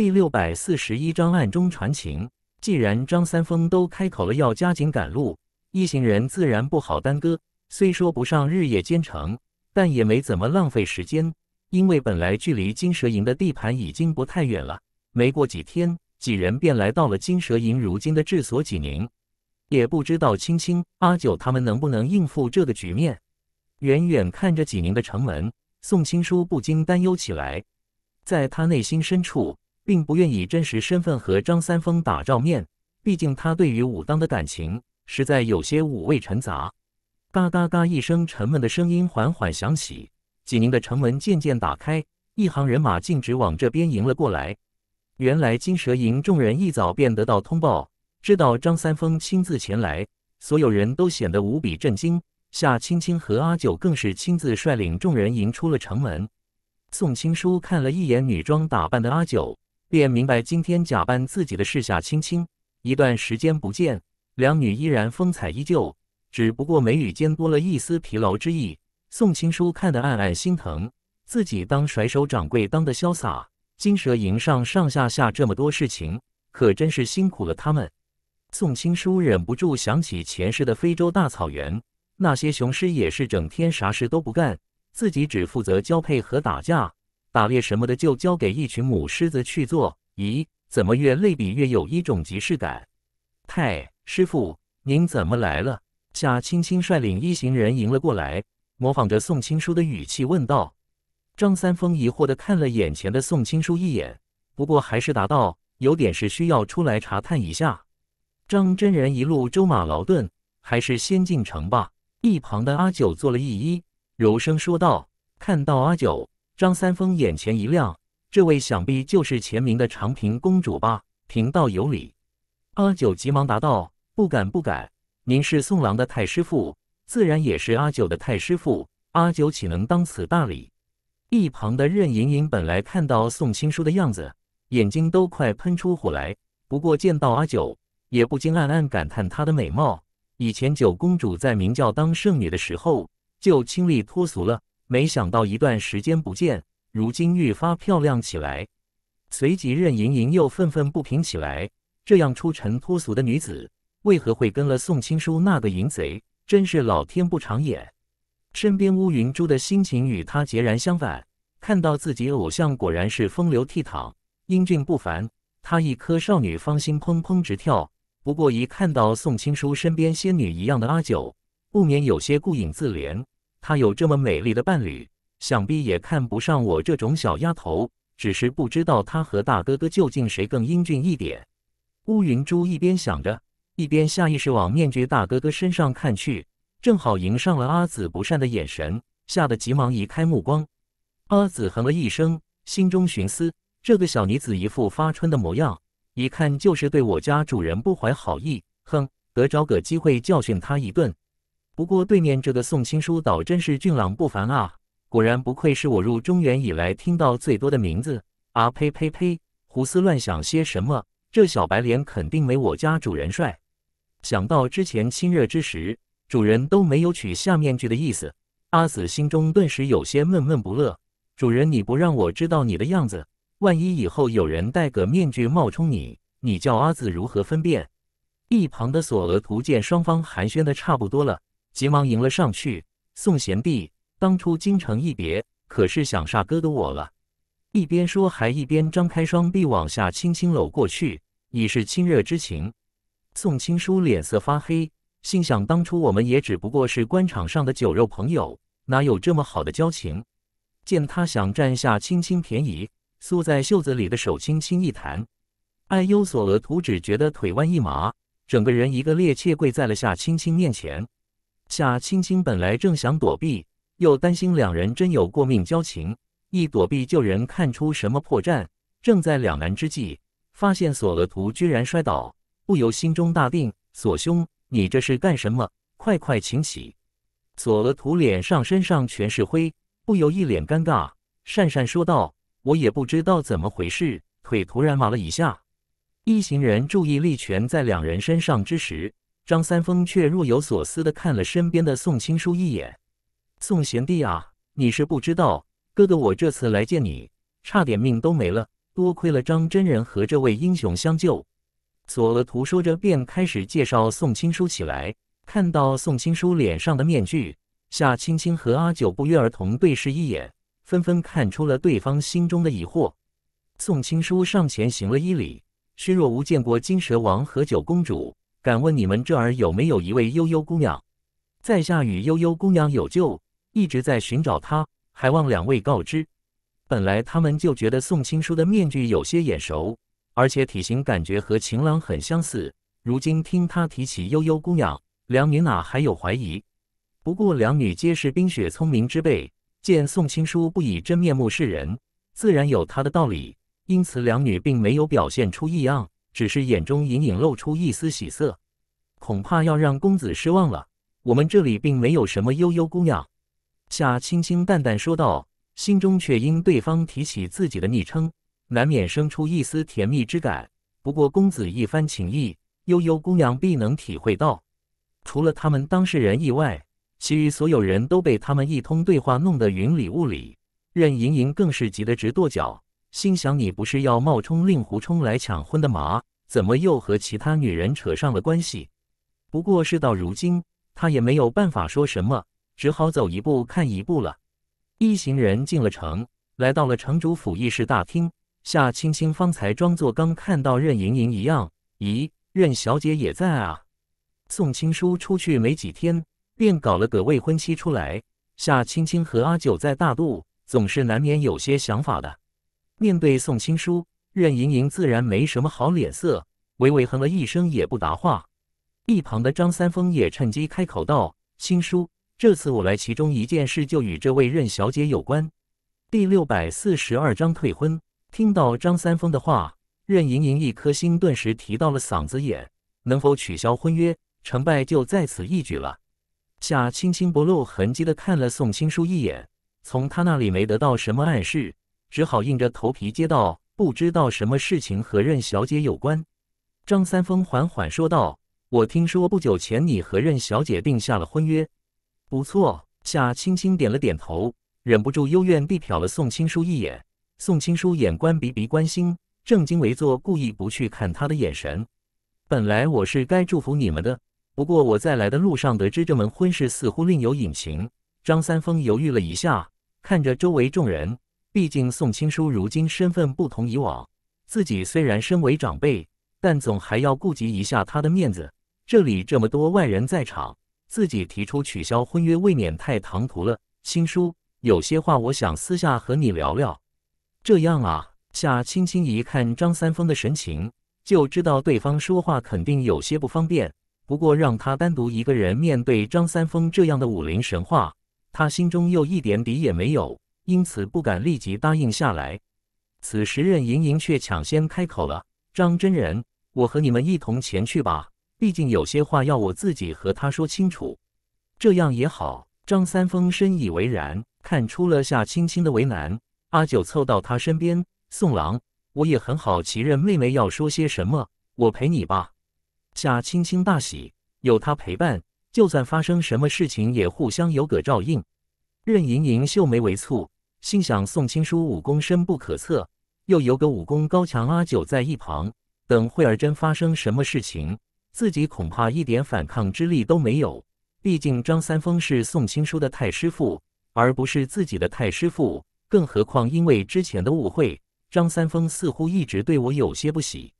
第六百四十一章暗中传情。既然张三丰都开口了，要加紧赶路，一行人自然不好耽搁。虽说不上日夜兼程，但也没怎么浪费时间，因为本来距离金蛇营的地盘已经不太远了。没过几天，几人便来到了金蛇营如今的治所济宁。也不知道青青、阿九他们能不能应付这个局面。远远看着济宁的城门，宋青书不禁担忧起来，在他内心深处。并不愿以真实身份和张三丰打照面，毕竟他对于武当的感情实在有些五味陈杂。嘎嘎嘎一声沉闷的声音缓缓响起，济宁的城门渐渐打开，一行人马径直往这边迎了过来。原来金蛇营众人一早便得到通报，知道张三丰亲自前来，所有人都显得无比震惊。夏青青和阿九更是亲自率领众人迎出了城门。宋青书看了一眼女装打扮的阿九。便明白今天假扮自己的是夏青青。一段时间不见，两女依然风采依旧，只不过眉宇间多了一丝疲劳之意。宋青书看得暗暗心疼，自己当甩手掌柜当得潇洒，金蛇营上上下下这么多事情，可真是辛苦了他们。宋青书忍不住想起前世的非洲大草原，那些雄狮也是整天啥事都不干，自己只负责交配和打架。打猎什么的就交给一群母狮子去做。咦，怎么越类比越有一种即视感？太师傅，您怎么来了？夏青青率领一行人迎了过来，模仿着宋青书的语气问道。张三丰疑惑的看了眼前的宋青书一眼，不过还是答道：“有点事需要出来查探一下。”张真人一路舟马劳顿，还是先进城吧。一旁的阿九做了一揖，柔声说道：“看到阿九。”张三丰眼前一亮，这位想必就是前明的长平公主吧？贫道有礼。阿九急忙答道：“不敢不敢，您是宋郎的太师父，自然也是阿九的太师父。阿九岂能当此大礼？”一旁的任盈盈本来看到宋青书的样子，眼睛都快喷出火来。不过见到阿九，也不禁暗暗感叹她的美貌。以前九公主在明教当圣女的时候，就清丽脱俗了。没想到一段时间不见，如今愈发漂亮起来。随即任盈盈又愤愤不平起来：这样出尘脱俗的女子，为何会跟了宋青书那个淫贼？真是老天不长眼！身边乌云珠的心情与她截然相反，看到自己偶像果然是风流倜傥、英俊不凡，她一颗少女芳心砰砰直跳。不过一看到宋青书身边仙女一样的阿九，不免有些顾影自怜。她有这么美丽的伴侣，想必也看不上我这种小丫头。只是不知道她和大哥哥究竟谁更英俊一点。乌云珠一边想着，一边下意识往面具大哥哥身上看去，正好迎上了阿紫不善的眼神，吓得急忙移开目光。阿紫哼了一声，心中寻思：这个小女子一副发春的模样，一看就是对我家主人不怀好意。哼，得找个机会教训她一顿。不过对面这个宋青书倒真是俊朗不凡啊，果然不愧是我入中原以来听到最多的名字。啊呸呸呸！胡思乱想些什么？这小白脸肯定没我家主人帅。想到之前亲热之时，主人都没有取下面具的意思，阿紫心中顿时有些闷闷不乐。主人你不让我知道你的样子，万一以后有人戴个面具冒充你，你叫阿紫如何分辨？一旁的索额图见双方寒暄的差不多了。急忙迎了上去，宋贤弟，当初京城一别，可是想煞哥哥我了。一边说，还一边张开双臂往下轻轻搂过去，已是亲热之情。宋青书脸色发黑，心想：当初我们也只不过是官场上的酒肉朋友，哪有这么好的交情？见他想占下青青便宜，缩在袖子里的手轻轻一弹，哎呦！索额图只觉得腿弯一麻，整个人一个趔趄跪在了夏青青面前。夏青青本来正想躲避，又担心两人真有过命交情，一躲避就人看出什么破绽。正在两难之际，发现索额图居然摔倒，不由心中大定。索兄，你这是干什么？快快请起！索额图脸上、身上全是灰，不由一脸尴尬，讪讪说道：“我也不知道怎么回事，腿突然麻了一下。”一行人注意力全在两人身上之时。张三丰却若有所思地看了身边的宋青书一眼：“宋贤弟啊，你是不知道，哥哥我这次来见你，差点命都没了，多亏了张真人和这位英雄相救。”索额图说着，便开始介绍宋青书起来。看到宋青书脸上的面具，夏青青和阿九不约而同对视一眼，纷纷看出了对方心中的疑惑。宋青书上前行了一礼：“虚若无见过金蛇王和九公主。”敢问你们这儿有没有一位悠悠姑娘？在下与悠悠姑娘有旧，一直在寻找她，还望两位告知。本来他们就觉得宋青书的面具有些眼熟，而且体型感觉和秦朗很相似。如今听他提起悠悠姑娘，两女哪还有怀疑？不过两女皆是冰雪聪明之辈，见宋青书不以真面目示人，自然有他的道理，因此两女并没有表现出异样。只是眼中隐隐露出一丝喜色，恐怕要让公子失望了。我们这里并没有什么悠悠姑娘。”夏青青淡淡说道，心中却因对方提起自己的昵称，难免生出一丝甜蜜之感。不过公子一番情意，悠悠姑娘必能体会到。除了他们当事人意外，其余所有人都被他们一通对话弄得云里雾里。任盈盈更是急得直跺脚。心想你不是要冒充令狐冲来抢婚的吗？怎么又和其他女人扯上了关系？不过事到如今，他也没有办法说什么，只好走一步看一步了。一行人进了城，来到了城主府议事大厅。夏青青方才装作刚看到任盈盈一样，咦，任小姐也在啊？宋青书出去没几天，便搞了个未婚妻出来。夏青青和阿九在大陆，总是难免有些想法的。面对宋青书，任盈盈自然没什么好脸色，微微哼了一声，也不答话。一旁的张三丰也趁机开口道：“青书，这次我来，其中一件事就与这位任小姐有关。”第六百四十二章退婚。听到张三丰的话，任盈盈一颗心顿时提到了嗓子眼，能否取消婚约，成败就在此一举了。夏青青不露痕迹地看了宋青书一眼，从他那里没得到什么暗示。只好硬着头皮接道：“不知道什么事情和任小姐有关。”张三丰缓缓说道：“我听说不久前你和任小姐定下了婚约。”不错，夏青轻点了点头，忍不住幽怨地瞟了宋青书一眼。宋青书眼观鼻，鼻观心，正襟危坐，故意不去看他的眼神。本来我是该祝福你们的，不过我在来的路上得知这门婚事似乎另有隐情。张三丰犹豫了一下，看着周围众人。毕竟宋青书如今身份不同以往，自己虽然身为长辈，但总还要顾及一下他的面子。这里这么多外人在场，自己提出取消婚约未免太唐突了。青书，有些话我想私下和你聊聊。这样啊，夏青青一看张三丰的神情，就知道对方说话肯定有些不方便。不过让他单独一个人面对张三丰这样的武林神话，他心中又一点底也没有。因此不敢立即答应下来。此时任盈盈却抢先开口了：“张真人，我和你们一同前去吧，毕竟有些话要我自己和他说清楚。这样也好。”张三丰深以为然，看出了夏青青的为难。阿九凑到他身边：“宋郎，我也很好奇任妹妹要说些什么，我陪你吧。”夏青青大喜，有他陪伴，就算发生什么事情也互相有个照应。任盈盈秀眉微蹙。心想宋青书武功深不可测，又有个武功高强阿九在一旁，等会儿真发生什么事情，自己恐怕一点反抗之力都没有。毕竟张三丰是宋青书的太师父，而不是自己的太师父。更何况因为之前的误会，张三丰似乎一直对我有些不喜。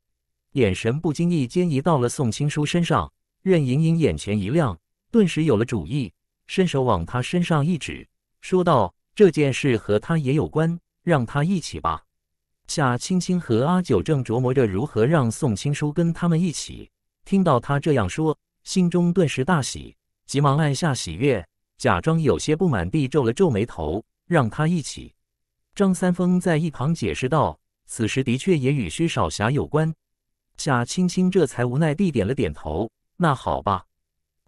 眼神不经意间移到了宋青书身上，任盈盈眼前一亮，顿时有了主意，伸手往他身上一指，说道。这件事和他也有关，让他一起吧。夏青青和阿九正琢磨着如何让宋青书跟他们一起，听到他这样说，心中顿时大喜，急忙按下喜悦，假装有些不满地皱了皱眉头，让他一起。张三丰在一旁解释道：“此时的确也与薛少侠有关。”夏青青这才无奈地点了点头。那好吧。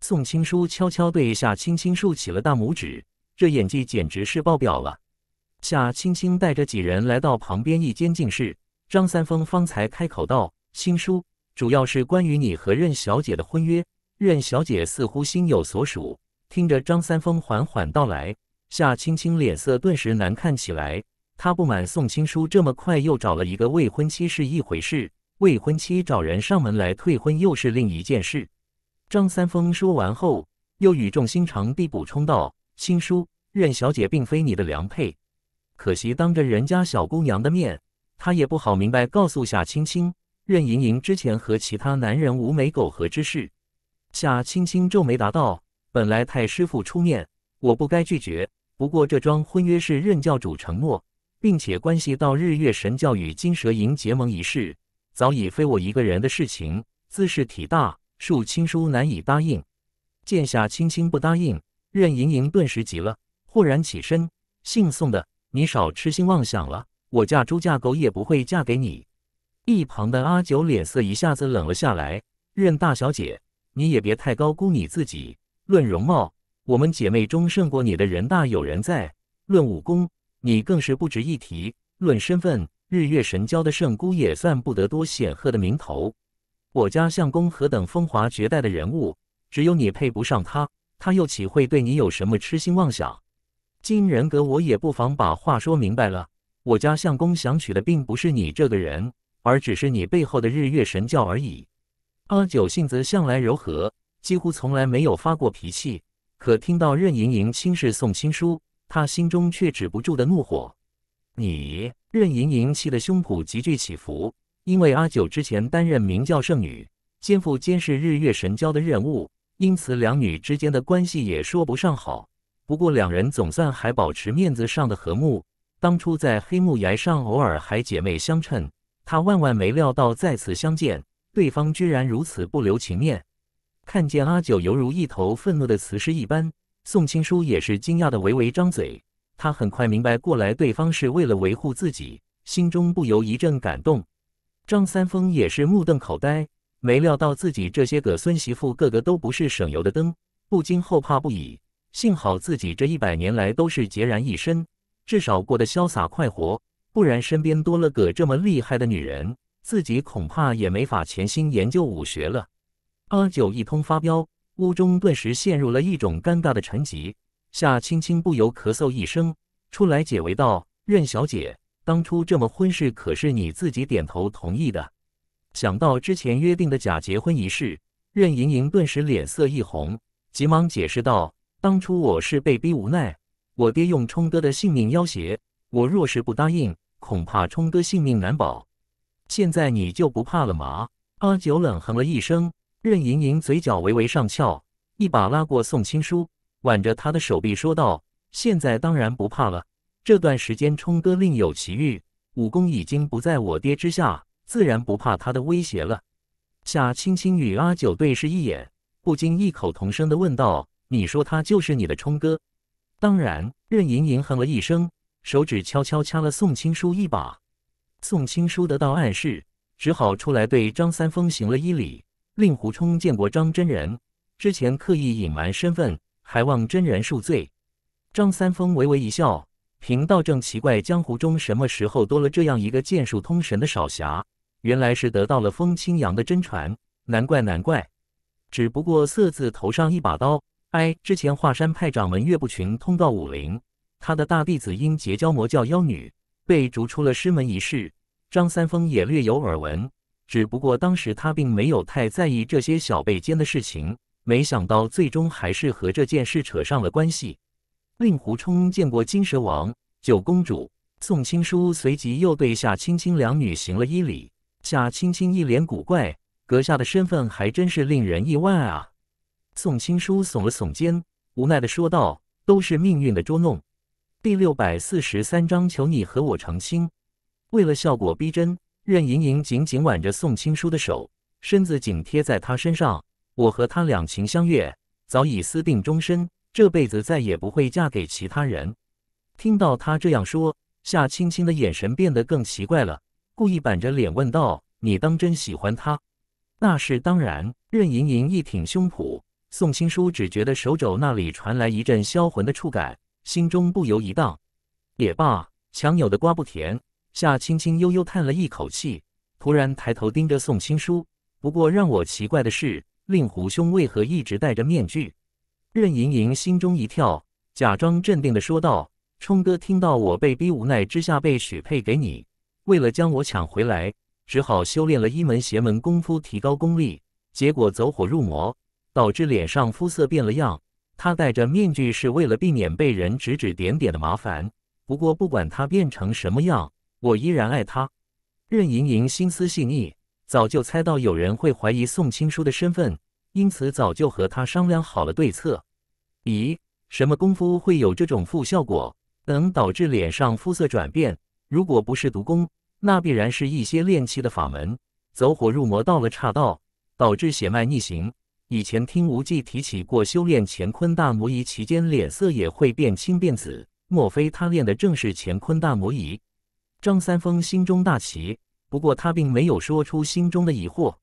宋青书悄悄对夏青青竖起了大拇指。这演技简直是爆表了！夏青青带着几人来到旁边一间静室，张三丰方才开口道：“青叔，主要是关于你和任小姐的婚约，任小姐似乎心有所属。”听着张三丰缓缓道来，夏青青脸色顿时难看起来。她不满宋青书这么快又找了一个未婚妻是一回事，未婚妻找人上门来退婚又是另一件事。张三丰说完后，又语重心长地补充道：“青叔。”任小姐并非你的良配，可惜当着人家小姑娘的面，她也不好明白告诉夏青青任盈盈之前和其他男人无媒苟合之事。夏青青皱眉答道：“本来太师傅出面，我不该拒绝。不过这桩婚约是任教主承诺，并且关系到日月神教与金蛇营结盟一事，早已非我一个人的事情，自是体大，恕青叔难以答应。”见夏青青不答应，任盈盈顿时急了。忽然起身，姓宋的，你少痴心妄想了！我嫁猪嫁狗也不会嫁给你。一旁的阿九脸色一下子冷了下来。任大小姐，你也别太高估你自己。论容貌，我们姐妹中胜过你的人大有人在；论武功，你更是不值一提；论身份，日月神教的圣姑也算不得多显赫的名头。我家相公何等风华绝代的人物，只有你配不上他，他又岂会对你有什么痴心妄想？金人格，我也不妨把话说明白了。我家相公想娶的并不是你这个人，而只是你背后的日月神教而已。阿九性子向来柔和，几乎从来没有发过脾气，可听到任盈盈轻视宋青书，他心中却止不住的怒火。你，任盈盈气得胸脯急剧起伏，因为阿九之前担任明教圣女，肩负监视日月神教的任务，因此两女之间的关系也说不上好。不过两人总算还保持面子上的和睦。当初在黑木崖上偶尔还姐妹相称，他万万没料到再次相见，对方居然如此不留情面。看见阿九犹如一头愤怒的雌狮一般，宋青书也是惊讶的微微张嘴。他很快明白过来，对方是为了维护自己，心中不由一阵感动。张三丰也是目瞪口呆，没料到自己这些个孙媳妇个个都不是省油的灯，不禁后怕不已。幸好自己这一百年来都是孑然一身，至少过得潇洒快活。不然身边多了个这么厉害的女人，自己恐怕也没法潜心研究武学了。阿九一通发飙，屋中顿时陷入了一种尴尬的沉寂。夏青青不由咳嗽一声，出来解围道：“任小姐，当初这么婚事可是你自己点头同意的。”想到之前约定的假结婚仪式，任盈盈顿时脸色一红，急忙解释道。当初我是被逼无奈，我爹用冲哥的性命要挟我，若是不答应，恐怕冲哥性命难保。现在你就不怕了吗？阿九冷哼了一声，任盈盈嘴角微微上翘，一把拉过宋青书，挽着他的手臂说道：“现在当然不怕了。这段时间冲哥另有奇遇，武功已经不在我爹之下，自然不怕他的威胁了。”夏青青与阿九对视一眼，不禁异口同声地问道。你说他就是你的冲哥，当然，任盈盈哼了一声，手指悄悄掐了宋青书一把。宋青书得到暗示，只好出来对张三丰行了一礼。令狐冲见过张真人，之前刻意隐瞒身份，还望真人恕罪。张三丰微微一笑：“贫道正奇怪江湖中什么时候多了这样一个剑术通神的少侠，原来是得到了风清扬的真传，难怪，难怪。只不过色字头上一把刀。”哎，之前华山派掌门岳不群通告武林，他的大弟子因结交魔教妖女被逐出了师门一事，张三丰也略有耳闻。只不过当时他并没有太在意这些小辈间的事情，没想到最终还是和这件事扯上了关系。令狐冲见过金蛇王、九公主、宋青书，随即又对夏青青两女行了一礼。夏青青一脸古怪：“阁下的身份还真是令人意外啊。”宋青书耸了耸肩，无奈的说道：“都是命运的捉弄。”第六百四十三章，求你和我成亲。为了效果逼真，任盈盈紧紧挽着宋青书的手，身子紧贴在他身上。我和他两情相悦，早已私定终身，这辈子再也不会嫁给其他人。听到他这样说，夏青青的眼神变得更奇怪了，故意板着脸问道：“你当真喜欢他？”“那是当然。”任盈盈一挺胸脯。宋青书只觉得手肘那里传来一阵销魂的触感，心中不由一荡。也罢，强扭的瓜不甜。夏青青悠悠叹了一口气，突然抬头盯着宋青书。不过让我奇怪的是，令狐兄为何一直戴着面具？任盈盈心中一跳，假装镇定的说道：“冲哥，听到我被逼无奈之下被许配给你，为了将我抢回来，只好修炼了一门邪门功夫，提高功力，结果走火入魔。”导致脸上肤色变了样。他戴着面具是为了避免被人指指点点的麻烦。不过，不管他变成什么样，我依然爱他。任盈盈心思细腻，早就猜到有人会怀疑宋青书的身份，因此早就和他商量好了对策。咦，什么功夫会有这种副效果，能导致脸上肤色转变？如果不是毒功，那必然是一些练气的法门，走火入魔到了岔道，导致血脉逆行。以前听无忌提起过修炼乾坤大挪移期间脸色也会变青变紫，莫非他练的正是乾坤大挪移？张三丰心中大奇，不过他并没有说出心中的疑惑。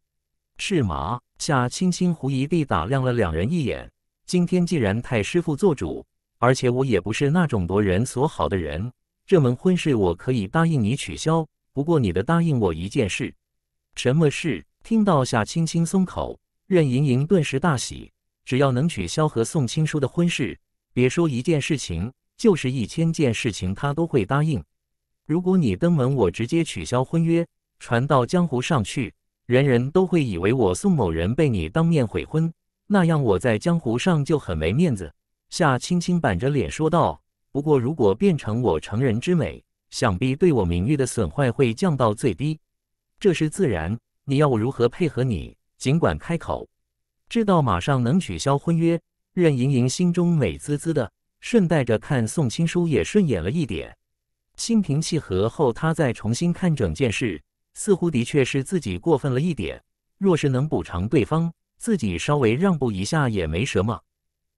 是吗？夏青青狐疑地打量了两人一眼。今天既然太师傅做主，而且我也不是那种夺人所好的人，这门婚事我可以答应你取消。不过你得答应我一件事。什么事？听到夏青青松口。任盈盈顿时大喜，只要能取消和宋青书的婚事，别说一件事情，就是一千件事情，她都会答应。如果你登门，我直接取消婚约，传到江湖上去，人人都会以为我宋某人被你当面悔婚，那样我在江湖上就很没面子。夏青青板着脸说道：“不过如果变成我成人之美，想必对我名誉的损坏会降到最低。这是自然，你要我如何配合你？”尽管开口，知道马上能取消婚约，任盈盈心中美滋滋的，顺带着看宋青书也顺眼了一点。心平气和后，她再重新看整件事，似乎的确是自己过分了一点。若是能补偿对方，自己稍微让步一下也没什么。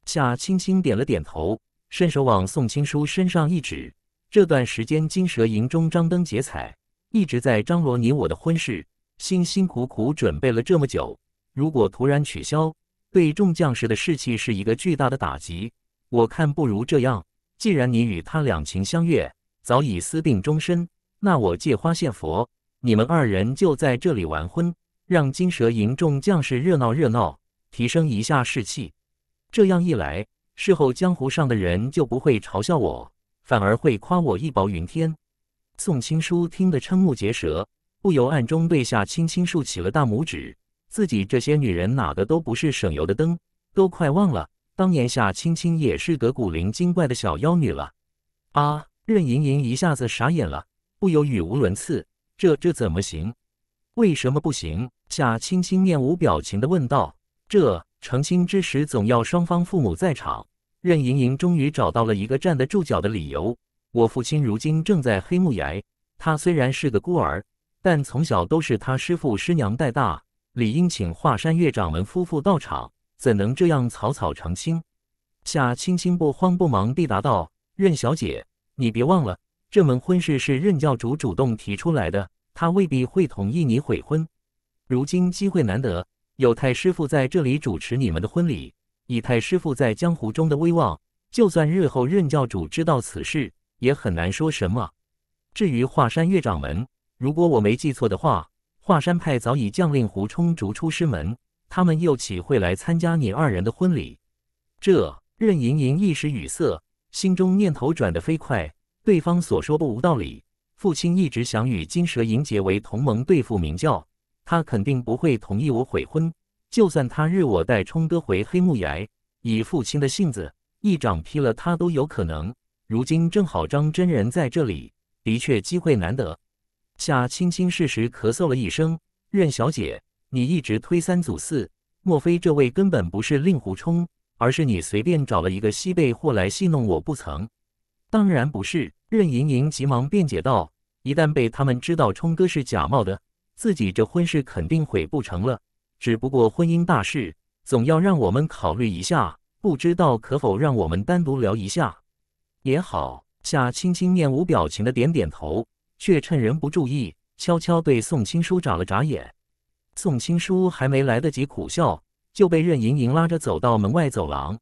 夏青青点了点头，伸手往宋青书身上一指。这段时间，金蛇营中张灯结彩，一直在张罗你我的婚事。辛辛苦苦准备了这么久，如果突然取消，对众将士的士气是一个巨大的打击。我看不如这样，既然你与他两情相悦，早已私定终身，那我借花献佛，你们二人就在这里完婚，让金蛇营众将士热闹热闹，提升一下士气。这样一来，事后江湖上的人就不会嘲笑我，反而会夸我一饱云天。宋青书听得瞠目结舌。不由暗中对夏青青竖起了大拇指。自己这些女人哪个都不是省油的灯，都快忘了当年夏青青也是个古灵精怪的小妖女了。啊！任盈盈一下子傻眼了，不由语无伦次。这这怎么行？为什么不行？夏青青面无表情地问道。这成亲之时总要双方父母在场。任盈盈终于找到了一个站得住脚的理由。我父亲如今正在黑木崖，他虽然是个孤儿。但从小都是他师父师娘带大，理应请华山岳掌门夫妇到场，怎能这样草草成亲？夏青青不慌不忙地答道：“任小姐，你别忘了，这门婚事是任教主主动提出来的，他未必会同意你悔婚。如今机会难得，有太师父在这里主持你们的婚礼，以太师父在江湖中的威望，就算日后任教主知道此事，也很难说什么。至于华山岳掌门……”如果我没记错的话，华山派早已将令狐冲逐出师门，他们又岂会来参加你二人的婚礼？这任盈盈一时语塞，心中念头转得飞快。对方所说不无道理，父亲一直想与金蛇银蝶为同盟对付明教，他肯定不会同意我悔婚。就算他日我带冲哥回黑木崖，以父亲的性子，一掌劈了他都有可能。如今正好张真人在这里，的确机会难得。夏青青适时咳嗽了一声：“任小姐，你一直推三阻四，莫非这位根本不是令狐冲，而是你随便找了一个西贝货来戏弄我？不曾？当然不是。”任盈盈急忙辩解道：“一旦被他们知道冲哥是假冒的，自己这婚事肯定毁不成了。只不过婚姻大事总要让我们考虑一下，不知道可否让我们单独聊一下？”也好，夏青青面无表情的点点头。却趁人不注意，悄悄对宋青书眨了眨眼。宋青书还没来得及苦笑，就被任盈盈拉着走到门外走廊。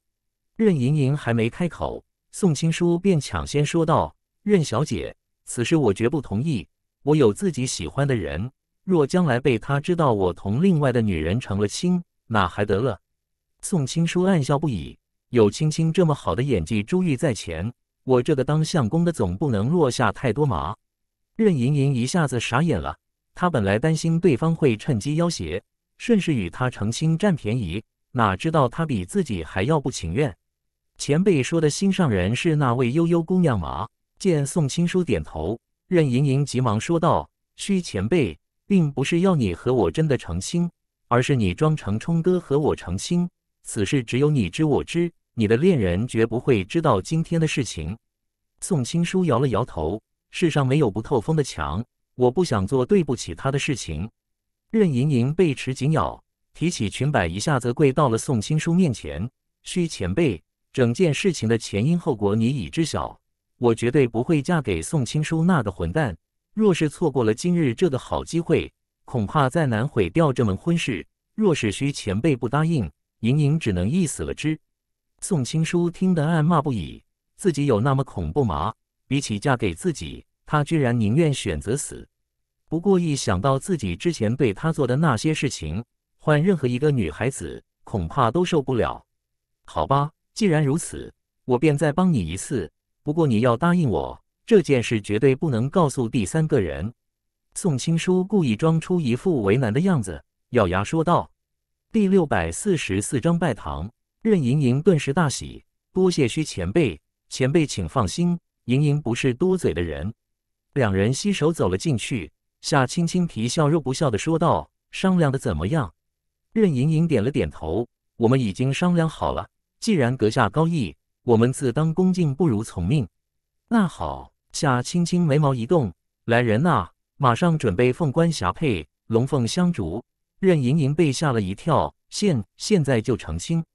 任盈盈还没开口，宋青书便抢先说道：“任小姐，此事我绝不同意。我有自己喜欢的人，若将来被他知道我同另外的女人成了亲，哪还得了？”宋青书暗笑不已，有青青这么好的演技珠玉在前，我这个当相公的总不能落下太多麻。任盈盈一下子傻眼了，她本来担心对方会趁机要挟，顺势与他成亲占便宜，哪知道他比自己还要不情愿。前辈说的心上人是那位悠悠姑娘吗？见宋青书点头，任盈盈急忙说道：“徐前辈，并不是要你和我真的成亲，而是你装成冲哥和我成亲。此事只有你知我知，你的恋人绝不会知道今天的事情。”宋青书摇了摇头。世上没有不透风的墙，我不想做对不起他的事情。任盈盈被持紧咬，提起裙摆，一下子跪到了宋青书面前。须前辈，整件事情的前因后果你已知晓，我绝对不会嫁给宋青书那个混蛋。若是错过了今日这个好机会，恐怕再难毁掉这门婚事。若是须前辈不答应，盈盈只能一死了之。宋青书听得暗骂不已，自己有那么恐怖吗？比起嫁给自己，她居然宁愿选择死。不过一想到自己之前对她做的那些事情，换任何一个女孩子恐怕都受不了。好吧，既然如此，我便再帮你一次。不过你要答应我，这件事绝对不能告诉第三个人。宋青书故意装出一副为难的样子，咬牙说道：“第六百四十四章拜堂。”任盈盈顿时大喜：“多谢虚前辈，前辈请放心。”盈盈不是多嘴的人，两人携手走了进去。夏青青皮笑肉不笑的说道：“商量的怎么样？”任盈盈点了点头：“我们已经商量好了。既然阁下高义，我们自当恭敬不如从命。”那好，夏青青眉毛一动：“来人呐，马上准备凤冠霞帔、龙凤香烛。”任盈盈被吓了一跳：“现现在就成亲？”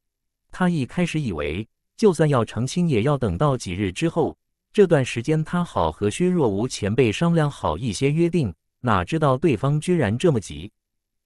他一开始以为，就算要成亲，也要等到几日之后。这段时间他好和薛若无前辈商量好一些约定，哪知道对方居然这么急。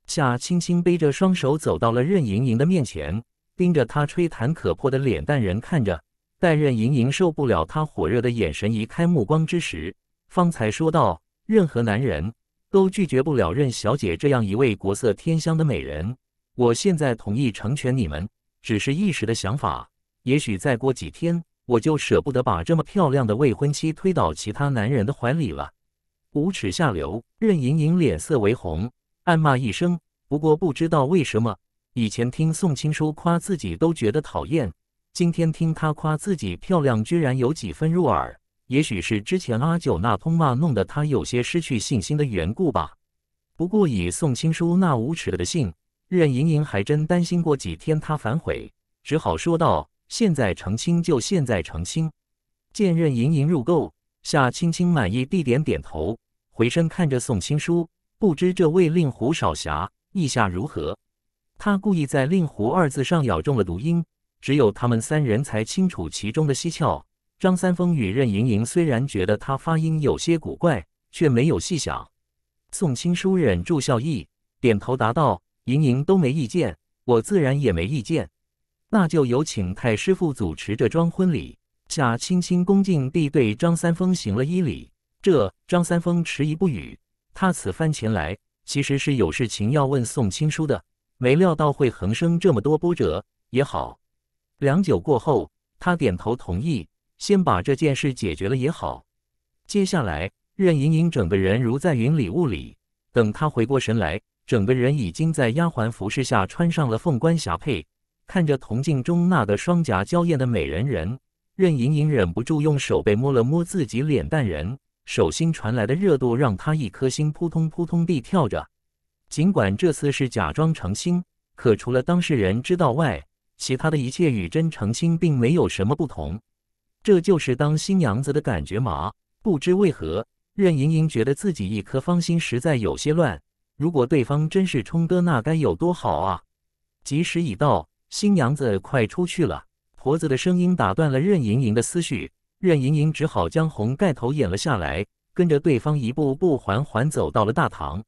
夏青青背着双手走到了任盈盈的面前，盯着她吹弹可破的脸蛋，人看着，待任盈盈受不了他火热的眼神，移开目光之时，方才说道：“任何男人都拒绝不了任小姐这样一位国色天香的美人。我现在同意成全你们，只是一时的想法，也许再过几天。”我就舍不得把这么漂亮的未婚妻推到其他男人的怀里了，无耻下流！任盈盈脸色微红，暗骂一声。不过不知道为什么，以前听宋青书夸自己都觉得讨厌，今天听他夸自己漂亮，居然有几分入耳。也许是之前阿九那通骂弄得他有些失去信心的缘故吧。不过以宋青书那无耻的性，任盈盈还真担心过几天他反悔，只好说道。现在澄清就现在澄清。见任盈盈入垢，夏青青满意地点点头，回身看着宋青书，不知这位令狐少侠意下如何。他故意在“令狐”二字上咬中了读音，只有他们三人才清楚其中的蹊跷。张三丰与任盈盈虽然觉得他发音有些古怪，却没有细想。宋青书忍住笑意，点头答道：“盈盈都没意见，我自然也没意见。”那就有请太师父主持这桩婚礼。夏青青恭敬地对张三丰行了一礼。这张三丰迟疑不语。他此番前来，其实是有事情要问宋青书的。没料到会横生这么多波折。也好。良久过后，他点头同意，先把这件事解决了也好。接下来，任盈盈整个人如在云里雾里。等他回过神来，整个人已经在丫鬟服侍下穿上了凤冠霞帔。看着铜镜中那个双颊娇艳的美人人，任盈盈忍不住用手背摸了摸自己脸蛋，人手心传来的热度让她一颗心扑通扑通地跳着。尽管这次是假装成亲，可除了当事人知道外，其他的一切与真成亲并没有什么不同。这就是当新娘子的感觉吗？不知为何，任盈盈觉得自己一颗芳心实在有些乱。如果对方真是冲哥，那该有多好啊！吉时已到。新娘子快出去了，婆子的声音打断了任盈盈的思绪。任盈盈只好将红盖头掩了下来，跟着对方一步步缓缓走到了大堂。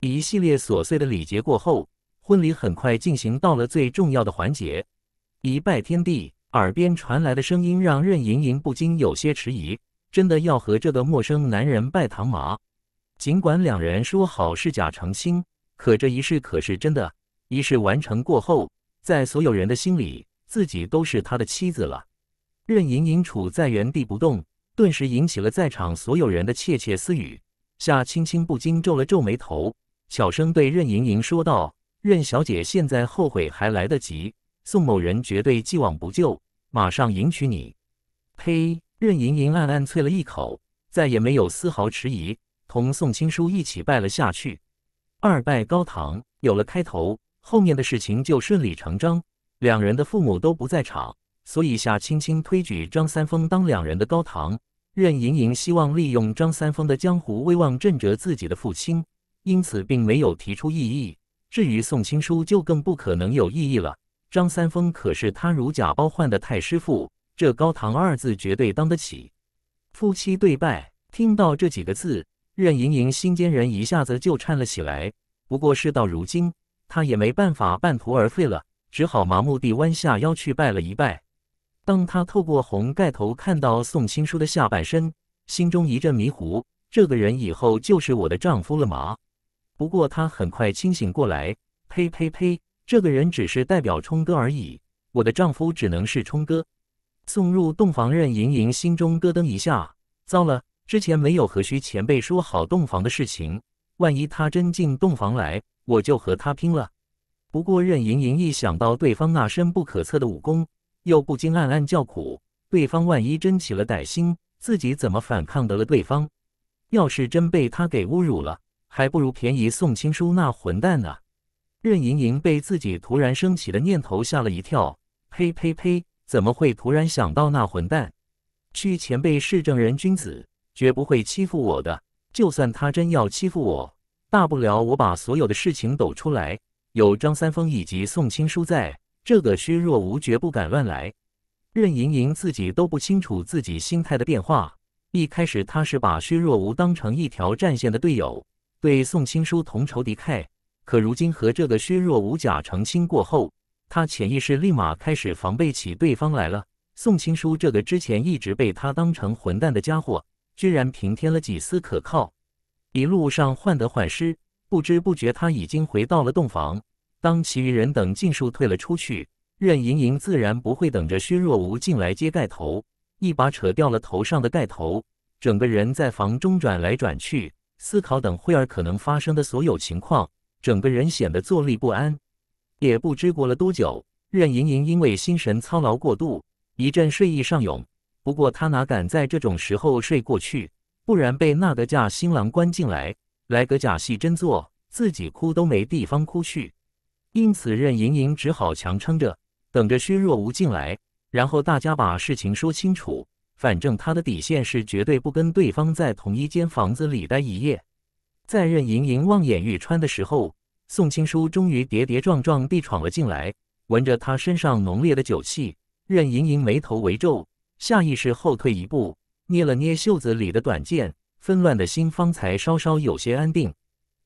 一系列琐碎的礼节过后，婚礼很快进行到了最重要的环节——一拜天地。耳边传来的声音让任盈盈不禁有些迟疑：真的要和这个陌生男人拜堂吗？尽管两人说好是假成亲，可这一式可是真的。仪式完成过后。在所有人的心里，自己都是他的妻子了。任盈盈处在原地不动，顿时引起了在场所有人的窃窃私语。夏青青不禁皱了皱眉头，小声对任盈盈说道：“任小姐，现在后悔还来得及。宋某人绝对既往不咎，马上迎娶你。”呸！任盈盈暗暗啐了一口，再也没有丝毫迟疑，同宋青书一起拜了下去，二拜高堂。有了开头。后面的事情就顺理成章，两人的父母都不在场，所以夏青青推举张三丰当两人的高堂。任盈盈希望利用张三丰的江湖威望震慑自己的父亲，因此并没有提出异议。至于宋青书，就更不可能有异议了。张三丰可是他如假包换的太师傅，这高堂二字绝对当得起。夫妻对拜，听到这几个字，任盈盈心尖人一下子就颤了起来。不过事到如今。她也没办法，半途而废了，只好麻木地弯下腰去拜了一拜。当她透过红盖头看到宋青书的下半身，心中一阵迷糊：这个人以后就是我的丈夫了吗？不过她很快清醒过来，呸呸呸，这个人只是代表冲哥而已，我的丈夫只能是冲哥。送入洞房任盈盈心中咯噔一下，糟了，之前没有和徐前辈说好洞房的事情，万一他真进洞房来……我就和他拼了。不过任盈盈一想到对方那深不可测的武功，又不禁暗暗叫苦。对方万一真起了歹心，自己怎么反抗得了？对方要是真被他给侮辱了，还不如便宜宋青书那混蛋呢。任盈盈被自己突然升起的念头吓了一跳。呸呸呸！怎么会突然想到那混蛋？屈前辈是正人君子，绝不会欺负我的。就算他真要欺负我。大不了我把所有的事情抖出来。有张三丰以及宋青书在，这个薛若无绝不敢乱来。任盈盈自己都不清楚自己心态的变化。一开始她是把薛若无当成一条战线的队友，对宋青书同仇敌忾。可如今和这个薛若无假成亲过后，她潜意识立马开始防备起对方来了。宋青书这个之前一直被他当成混蛋的家伙，居然平添了几丝可靠。一路上患得患失，不知不觉他已经回到了洞房。当其余人等尽数退了出去，任盈盈自然不会等着薛若无进来揭盖头，一把扯掉了头上的盖头，整个人在房中转来转去，思考等会儿可能发生的所有情况，整个人显得坐立不安。也不知过了多久，任盈盈因为心神操劳过度，一阵睡意上涌。不过她哪敢在这种时候睡过去？不然被那个假新郎关进来，来个假戏真做，自己哭都没地方哭去。因此，任盈盈只好强撑着，等着薛若无进来，然后大家把事情说清楚。反正她的底线是绝对不跟对方在同一间房子里待一夜。在任盈盈望眼欲穿的时候，宋青书终于跌跌撞撞地闯了进来，闻着他身上浓烈的酒气，任盈盈眉头微皱，下意识后退一步。捏了捏袖子里的短剑，纷乱的心方才稍稍有些安定。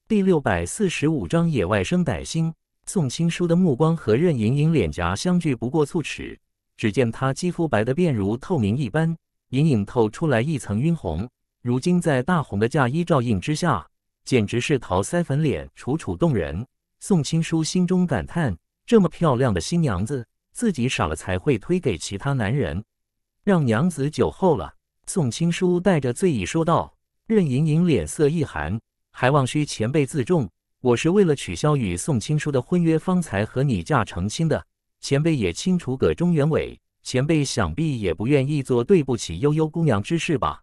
第六百四十五章野外生歹心。宋青书的目光和任盈盈脸颊相距不过寸尺，只见她肌肤白得便如透明一般，隐隐透出来一层晕红。如今在大红的嫁衣照应之下，简直是桃腮粉脸，楚楚动人。宋青书心中感叹：这么漂亮的新娘子，自己傻了才会推给其他男人，让娘子酒后了。宋青书带着醉意说道：“任盈盈脸色一寒，还望需前辈自重。我是为了取消与宋青书的婚约，方才和你嫁成亲的。前辈也清楚个中原委，前辈想必也不愿意做对不起悠悠姑娘之事吧？”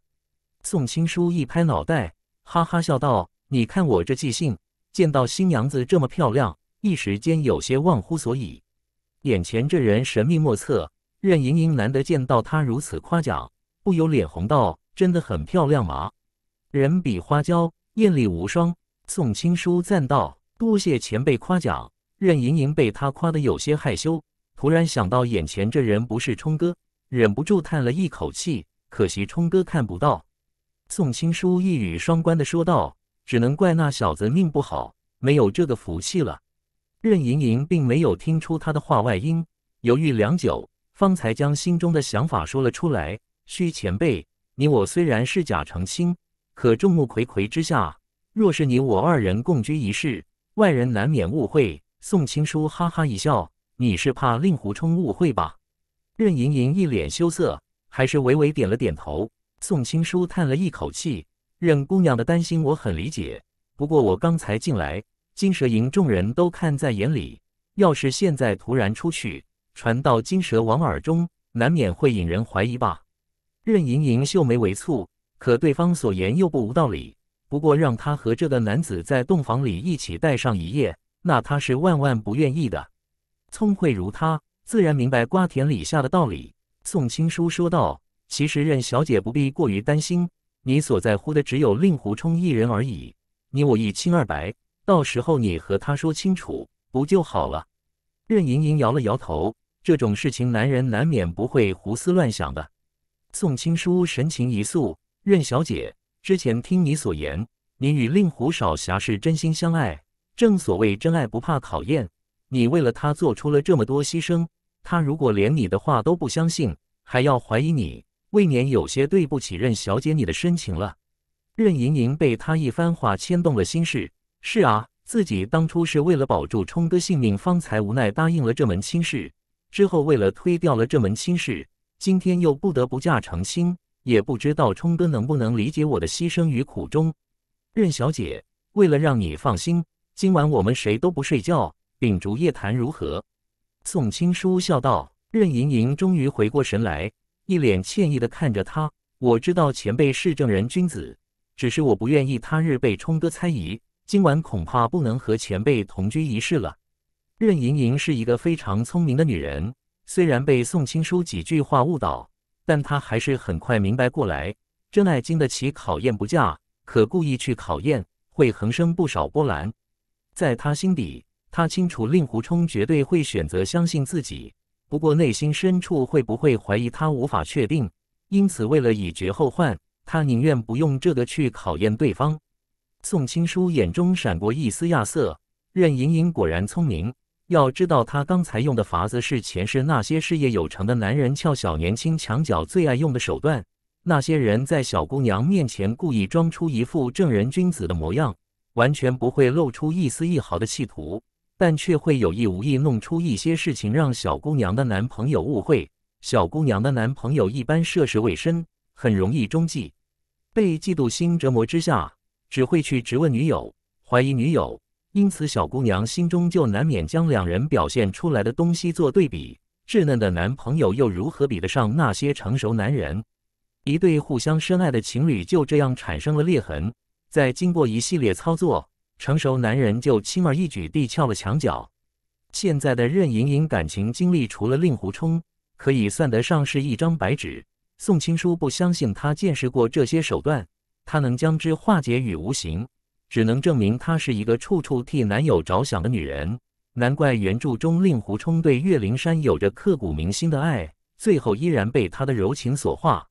宋青书一拍脑袋，哈哈笑道：“你看我这记性，见到新娘子这么漂亮，一时间有些忘乎所以。眼前这人神秘莫测，任盈盈难得见到他如此夸奖。”不由脸红道：“真的很漂亮吗？人比花娇，艳丽无双。”宋青书赞道：“多谢前辈夸奖。”任盈盈被他夸得有些害羞，突然想到眼前这人不是冲哥，忍不住叹了一口气：“可惜冲哥看不到。”宋青书一语双关的说道：“只能怪那小子命不好，没有这个福气了。”任盈盈并没有听出他的话外音，犹豫良久，方才将心中的想法说了出来。须前辈，你我虽然是假成亲，可众目睽睽之下，若是你我二人共居一室，外人难免误会。宋青书哈哈一笑：“你是怕令狐冲误会吧？”任盈盈一脸羞涩，还是微微点了点头。宋青书叹了一口气：“任姑娘的担心我很理解，不过我刚才进来，金蛇营众人都看在眼里。要是现在突然出去，传到金蛇王耳中，难免会引人怀疑吧。”任盈盈秀眉微蹙，可对方所言又不无道理。不过让他和这个男子在洞房里一起待上一夜，那他是万万不愿意的。聪慧如他，自然明白瓜田李下的道理。宋青书说道：“其实任小姐不必过于担心，你所在乎的只有令狐冲一人而已。你我一清二白，到时候你和他说清楚不就好了？”任盈盈摇了摇头：“这种事情，男人难免不会胡思乱想的。”宋青书神情一肃，任小姐，之前听你所言，你与令狐少侠是真心相爱。正所谓真爱不怕考验，你为了他做出了这么多牺牲，他如果连你的话都不相信，还要怀疑你，未免有些对不起任小姐你的深情了。任盈盈被他一番话牵动了心事。是啊，自己当初是为了保住冲哥性命，方才无奈答应了这门亲事，之后为了推掉了这门亲事。今天又不得不嫁成亲，也不知道冲哥能不能理解我的牺牲与苦衷。任小姐，为了让你放心，今晚我们谁都不睡觉，秉烛夜谈如何？宋青书笑道。任盈盈终于回过神来，一脸歉意的看着他。我知道前辈是正人君子，只是我不愿意他日被冲哥猜疑，今晚恐怕不能和前辈同居一室了。任盈盈是一个非常聪明的女人。虽然被宋青书几句话误导，但他还是很快明白过来：真爱经得起考验，不嫁，可故意去考验会横生不少波澜。在他心底，他清楚令狐冲绝对会选择相信自己，不过内心深处会不会怀疑，他无法确定。因此，为了以绝后患，他宁愿不用这个去考验对方。宋青书眼中闪过一丝亚瑟，任盈盈果然聪明。要知道，他刚才用的法子是前世那些事业有成的男人撬小年轻墙角最爱用的手段。那些人在小姑娘面前故意装出一副正人君子的模样，完全不会露出一丝一毫的企图，但却会有意无意弄出一些事情让小姑娘的男朋友误会。小姑娘的男朋友一般涉世未深，很容易中计，被嫉妒心折磨之下，只会去质问女友，怀疑女友。因此，小姑娘心中就难免将两人表现出来的东西做对比。稚嫩的男朋友又如何比得上那些成熟男人？一对互相深爱的情侣就这样产生了裂痕。在经过一系列操作，成熟男人就轻而易举地撬了墙角。现在的任盈盈感情经历，除了令狐冲，可以算得上是一张白纸。宋青书不相信他见识过这些手段，他能将之化解于无形。只能证明她是一个处处替男友着想的女人，难怪原著中令狐冲对岳灵珊有着刻骨铭心的爱，最后依然被她的柔情所化。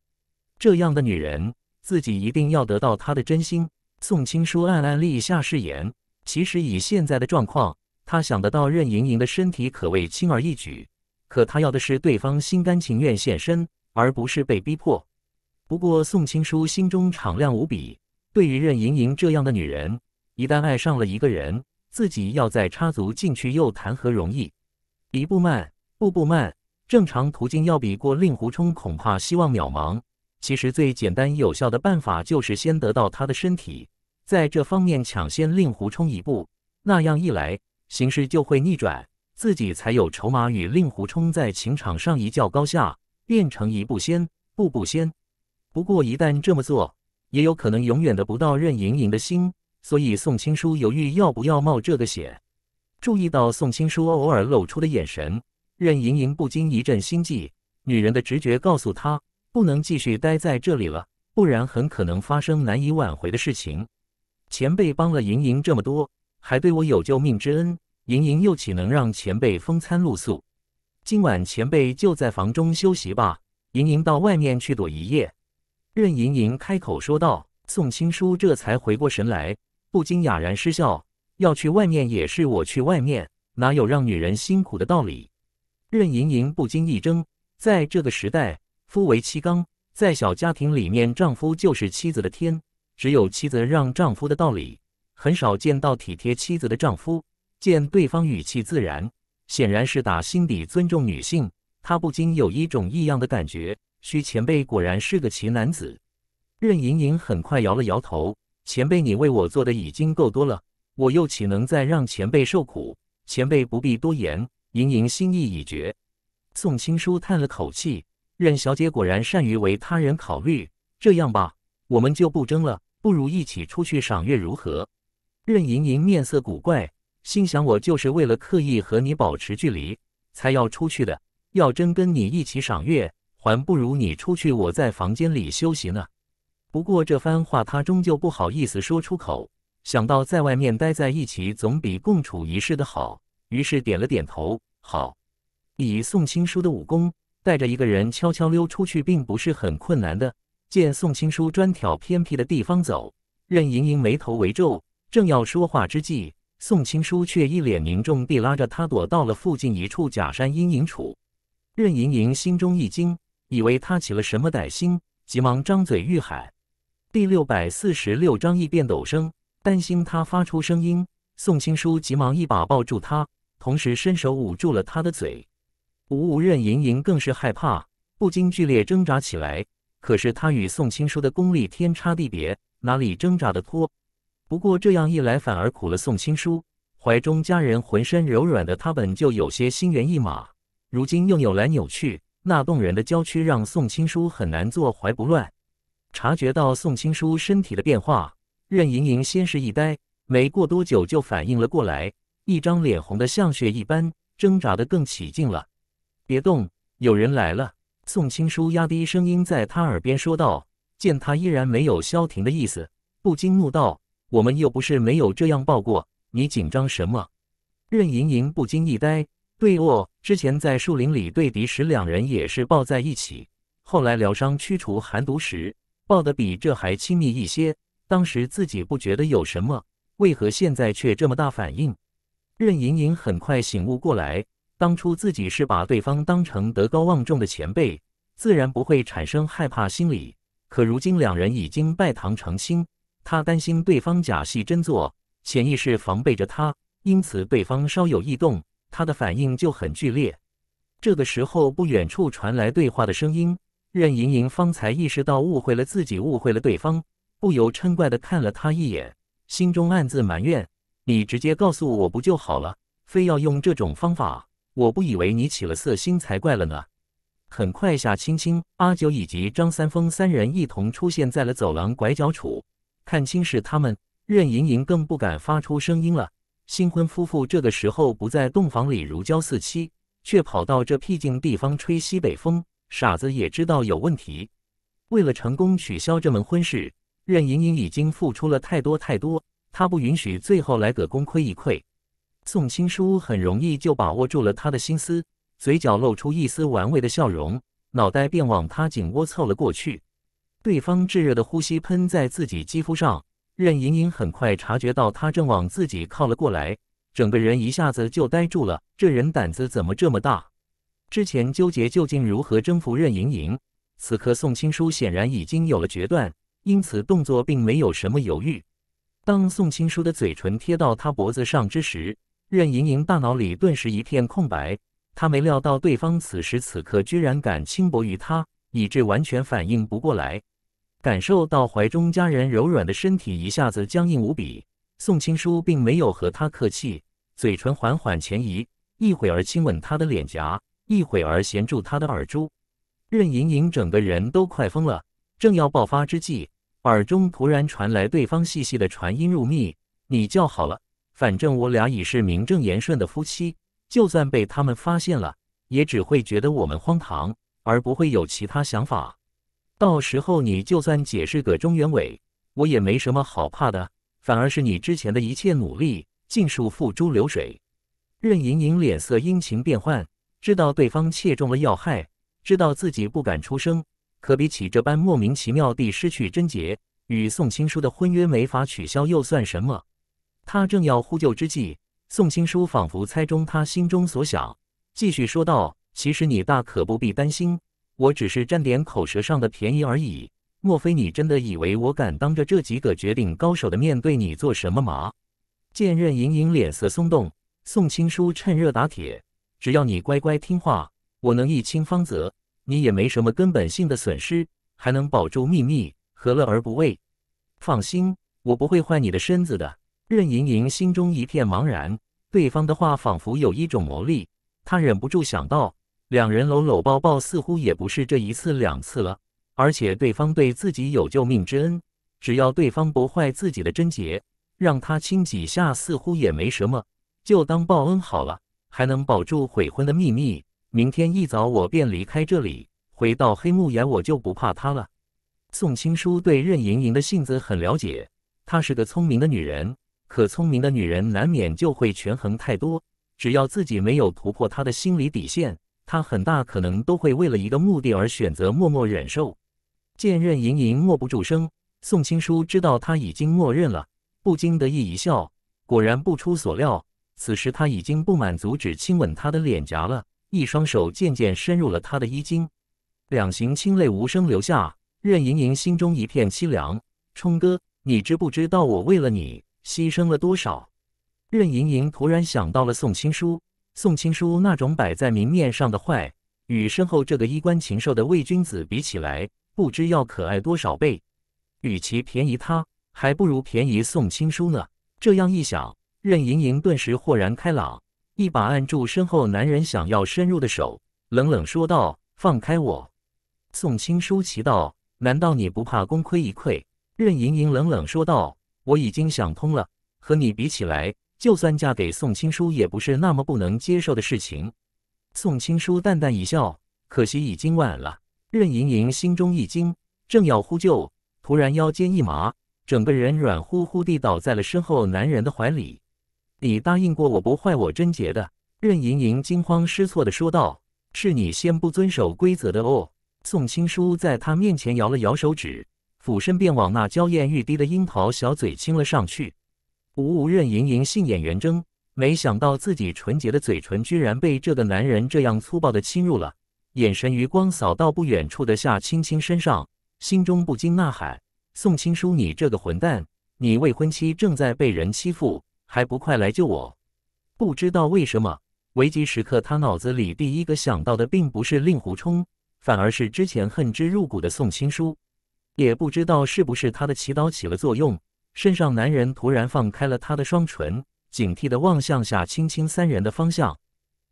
这样的女人，自己一定要得到她的真心。宋青书暗暗立下誓言。其实以现在的状况，他想得到任盈盈的身体可谓轻而易举，可他要的是对方心甘情愿献身，而不是被逼迫。不过宋青书心中敞亮无比。对于任盈盈这样的女人，一旦爱上了一个人，自己要再插足进去又谈何容易？一步慢，步步慢。正常途径要比过令狐冲，恐怕希望渺茫。其实最简单有效的办法就是先得到他的身体，在这方面抢先令狐冲一步，那样一来形势就会逆转，自己才有筹码与令狐冲在情场上一较高下，变成一步先，步步先。不过一旦这么做，也有可能永远得不到任盈盈的心，所以宋青书犹豫要不要冒这个险。注意到宋青书偶尔露出的眼神，任盈盈不禁一阵心悸。女人的直觉告诉她，不能继续待在这里了，不然很可能发生难以挽回的事情。前辈帮了盈盈这么多，还对我有救命之恩，盈盈又岂能让前辈风餐露宿？今晚前辈就在房中休息吧，盈盈到外面去躲一夜。任盈盈开口说道：“宋青书这才回过神来，不禁哑然失笑。要去外面也是我去外面，哪有让女人辛苦的道理？”任盈盈不禁一怔，在这个时代，夫为妻纲，在小家庭里面，丈夫就是妻子的天，只有妻子让丈夫的道理，很少见到体贴妻子的丈夫。见对方语气自然，显然是打心底尊重女性，她不禁有一种异样的感觉。徐前辈果然是个奇男子。任盈盈很快摇了摇头：“前辈，你为我做的已经够多了，我又岂能再让前辈受苦？前辈不必多言，盈盈心意已决。”宋青书叹了口气：“任小姐果然善于为他人考虑。这样吧，我们就不争了，不如一起出去赏月如何？”任盈盈面色古怪，心想：“我就是为了刻意和你保持距离，才要出去的。要真跟你一起赏月……”还不如你出去，我在房间里休息呢。不过这番话他终究不好意思说出口，想到在外面待在一起总比共处一室的好，于是点了点头。好，以宋青书的武功，带着一个人悄悄溜出去，并不是很困难的。见宋青书专挑偏僻的地方走，任盈盈眉头微皱，正要说话之际，宋青书却一脸凝重地拉着他躲到了附近一处假山阴影处。任盈盈心中一惊。以为他起了什么歹心，急忙张嘴欲喊。第六百四十六章异变陡生，担心他发出声音，宋青书急忙一把抱住他，同时伸手捂住了他的嘴。吴任盈盈更是害怕，不禁剧烈挣扎起来。可是他与宋青书的功力天差地别，哪里挣扎得脱？不过这样一来，反而苦了宋青书，怀中佳人浑身柔软的他本就有些心猿意马，如今又扭来扭去。那动人的娇躯让宋青书很难坐怀不乱，察觉到宋青书身体的变化，任盈盈先是一呆，没过多久就反应了过来，一张脸红的像血一般，挣扎的更起劲了。别动，有人来了！宋青书压低声音在他耳边说道。见他依然没有消停的意思，不禁怒道：“我们又不是没有这样抱过，你紧张什么？”任盈盈不禁一呆。对哦，之前在树林里对敌时，两人也是抱在一起；后来疗伤驱除寒毒时，抱得比这还亲密一些。当时自己不觉得有什么，为何现在却这么大反应？任盈盈很快醒悟过来，当初自己是把对方当成德高望重的前辈，自然不会产生害怕心理。可如今两人已经拜堂成亲，她担心对方假戏真做，潜意识防备着他，因此对方稍有异动。他的反应就很剧烈。这个时候，不远处传来对话的声音。任盈盈方才意识到误会了自己，误会了对方，不由嗔怪地看了他一眼，心中暗自埋怨：“你直接告诉我不就好了，非要用这种方法？我不以为你起了色心才怪了呢。”很快，夏青青、阿九以及张三丰三人一同出现在了走廊拐角处。看清是他们，任盈盈更不敢发出声音了。新婚夫妇这个时候不在洞房里如胶似漆，却跑到这僻静地方吹西北风，傻子也知道有问题。为了成功取消这门婚事，任盈盈已经付出了太多太多，她不允许最后来个功亏一篑。宋青书很容易就把握住了他的心思，嘴角露出一丝玩味的笑容，脑袋便往他颈窝凑了过去，对方炙热的呼吸喷在自己肌肤上。任盈盈很快察觉到他正往自己靠了过来，整个人一下子就呆住了。这人胆子怎么这么大？之前纠结究竟如何征服任盈盈，此刻宋青书显然已经有了决断，因此动作并没有什么犹豫。当宋青书的嘴唇贴到他脖子上之时，任盈盈大脑里顿时一片空白。他没料到对方此时此刻居然敢轻薄于他，以致完全反应不过来。感受到怀中佳人柔软的身体一下子僵硬无比，宋青书并没有和他客气，嘴唇缓缓前移，一会儿亲吻他的脸颊，一会儿衔住他的耳珠。任盈盈整个人都快疯了，正要爆发之际，耳中突然传来对方细细的传音入密：“你叫好了，反正我俩已是名正言顺的夫妻，就算被他们发现了，也只会觉得我们荒唐，而不会有其他想法。”到时候你就算解释个中原委，我也没什么好怕的，反而是你之前的一切努力尽数付诸流水。任盈盈脸色阴晴变幻，知道对方切中了要害，知道自己不敢出声，可比起这般莫名其妙地失去贞洁，与宋青书的婚约没法取消又算什么？他正要呼救之际，宋青书仿佛猜中他心中所想，继续说道：“其实你大可不必担心。”我只是占点口舌上的便宜而已。莫非你真的以为我敢当着这几个绝顶高手的面对你做什么吗？剑刃盈盈脸色松动，宋青书趁热打铁：“只要你乖乖听话，我能一清方泽，你也没什么根本性的损失，还能保住秘密，何乐而不为？放心，我不会坏你的身子的。”任盈盈心中一片茫然，对方的话仿佛有一种魔力，她忍不住想到。两人搂搂抱抱，似乎也不是这一次两次了。而且对方对自己有救命之恩，只要对方不坏自己的贞洁，让他亲几下似乎也没什么，就当报恩好了，还能保住悔婚的秘密。明天一早我便离开这里，回到黑木崖，我就不怕他了。宋青书对任盈盈的性子很了解，她是个聪明的女人，可聪明的女人难免就会权衡太多，只要自己没有突破她的心理底线。他很大可能都会为了一个目的而选择默默忍受。见任盈盈默不住声，宋青书知道他已经默认了，不禁得意一笑。果然不出所料，此时他已经不满足只亲吻她的脸颊了，一双手渐渐深入了她的衣襟，两行清泪无声流下。任盈盈心中一片凄凉。冲哥，你知不知道我为了你牺牲了多少？任盈盈突然想到了宋青书。宋青书那种摆在明面上的坏，与身后这个衣冠禽兽的伪君子比起来，不知要可爱多少倍。与其便宜他，还不如便宜宋青书呢。这样一想，任盈盈顿时豁然开朗，一把按住身后男人想要深入的手，冷冷说道：“放开我！”宋青书奇道：“难道你不怕功亏一篑？”任盈盈冷冷说道：“我已经想通了，和你比起来。”就算嫁给宋青书也不是那么不能接受的事情。宋青书淡淡一笑，可惜已经晚了。任盈盈心中一惊，正要呼救，突然腰间一麻，整个人软乎乎地倒在了身后男人的怀里。“你答应过我不坏我贞洁的。”任盈盈惊慌失措地说道，“是你先不遵守规则的哦。”宋青书在她面前摇了摇手指，俯身便往那娇艳欲滴的樱桃小嘴亲了上去。吴无任盈盈杏眼圆睁，没想到自己纯洁的嘴唇居然被这个男人这样粗暴的侵入了。眼神余光扫到不远处的夏青青身上，心中不禁呐喊：“宋青书，你这个混蛋！你未婚妻正在被人欺负，还不快来救我！”不知道为什么，危急时刻他脑子里第一个想到的并不是令狐冲，反而是之前恨之入骨的宋青书。也不知道是不是他的祈祷起了作用。身上男人突然放开了他的双唇，警惕地望向下青青三人的方向。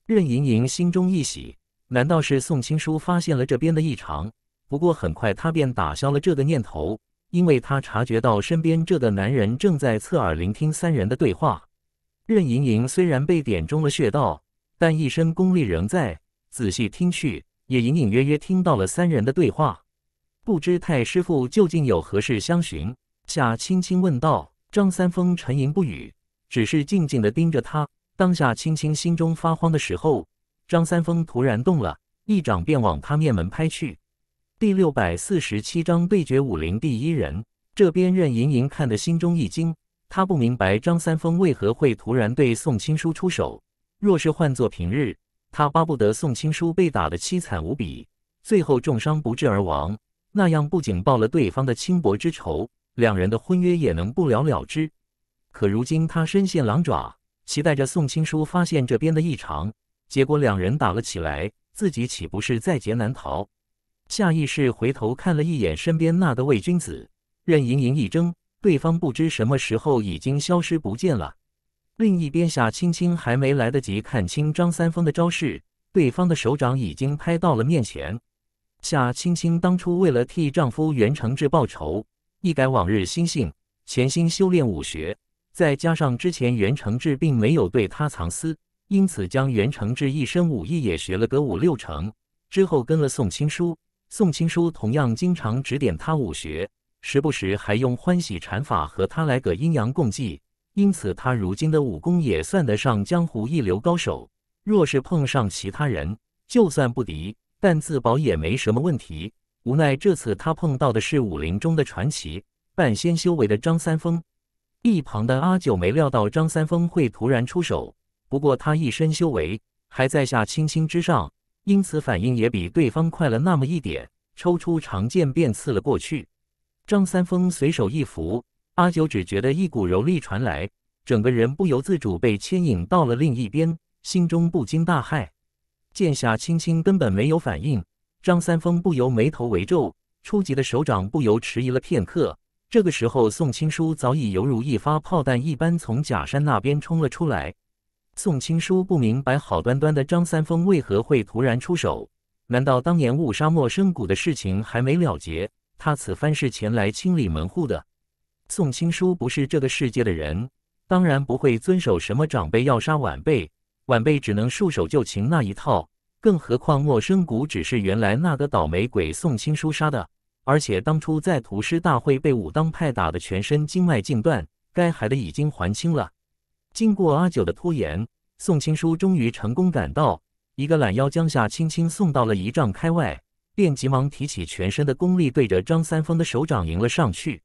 任盈盈心中一喜，难道是宋青书发现了这边的异常？不过很快她便打消了这个念头，因为她察觉到身边这个男人正在侧耳聆听三人的对话。任盈盈虽然被点中了穴道，但一身功力仍在，仔细听去，也隐隐约约听到了三人的对话。不知太师傅究竟有何事相询？下轻轻问道：“张三丰沉吟不语，只是静静的盯着他。当下青青心中发慌的时候，张三丰突然动了，一掌便往他面门拍去。”第六百四十七章对决武林第一人。这边任盈盈看得心中一惊，她不明白张三丰为何会突然对宋青书出手。若是换作平日，他巴不得宋青书被打得凄惨无比，最后重伤不治而亡，那样不仅报了对方的轻薄之仇。两人的婚约也能不了了之，可如今他身陷狼爪，期待着宋青书发现这边的异常，结果两人打了起来，自己岂不是在劫难逃？下意识回头看了一眼身边那个伪君子任盈盈，一怔，对方不知什么时候已经消失不见了。另一边夏青青还没来得及看清张三丰的招式，对方的手掌已经拍到了面前。夏青青当初为了替丈夫袁承志报仇。一改往日心性，潜心修炼武学，再加上之前袁承志并没有对他藏私，因此将袁承志一身武艺也学了个五六成。之后跟了宋青书，宋青书同样经常指点他武学，时不时还用欢喜禅法和他来个阴阳共济，因此他如今的武功也算得上江湖一流高手。若是碰上其他人，就算不敌，但自保也没什么问题。无奈，这次他碰到的是武林中的传奇，半仙修为的张三丰。一旁的阿九没料到张三丰会突然出手，不过他一身修为还在下青青之上，因此反应也比对方快了那么一点，抽出长剑便刺了过去。张三丰随手一拂，阿九只觉得一股柔力传来，整个人不由自主被牵引到了另一边，心中不禁大骇。剑下青青根本没有反应。张三丰不由眉头微皱，初级的手掌不由迟疑了片刻。这个时候，宋青书早已犹如一发炮弹一般从假山那边冲了出来。宋青书不明白，好端端的张三丰为何会突然出手？难道当年误杀陌生谷的事情还没了结？他此番是前来清理门户的。宋青书不是这个世界的人，当然不会遵守什么长辈要杀晚辈，晚辈只能束手就擒那一套。更何况，莫生谷只是原来那个倒霉鬼宋青书杀的，而且当初在屠师大会被武当派打的全身经脉尽断，该还的已经还清了。经过阿九的拖延，宋青书终于成功赶到，一个懒腰将夏青青送到了一丈开外，便急忙提起全身的功力，对着张三丰的手掌迎了上去。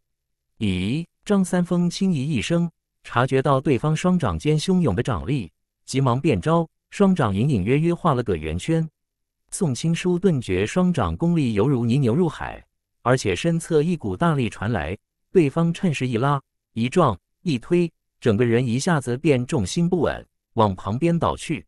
咦？张三丰轻咦一声，察觉到对方双掌间汹涌的掌力，急忙变招。双掌隐隐约约画了个圆圈，宋青书顿觉双掌功力犹如泥牛入海，而且身侧一股大力传来，对方趁势一拉一撞一推，整个人一下子便重心不稳，往旁边倒去。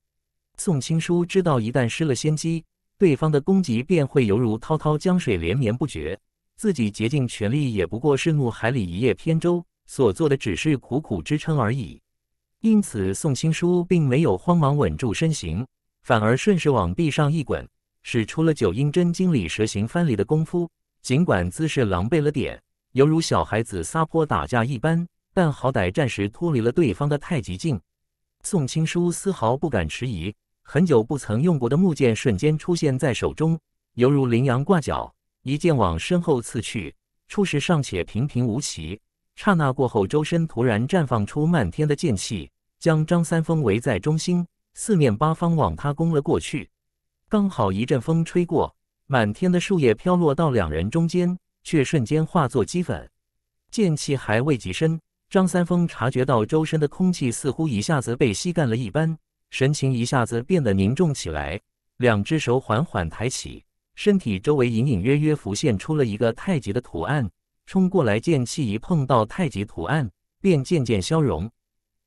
宋青书知道，一旦失了先机，对方的攻击便会犹如滔滔江水连绵不绝，自己竭尽全力也不过是怒海里一叶扁舟，所做的只是苦苦支撑而已。因此，宋青书并没有慌忙稳住身形，反而顺势往地上一滚，使出了《九阴真经》里蛇形翻离的功夫。尽管姿势狼狈了点，犹如小孩子撒泼打架一般，但好歹暂时脱离了对方的太极境。宋青书丝毫不敢迟疑，很久不曾用过的木剑瞬间出现在手中，犹如羚羊挂角，一剑往身后刺去，初时尚且平平无奇。刹那过后，周身突然绽放出漫天的剑气，将张三丰围在中心，四面八方往他攻了过去。刚好一阵风吹过，满天的树叶飘落到两人中间，却瞬间化作齑粉。剑气还未及身，张三丰察觉到周身的空气似乎一下子被吸干了一般，神情一下子变得凝重起来，两只手缓缓抬起，身体周围隐隐约约浮现出了一个太极的图案。冲过来，剑气一碰到太极图案，便渐渐消融。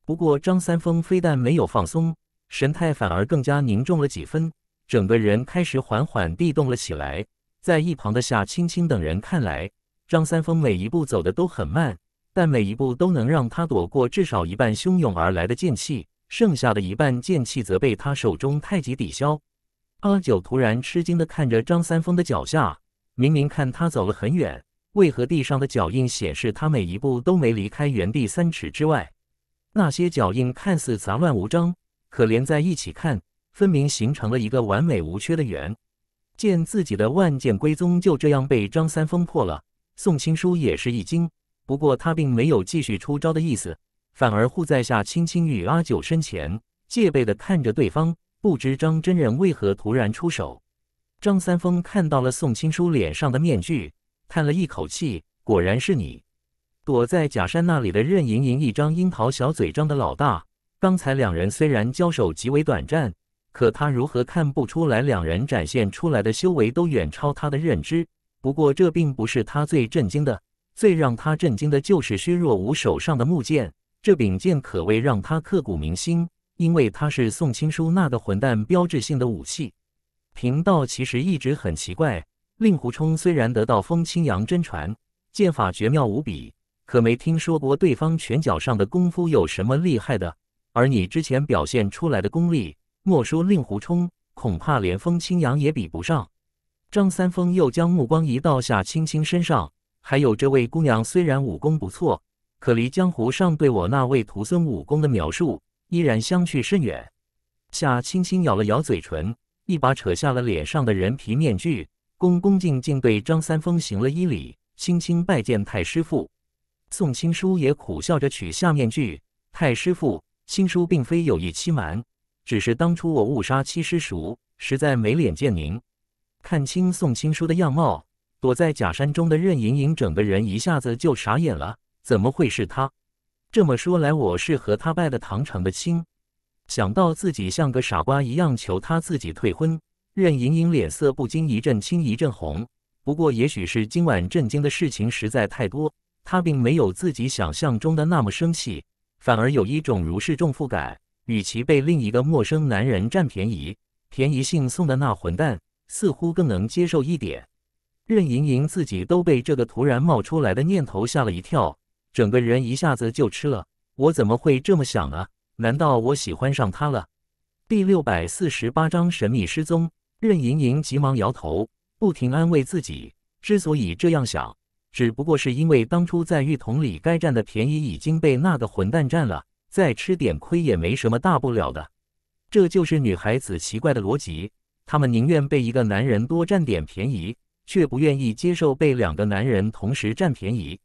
不过张三丰非但没有放松，神态反而更加凝重了几分，整个人开始缓缓地动了起来。在一旁的夏青青等人看来，张三丰每一步走的都很慢，但每一步都能让他躲过至少一半汹涌而来的剑气，剩下的一半剑气则被他手中太极抵消。阿九突然吃惊地看着张三丰的脚下，明明看他走了很远。为何地上的脚印显示他每一步都没离开原地三尺之外？那些脚印看似杂乱无章，可连在一起看，分明形成了一个完美无缺的圆。见自己的万剑归宗就这样被张三丰破了，宋青书也是一惊。不过他并没有继续出招的意思，反而护在下，轻轻与阿九身前，戒备地看着对方，不知张真人为何突然出手。张三丰看到了宋青书脸上的面具。叹了一口气，果然是你！躲在假山那里的任盈盈，一张樱桃小嘴张的老大。刚才两人虽然交手极为短暂，可他如何看不出来，两人展现出来的修为都远超他的认知。不过，这并不是他最震惊的，最让他震惊的就是薛若无手上的木剑。这柄剑可谓让他刻骨铭心，因为它是宋青书那个混蛋标志性的武器。贫道其实一直很奇怪。令狐冲虽然得到风清扬真传，剑法绝妙无比，可没听说过对方拳脚上的功夫有什么厉害的。而你之前表现出来的功力，莫说令狐冲，恐怕连风清扬也比不上。张三丰又将目光移到夏青青身上，还有这位姑娘，虽然武功不错，可离江湖上对我那位徒孙武功的描述，依然相去甚远。夏青青咬了咬嘴唇，一把扯下了脸上的人皮面具。恭恭敬敬对张三丰行了一礼，轻轻拜见太师父。宋青书也苦笑着取下面具。太师父，青书并非有意欺瞒，只是当初我误杀七师叔，实在没脸见您。看清宋青书的样貌，躲在假山中的任盈盈整个人一下子就傻眼了。怎么会是他？这么说来，我是和他拜的堂成的亲。想到自己像个傻瓜一样求他自己退婚。任盈盈脸色不禁一阵青一阵红，不过也许是今晚震惊的事情实在太多，她并没有自己想象中的那么生气，反而有一种如释重负感。与其被另一个陌生男人占便宜，便宜姓宋的那混蛋似乎更能接受一点。任盈盈自己都被这个突然冒出来的念头吓了一跳，整个人一下子就吃了。我怎么会这么想啊？难道我喜欢上他了？第六百四十八章神秘失踪。任盈盈急忙摇头，不停安慰自己。之所以这样想，只不过是因为当初在浴桶里该占的便宜已经被那个混蛋占了，再吃点亏也没什么大不了的。这就是女孩子奇怪的逻辑：她们宁愿被一个男人多占点便宜，却不愿意接受被两个男人同时占便宜。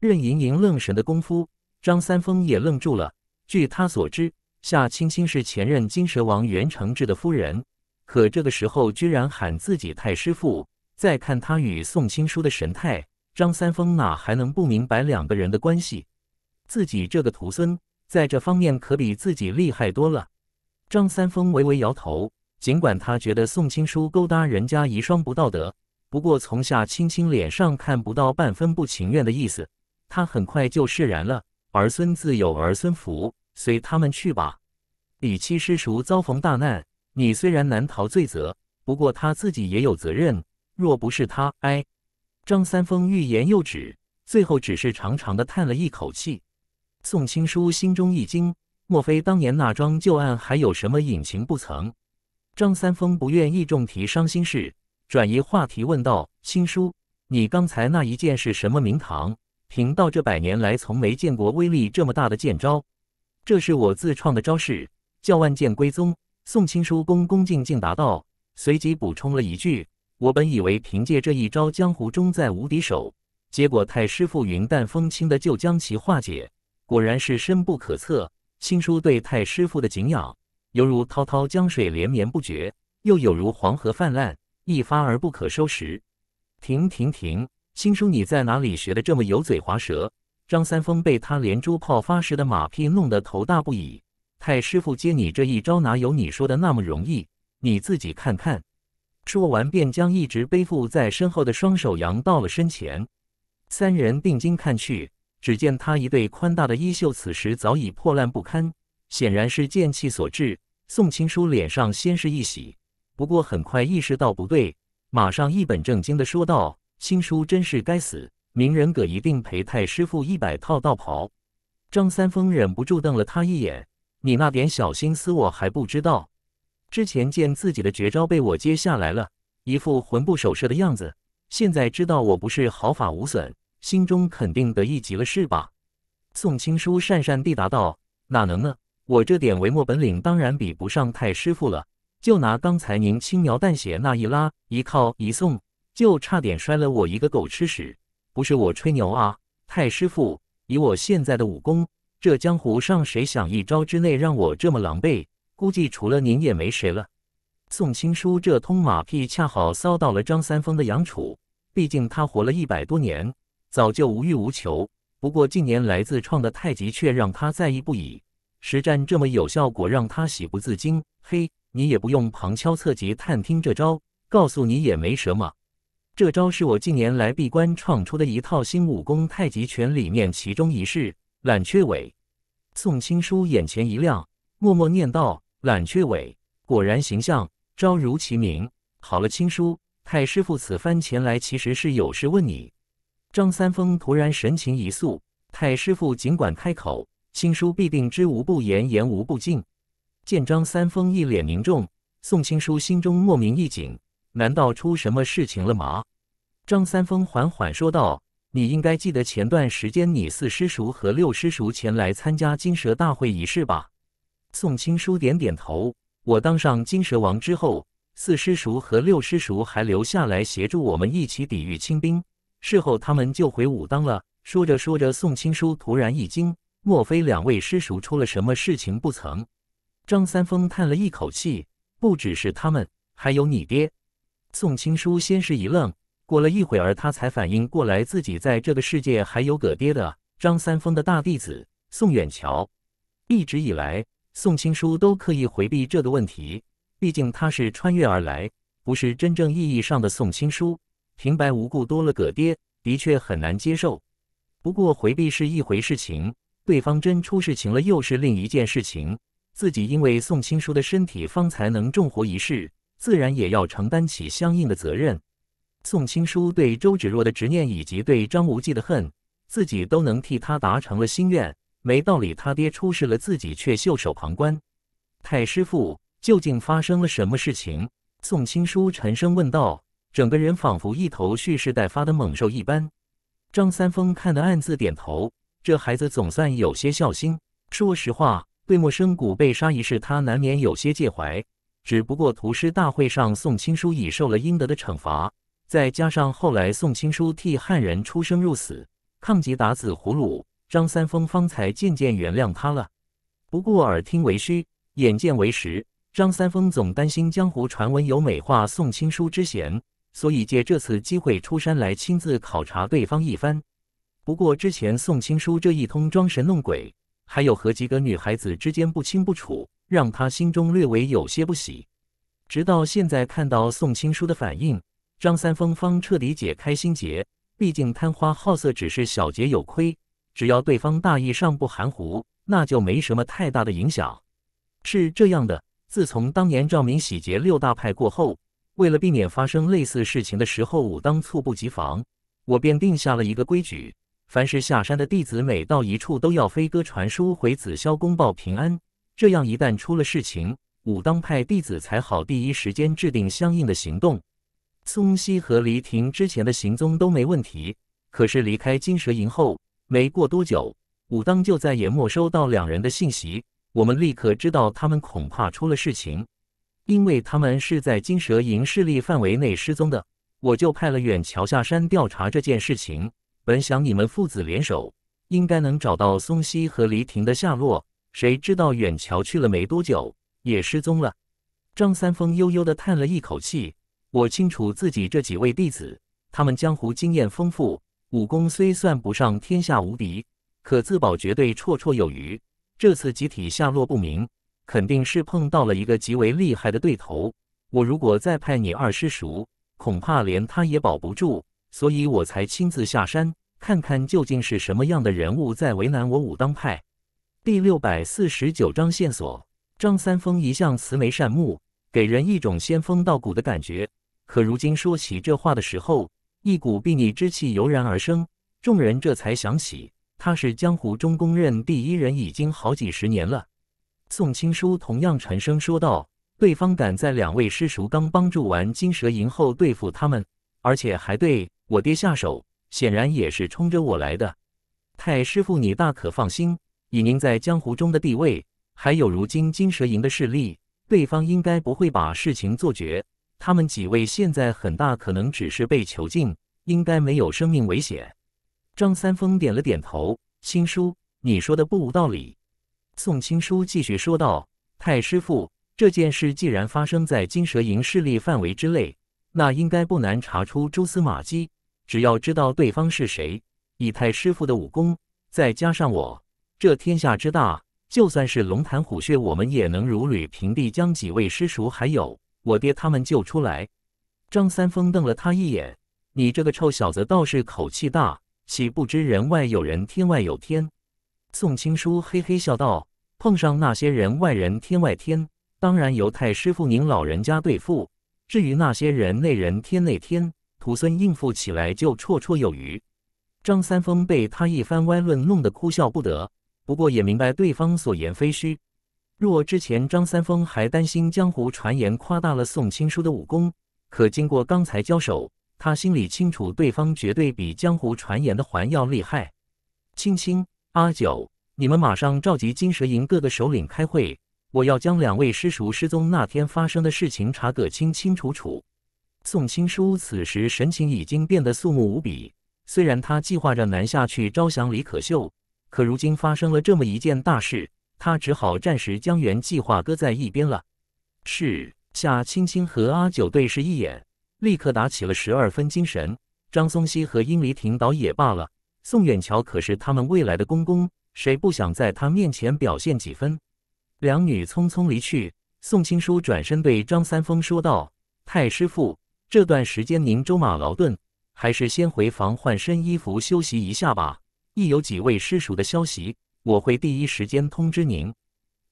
任盈盈愣神的功夫，张三丰也愣住了。据他所知，夏青青是前任金蛇王袁承志的夫人。可这个时候居然喊自己太师父，再看他与宋青书的神态，张三丰哪还能不明白两个人的关系？自己这个徒孙在这方面可比自己厉害多了。张三丰微微摇头，尽管他觉得宋青书勾搭人家遗孀不道德，不过从夏青青脸上看不到半分不情愿的意思，他很快就释然了。儿孙自有儿孙福，随他们去吧。李七师叔遭逢大难。你虽然难逃罪责，不过他自己也有责任。若不是他，哎，张三丰欲言又止，最后只是长长的叹了一口气。宋青书心中一惊，莫非当年那桩旧案还有什么隐情不曾？张三丰不愿意重提伤心事，转移话题问道：“青书，你刚才那一件是什么名堂？贫道这百年来从没见过威力这么大的剑招，这是我自创的招式，叫万剑归宗。”宋青书恭恭敬敬答道，随即补充了一句：“我本以为凭借这一招，江湖中再无敌手，结果太师傅云淡风轻的就将其化解，果然是深不可测。”青书对太师傅的敬仰，犹如滔滔江水连绵不绝，又有如黄河泛滥，一发而不可收拾。停停停，青书，你在哪里学的这么油嘴滑舌？张三丰被他连珠炮发时的马屁弄得头大不已。太师傅接你这一招，哪有你说的那么容易？你自己看看。”说完，便将一直背负在身后的双手扬到了身前。三人定睛看去，只见他一对宽大的衣袖，此时早已破烂不堪，显然是剑气所致。宋青书脸上先是一喜，不过很快意识到不对，马上一本正经地说道：“青书真是该死，明人葛一定赔太师傅一百套道袍。”张三丰忍不住瞪了他一眼。你那点小心思我还不知道。之前见自己的绝招被我接下来了，一副魂不守舍的样子。现在知道我不是毫发无损，心中肯定得意极了，是吧？宋青书讪讪地答道：“哪能呢？我这点帷幕本领当然比不上太师傅了。就拿刚才您轻描淡写那一拉、一靠、一送，就差点摔了我一个狗吃屎。不是我吹牛啊，太师傅，以我现在的武功……”这江湖上，谁想一招之内让我这么狼狈？估计除了您也没谁了。宋青书这通马屁恰好骚到了张三丰的杨处。毕竟他活了一百多年，早就无欲无求。不过近年来自创的太极却让他在意不已。实战这么有效果，让他喜不自禁。嘿，你也不用旁敲侧击探听这招，告诉你也没什么。这招是我近年来闭关创出的一套新武功，太极拳里面其中一式。揽雀尾，宋青书眼前一亮，默默念道：“揽雀尾，果然形象，昭如其名。”好了，青书，太师傅此番前来，其实是有事问你。张三丰突然神情一肃：“太师傅尽管开口，青书必定知无不言，言无不尽。”见张三丰一脸凝重，宋青书心中莫名一紧，难道出什么事情了吗？张三丰缓缓说道。你应该记得前段时间，你四师叔和六师叔前来参加金蛇大会仪式吧？宋青书点点头。我当上金蛇王之后，四师叔和六师叔还留下来协助我们一起抵御清兵，事后他们就回武当了。说着说着，宋青书突然一惊：“莫非两位师叔出了什么事情？不曾？”张三丰叹了一口气：“不只是他们，还有你爹。”宋青书先是一愣。过了一会儿，他才反应过来，自己在这个世界还有个爹的，张三丰的大弟子宋远桥。一直以来，宋青书都刻意回避这个问题，毕竟他是穿越而来，不是真正意义上的宋青书，平白无故多了葛爹，的确很难接受。不过回避是一回事情，对方真出事情了又是另一件事情。自己因为宋青书的身体方才能重活一世，自然也要承担起相应的责任。宋青书对周芷若的执念以及对张无忌的恨，自己都能替他达成了心愿，没道理他爹出事了，自己却袖手旁观。太师父，究竟发生了什么事情？宋青书沉声问道，整个人仿佛一头蓄势待发的猛兽一般。张三丰看得暗自点头，这孩子总算有些孝心。说实话，对莫生谷被杀一事，他难免有些介怀。只不过屠师大会上，宋青书已受了应得的惩罚。再加上后来宋青书替汉人出生入死，抗击鞑子胡虏，张三丰方才渐渐原谅他了。不过耳听为虚，眼见为实，张三丰总担心江湖传闻有美化宋青书之嫌，所以借这次机会出山来亲自考察对方一番。不过之前宋青书这一通装神弄鬼，还有和几个女孩子之间不清不楚，让他心中略微有些不喜。直到现在看到宋青书的反应。张三丰方彻底解开心结，毕竟贪花好色只是小节有亏，只要对方大意尚不含糊，那就没什么太大的影响。是这样的，自从当年赵明洗劫六大派过后，为了避免发生类似事情的时候武当猝不及防，我便定下了一个规矩：凡是下山的弟子，每到一处都要飞鸽传书回紫霄宫报平安。这样一旦出了事情，武当派弟子才好第一时间制定相应的行动。松溪和黎庭之前的行踪都没问题，可是离开金蛇营后没过多久，武当就再也没收到两人的信息。我们立刻知道他们恐怕出了事情，因为他们是在金蛇营势力范围内失踪的。我就派了远桥下山调查这件事情。本想你们父子联手，应该能找到松溪和黎庭的下落，谁知道远桥去了没多久也失踪了。张三丰悠悠地叹了一口气。我清楚自己这几位弟子，他们江湖经验丰富，武功虽算不上天下无敌，可自保绝对绰绰有余。这次集体下落不明，肯定是碰到了一个极为厉害的对头。我如果再派你二师叔，恐怕连他也保不住，所以我才亲自下山，看看究竟是什么样的人物在为难我武当派。第六百四十九章线索。张三丰一向慈眉善目，给人一种仙风道骨的感觉。可如今说起这话的时候，一股睥睨之气油然而生。众人这才想起，他是江湖中公认第一人，已经好几十年了。宋青书同样沉声说道：“对方敢在两位师叔刚帮助完金蛇营后对付他们，而且还对我爹下手，显然也是冲着我来的。太师父，你大可放心，以您在江湖中的地位，还有如今金蛇营的势力，对方应该不会把事情做绝。”他们几位现在很大可能只是被囚禁，应该没有生命危险。张三丰点了点头：“青叔，你说的不无道理。”宋青书继续说道：“太师父，这件事既然发生在金蛇营势力范围之内，那应该不难查出蛛丝马迹。只要知道对方是谁，以太师父的武功，再加上我，这天下之大，就算是龙潭虎穴，我们也能如履平地，将几位师叔还有。”我爹他们救出来。张三丰瞪了他一眼：“你这个臭小子，倒是口气大，岂不知人外有人，天外有天。”宋青书嘿嘿笑道：“碰上那些人外人、天外天，当然由太师傅您老人家对付；至于那些人内人、天内天，徒孙应付起来就绰绰有余。”张三丰被他一番歪论弄得哭笑不得，不过也明白对方所言非虚。若之前张三丰还担心江湖传言夸大了宋青书的武功，可经过刚才交手，他心里清楚，对方绝对比江湖传言的还要厉害。青青，阿九，你们马上召集金蛇营各个首领开会，我要将两位师叔失踪那天发生的事情查个清清楚楚。宋青书此时神情已经变得肃穆无比，虽然他计划着南下去招降李可秀，可如今发生了这么一件大事。他只好暂时将原计划搁在一边了。是夏青青和阿九对视一眼，立刻打起了十二分精神。张松溪和殷离亭倒也罢了，宋远桥可是他们未来的公公，谁不想在他面前表现几分？两女匆匆离去。宋青书转身对张三丰说道：“太师父，这段时间您周马劳顿，还是先回房换身衣服休息一下吧，亦有几位师叔的消息。”我会第一时间通知您，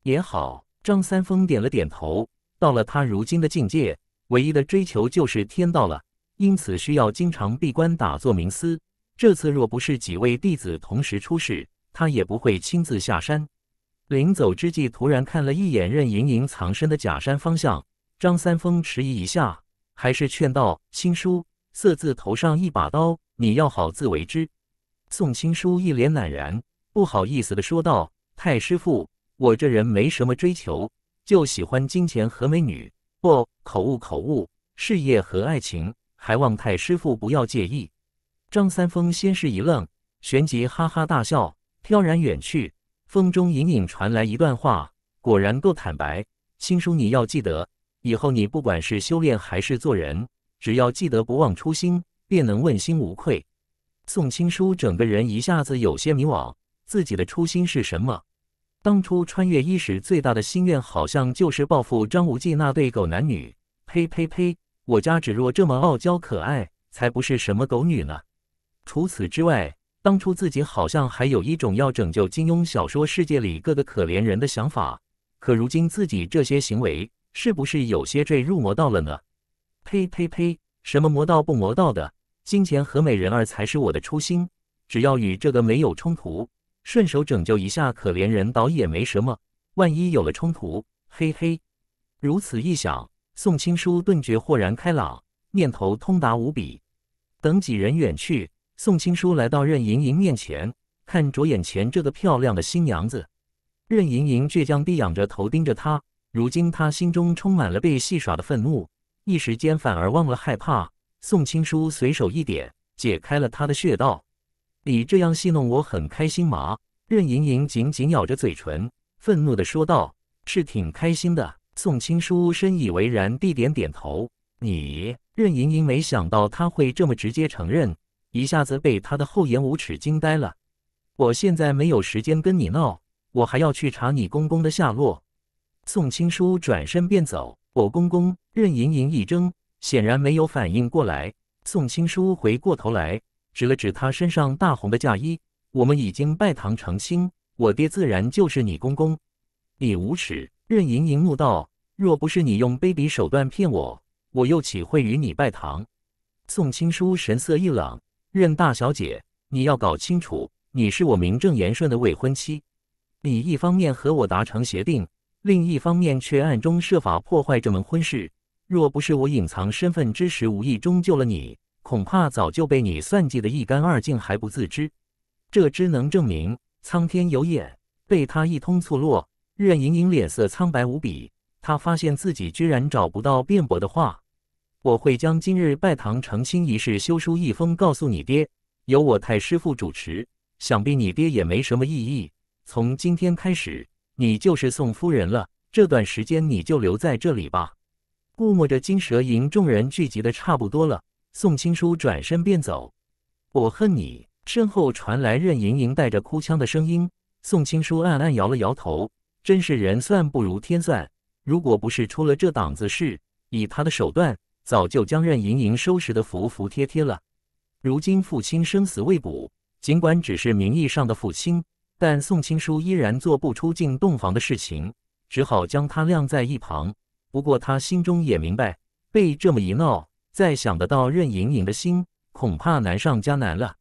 也好。张三丰点了点头。到了他如今的境界，唯一的追求就是天道了，因此需要经常闭关打坐冥思。这次若不是几位弟子同时出事，他也不会亲自下山。临走之际，突然看了一眼任盈盈藏身的假山方向，张三丰迟疑一下，还是劝道：“青书，色字头上一把刀，你要好自为之。”宋青书一脸懒然。不好意思的说道：“太师傅，我这人没什么追求，就喜欢金钱和美女。不，口误口误，事业和爱情。还望太师傅不要介意。”张三丰先是一愣，旋即哈哈大笑，飘然远去。风中隐隐传来一段话：“果然够坦白。”青叔，你要记得，以后你不管是修炼还是做人，只要记得不忘初心，便能问心无愧。宋青书整个人一下子有些迷惘。自己的初心是什么？当初穿越伊始，最大的心愿好像就是报复张无忌那对狗男女。呸呸呸！我家芷若这么傲娇可爱，才不是什么狗女呢。除此之外，当初自己好像还有一种要拯救金庸小说世界里各个可怜人的想法。可如今自己这些行为，是不是有些坠入魔道了呢？呸呸呸！什么魔道不魔道的，金钱和美人儿才是我的初心，只要与这个没有冲突。顺手拯救一下可怜人倒也没什么，万一有了冲突，嘿嘿。如此一想，宋青书顿觉豁然开朗，念头通达无比。等几人远去，宋青书来到任盈盈面前，看着眼前这个漂亮的新娘子，任盈盈倔强地仰着头盯着他。如今她心中充满了被戏耍的愤怒，一时间反而忘了害怕。宋青书随手一点，解开了她的穴道。你这样戏弄我很开心吗？任盈盈紧紧咬着嘴唇，愤怒地说道：“是挺开心的。”宋青书深以为然地点点头。你，任盈盈没想到他会这么直接承认，一下子被他的厚颜无耻惊呆了。我现在没有时间跟你闹，我还要去查你公公的下落。宋青书转身便走。我公公？任盈盈一怔，显然没有反应过来。宋青书回过头来。指了指他身上大红的嫁衣，我们已经拜堂成亲，我爹自然就是你公公。你无耻！任盈盈怒道：“若不是你用卑鄙手段骗我，我又岂会与你拜堂？”宋青书神色一冷：“任大小姐，你要搞清楚，你是我名正言顺的未婚妻。你一方面和我达成协定，另一方面却暗中设法破坏这门婚事。若不是我隐藏身份之时无意中救了你。”恐怕早就被你算计的一干二净，还不自知。这只能证明苍天有眼。被他一通错落，任盈盈脸色苍白无比。他发现自己居然找不到辩驳的话。我会将今日拜堂成亲仪式修书一封，告诉你爹。由我太师父主持，想必你爹也没什么异议。从今天开始，你就是宋夫人了。这段时间你就留在这里吧。估摸着金蛇营众人聚集的差不多了。宋青书转身便走，我恨你！身后传来任盈盈带着哭腔的声音。宋青书暗暗摇了摇头，真是人算不如天算。如果不是出了这档子事，以他的手段，早就将任盈盈收拾得服服帖帖了。如今父亲生死未卜，尽管只是名义上的父亲，但宋青书依然做不出进洞房的事情，只好将他晾在一旁。不过他心中也明白，被这么一闹。再想得到任盈盈的心，恐怕难上加难了。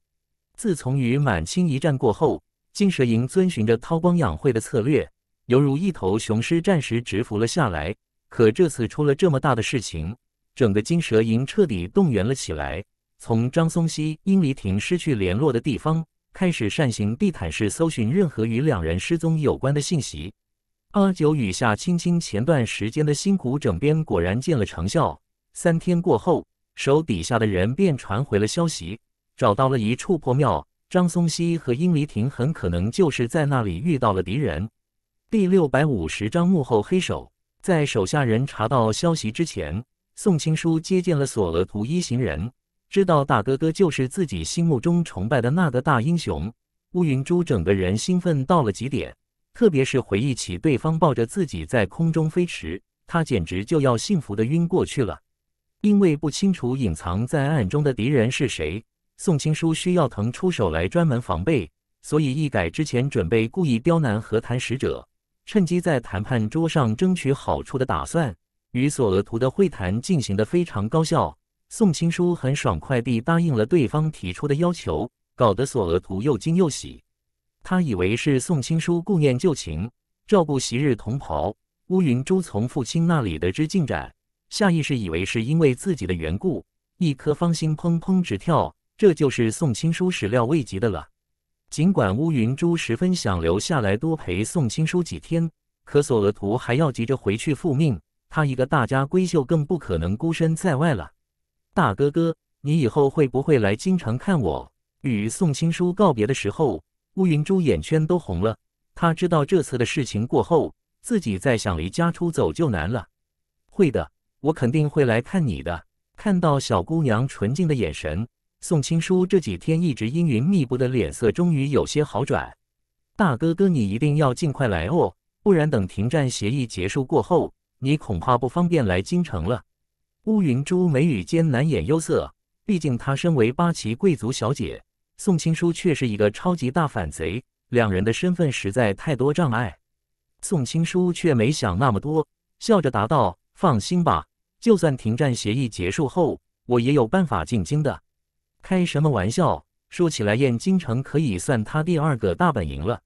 自从与满清一战过后，金蛇营遵循着韬光养晦的策略，犹如一头雄狮暂时蛰伏了下来。可这次出了这么大的事情，整个金蛇营彻底动员了起来，从张松溪、殷离亭失去联络的地方开始，擅行地毯式搜寻任何与两人失踪有关的信息。阿九与夏青青前段时间的辛苦整编，果然见了成效。三天过后，手底下的人便传回了消息，找到了一处破庙，张松溪和殷离亭很可能就是在那里遇到了敌人。第六百五十章幕后黑手。在手下人查到消息之前，宋青书接见了索额图一行人，知道大哥哥就是自己心目中崇拜的那个大英雄。乌云珠整个人兴奋到了极点，特别是回忆起对方抱着自己在空中飞驰，他简直就要幸福的晕过去了。因为不清楚隐藏在暗中的敌人是谁，宋青书需要腾出手来专门防备，所以一改之前准备故意刁难和谈使者，趁机在谈判桌上争取好处的打算。与索额图的会谈进行得非常高效，宋青书很爽快地答应了对方提出的要求，搞得索额图又惊又喜。他以为是宋青书顾念旧情，照顾昔日同袍。乌云珠从父亲那里得知进展。下意识以为是因为自己的缘故，一颗芳心砰砰直跳。这就是宋青书始料未及的了。尽管乌云珠十分想留下来多陪宋青书几天，可索额图还要急着回去复命，他一个大家闺秀更不可能孤身在外了。大哥哥，你以后会不会来京城看我？与宋青书告别的时候，乌云珠眼圈都红了。她知道这次的事情过后，自己再想离家出走就难了。会的。我肯定会来看你的。看到小姑娘纯净的眼神，宋青书这几天一直阴云密布的脸色终于有些好转。大哥哥，你一定要尽快来哦，不然等停战协议结束过后，你恐怕不方便来京城了。乌云珠眉宇间难掩忧色，毕竟她身为八旗贵族小姐，宋青书却是一个超级大反贼，两人的身份实在太多障碍。宋青书却没想那么多，笑着答道：“放心吧。”就算停战协议结束后，我也有办法进京的。开什么玩笑？说起来，燕京城可以算他第二个大本营了。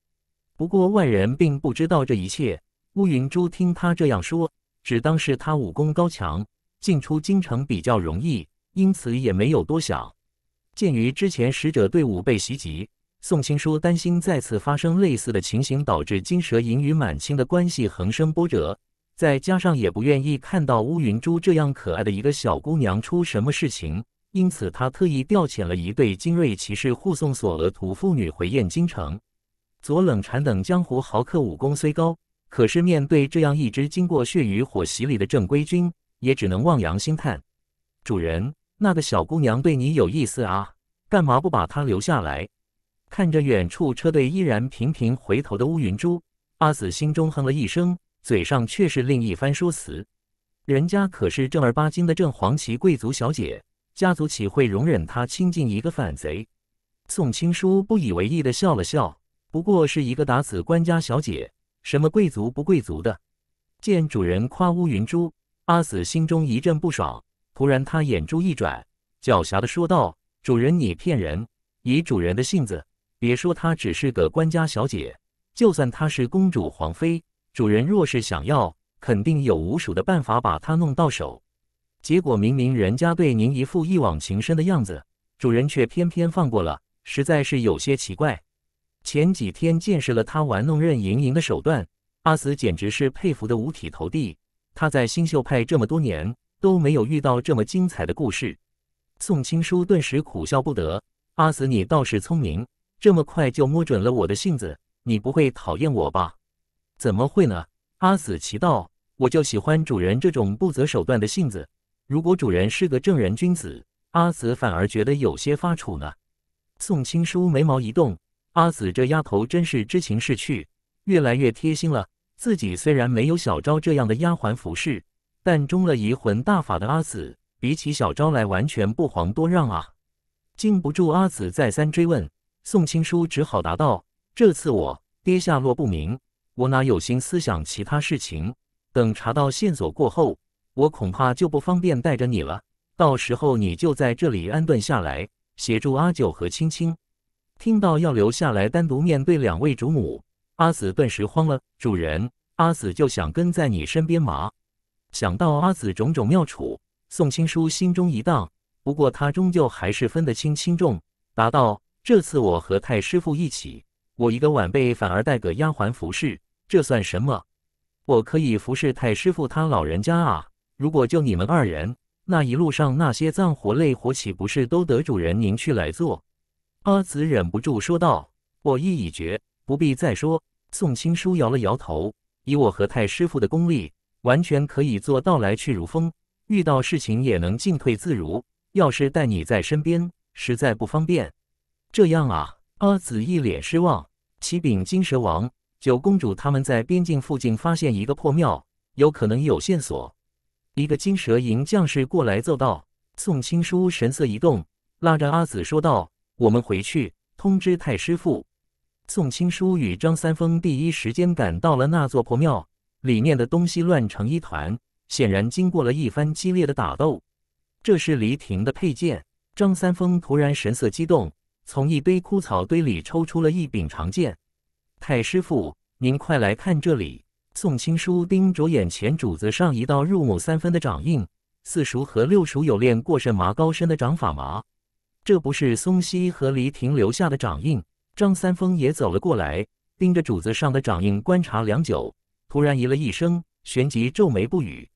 不过外人并不知道这一切。乌云珠听他这样说，只当是他武功高强，进出京城比较容易，因此也没有多想。鉴于之前使者队伍被袭击，宋青书担心再次发生类似的情形，导致金蛇营与满清的关系横生波折。再加上也不愿意看到乌云珠这样可爱的一个小姑娘出什么事情，因此他特意调遣了一队精锐骑士护送索额图妇女回燕京城。左冷禅等江湖豪客武功虽高，可是面对这样一支经过血与火洗礼的正规军，也只能望洋兴叹。主人，那个小姑娘对你有意思啊？干嘛不把她留下来？看着远处车队依然频频回头的乌云珠，阿紫心中哼了一声。嘴上却是另一番说辞，人家可是正儿八经的正黄旗贵族小姐，家族岂会容忍她亲近一个反贼？宋青书不以为意的笑了笑，不过是一个打死官家小姐，什么贵族不贵族的？见主人夸乌云珠，阿紫心中一阵不爽。突然，她眼珠一转，狡黠的说道：“主人，你骗人！以主人的性子，别说她只是个官家小姐，就算她是公主、皇妃。”主人若是想要，肯定有无数的办法把它弄到手。结果明明人家对您一副一往情深的样子，主人却偏偏放过了，实在是有些奇怪。前几天见识了他玩弄任盈盈的手段，阿紫简直是佩服的五体投地。他在星秀派这么多年，都没有遇到这么精彩的故事。宋青书顿时苦笑不得：“阿紫，你倒是聪明，这么快就摸准了我的性子。你不会讨厌我吧？”怎么会呢？阿紫奇道：“我就喜欢主人这种不择手段的性子。如果主人是个正人君子，阿紫反而觉得有些发怵呢。”宋青书眉毛一动：“阿紫这丫头真是知情识趣，越来越贴心了。自己虽然没有小昭这样的丫鬟服侍，但中了移魂大法的阿紫，比起小昭来完全不遑多让啊！”禁不住阿紫再三追问，宋青书只好答道：“这次我爹下落不明。”我哪有心思想其他事情？等查到线索过后，我恐怕就不方便带着你了。到时候你就在这里安顿下来，协助阿九和青青。听到要留下来单独面对两位主母，阿紫顿时慌了。主人，阿紫就想跟在你身边嘛。想到阿紫种种妙处，宋青书心中一荡。不过他终究还是分得清轻重，答道：“这次我和太师傅一起，我一个晚辈反而带个丫鬟服侍。”这算什么？我可以服侍太师父他老人家啊！如果就你们二人，那一路上那些脏活累活，岂不是都得主人您去来做？阿紫忍不住说道：“我意已决，不必再说。”宋青书摇了摇头：“以我和太师父的功力，完全可以做到来去如风，遇到事情也能进退自如。要是带你在身边，实在不方便。”这样啊？阿紫一脸失望：“启禀金蛇王。”九公主他们在边境附近发现一个破庙，有可能有线索。一个金蛇营将士过来奏道：“宋青书神色一动，拉着阿紫说道：‘我们回去通知太师父。’”宋青书与张三丰第一时间赶到了那座破庙，里面的东西乱成一团，显然经过了一番激烈的打斗。这是黎廷的佩剑。张三丰突然神色激动，从一堆枯草堆里抽出了一柄长剑。太师傅，您快来看这里！宋青书盯着眼前主子上一道入木三分的掌印，四叔和六叔有练过什么高深的掌法吗？这不是松溪和黎庭留下的掌印。张三丰也走了过来，盯着主子上的掌印观察良久，突然咦了一声，旋即皱眉不语。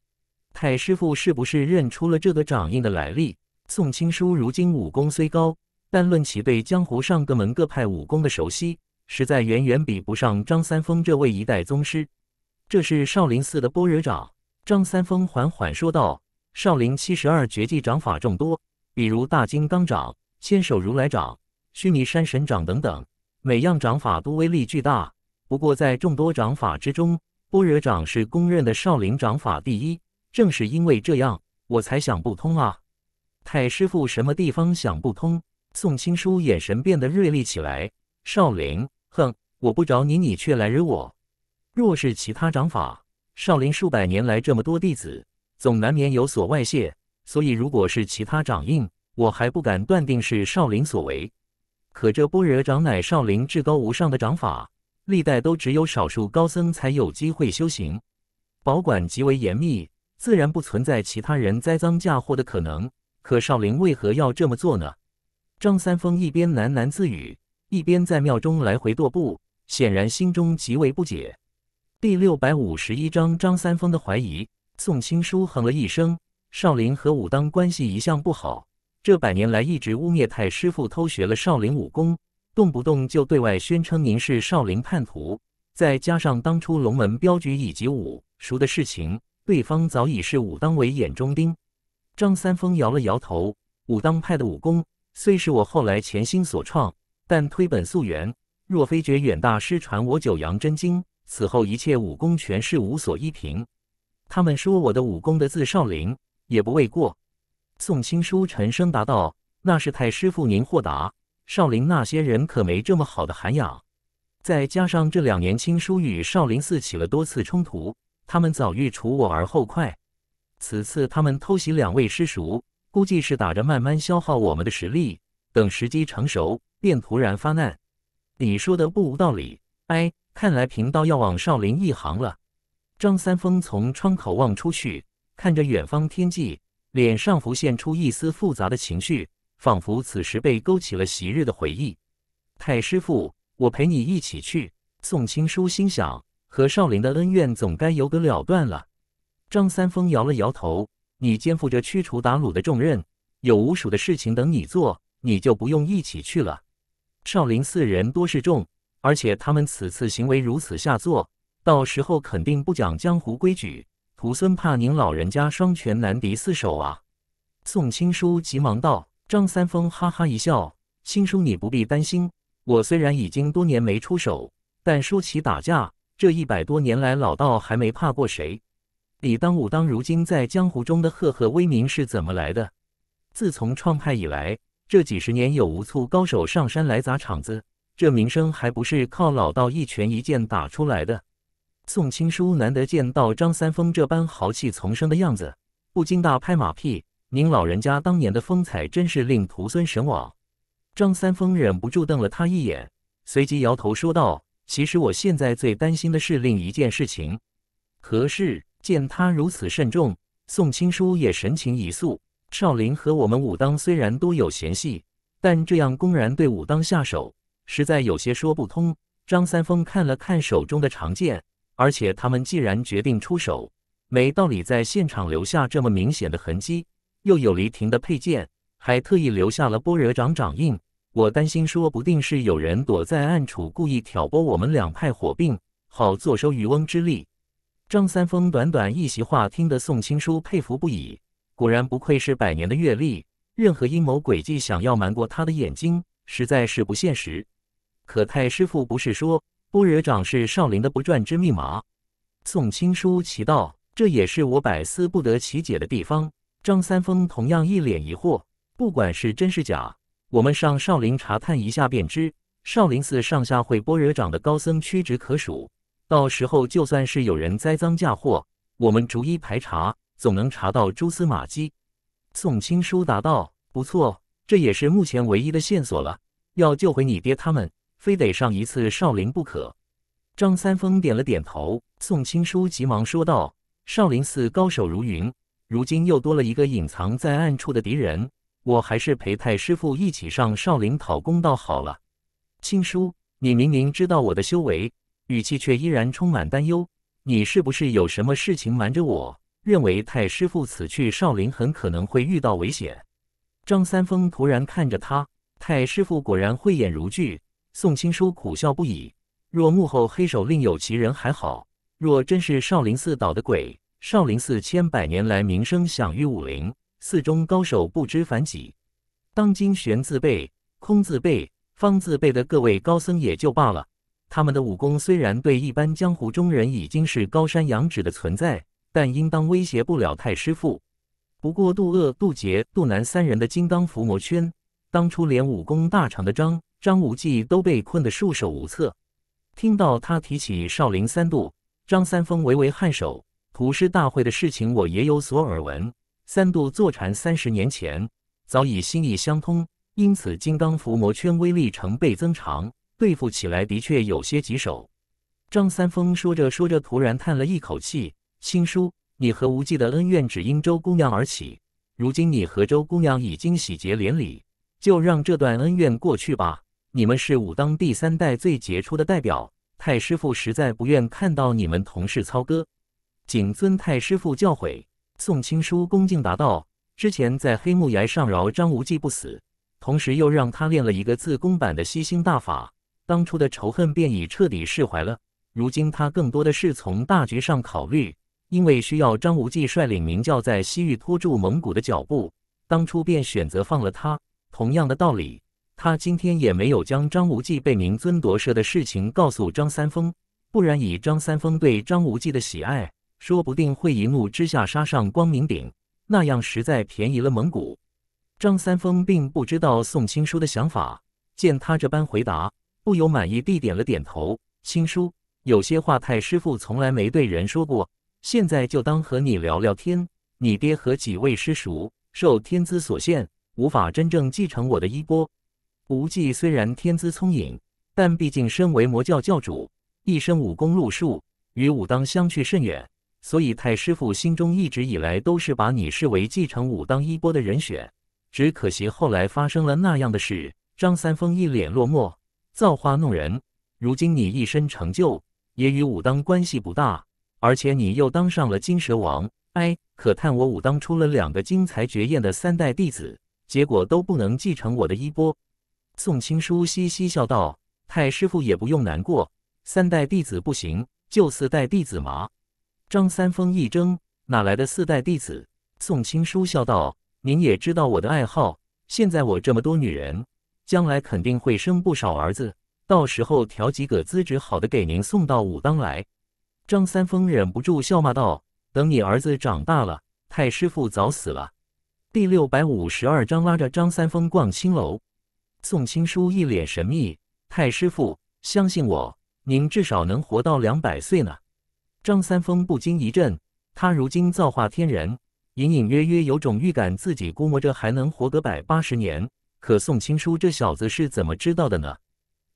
太师傅是不是认出了这个掌印的来历？宋青书如今武功虽高，但论其对江湖上各门各派武功的熟悉。实在远远比不上张三丰这位一代宗师。这是少林寺的波若掌。张三丰缓缓说道：“少林七十二绝技掌法众多，比如大金刚掌、千手如来掌、虚弥山神掌等等，每样掌法都威力巨大。不过在众多掌法之中，波若掌是公认的少林掌法第一。正是因为这样，我才想不通啊，太师傅什么地方想不通？”宋青书眼神变得锐利起来。少林。哼，我不找你，你却来惹我。若是其他掌法，少林数百年来这么多弟子，总难免有所外泄。所以，如果是其他掌印，我还不敢断定是少林所为。可这般若掌乃少林至高无上的掌法，历代都只有少数高僧才有机会修行，保管极为严密，自然不存在其他人栽赃嫁祸的可能。可少林为何要这么做呢？张三丰一边喃喃自语。一边在庙中来回踱步，显然心中极为不解。第六百五十一章张三丰的怀疑。宋青书哼了一声：“少林和武当关系一向不好，这百年来一直污蔑太师傅偷学了少林武功，动不动就对外宣称您是少林叛徒。再加上当初龙门镖局以及武熟的事情，对方早已视武当为眼中钉。”张三丰摇了摇头：“武当派的武功虽是我后来潜心所创。”但推本溯源，若非觉远大师传我九阳真经，此后一切武功全是无所依凭。他们说我的武功得自少林，也不为过。宋青书沉声答道：“那是太师傅您豁达，少林那些人可没这么好的涵养。再加上这两年青书与少林寺起了多次冲突，他们早欲除我而后快。此次他们偷袭两位师叔，估计是打着慢慢消耗我们的实力，等时机成熟。”便突然发难，你说的不无道理。哎，看来贫道要往少林一行了。张三丰从窗口望出去，看着远方天际，脸上浮现出一丝复杂的情绪，仿佛此时被勾起了昔日的回忆。太师父，我陪你一起去。宋青书心想，和少林的恩怨总该有个了断了。张三丰摇了摇头：“你肩负着驱除鞑虏的重任，有无数的事情等你做，你就不用一起去了。”少林寺人多势众，而且他们此次行为如此下作，到时候肯定不讲江湖规矩。徒孙怕您老人家双拳难敌四手啊！宋青书急忙道：“张三丰哈哈一笑，青书你不必担心。我虽然已经多年没出手，但说起打架，这一百多年来老道还没怕过谁。你当武当如今在江湖中的赫赫威名是怎么来的？自从创派以来。”这几十年有无数高手上山来砸场子？这名声还不是靠老道一拳一剑打出来的。宋青书难得见到张三丰这般豪气丛生的样子，不禁大拍马屁：“您老人家当年的风采真是令徒孙神往。”张三丰忍不住瞪了他一眼，随即摇头说道：“其实我现在最担心的是另一件事情。何事？”见他如此慎重，宋青书也神情一肃。少林和我们武当虽然都有嫌隙，但这样公然对武当下手，实在有些说不通。张三丰看了看手中的长剑，而且他们既然决定出手，没道理在现场留下这么明显的痕迹，又有雷霆的佩剑，还特意留下了般若掌掌印。我担心，说不定是有人躲在暗处，故意挑拨我们两派火并，好坐收渔翁之利。张三丰短短一席话，听得宋青书佩服不已。果然不愧是百年的阅历，任何阴谋诡计想要瞒过他的眼睛，实在是不现实。可太师傅不是说，波惹掌是少林的不传之密码？宋青书奇道：“这也是我百思不得其解的地方。”张三丰同样一脸疑惑。不管是真是假，我们上少林查探一下便知。少林寺上下会波惹掌的高僧屈指可数，到时候就算是有人栽赃嫁祸，我们逐一排查。总能查到蛛丝马迹，宋青书答道：“不错，这也是目前唯一的线索了。要救回你爹他们，非得上一次少林不可。”张三丰点了点头，宋青书急忙说道：“少林寺高手如云，如今又多了一个隐藏在暗处的敌人，我还是陪太师傅一起上少林讨公道好了。”青书，你明明知道我的修为，语气却依然充满担忧，你是不是有什么事情瞒着我？认为太师父此去少林很可能会遇到危险。张三丰突然看着他，太师父果然慧眼如炬。宋青书苦笑不已。若幕后黑手另有其人还好，若真是少林寺捣的鬼，少林寺千百年来名声享誉武林，寺中高手不知凡几。当今玄字辈、空字辈、方字辈的各位高僧也就罢了，他们的武功虽然对一般江湖中人已经是高山仰止的存在。但应当威胁不了太师父。不过，杜鄂、杜杰、杜南三人的金刚伏魔圈，当初连武功大成的张张无忌都被困得束手无策。听到他提起少林三度，张三丰微微颔首。普师大会的事情我也有所耳闻。三度坐禅三十年前，早已心意相通，因此金刚伏魔圈威力成倍增长，对付起来的确有些棘手。张三丰说着说着，突然叹了一口气。青书，你和无忌的恩怨只因周姑娘而起，如今你和周姑娘已经喜结连理，就让这段恩怨过去吧。你们是武当第三代最杰出的代表，太师傅实在不愿看到你们同室操戈。谨遵太师傅教诲，宋青书恭敬答道：“之前在黑木崖上饶张无忌不死，同时又让他练了一个自宫版的吸星大法，当初的仇恨便已彻底释怀了。如今他更多的是从大局上考虑。”因为需要张无忌率领明教在西域拖住蒙古的脚步，当初便选择放了他。同样的道理，他今天也没有将张无忌被明尊夺舍的事情告诉张三丰，不然以张三丰对张无忌的喜爱，说不定会一怒之下杀上光明顶，那样实在便宜了蒙古。张三丰并不知道宋青书的想法，见他这般回答，不由满意地点了点头。青书有些话，太师父从来没对人说过。现在就当和你聊聊天。你爹和几位师叔受天资所限，无法真正继承我的衣钵。无忌虽然天资聪颖，但毕竟身为魔教教主，一身武功路数与武当相去甚远，所以太师父心中一直以来都是把你视为继承武当衣钵的人选。只可惜后来发生了那样的事。张三丰一脸落寞，造化弄人。如今你一身成就也与武当关系不大。而且你又当上了金蛇王，哎，可叹我武当出了两个惊才绝艳的三代弟子，结果都不能继承我的衣钵。宋青书嘻嘻笑道：“太师父也不用难过，三代弟子不行，就四代弟子嘛。”张三丰一怔：“哪来的四代弟子？”宋青书笑道：“您也知道我的爱好，现在我这么多女人，将来肯定会生不少儿子，到时候挑几个资质好的给您送到武当来。”张三丰忍不住笑骂道：“等你儿子长大了，太师傅早死了。”第六百五十二章，拉着张三丰逛青楼。宋青书一脸神秘：“太师傅，相信我，您至少能活到两百岁呢。”张三丰不禁一震，他如今造化天人，隐隐约约有种预感，自己估摸着还能活个百八十年。可宋青书这小子是怎么知道的呢？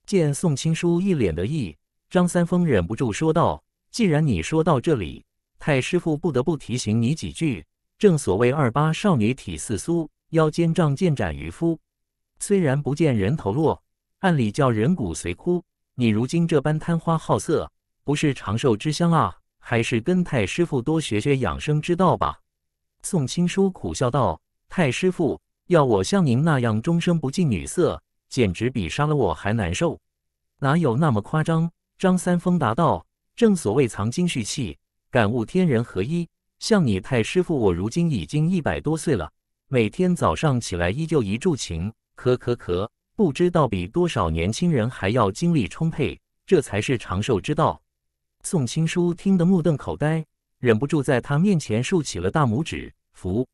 见宋青书一脸得意，张三丰忍不住说道。既然你说到这里，太师傅不得不提醒你几句。正所谓二八少女体似酥，腰间仗剑斩渔夫。虽然不见人头落，暗里叫人骨髓枯。你如今这般贪花好色，不是长寿之乡啊！还是跟太师傅多学学养生之道吧。宋青书苦笑道：“太师傅，要我像您那样终生不近女色，简直比杀了我还难受。哪有那么夸张？”张三丰答道。正所谓藏精蓄气，感悟天人合一。像你太师傅，我如今已经一百多岁了，每天早上起来依旧一柱擎，咳咳咳，不知道比多少年轻人还要精力充沛，这才是长寿之道。宋青书听得目瞪口呆，忍不住在他面前竖起了大拇指，服。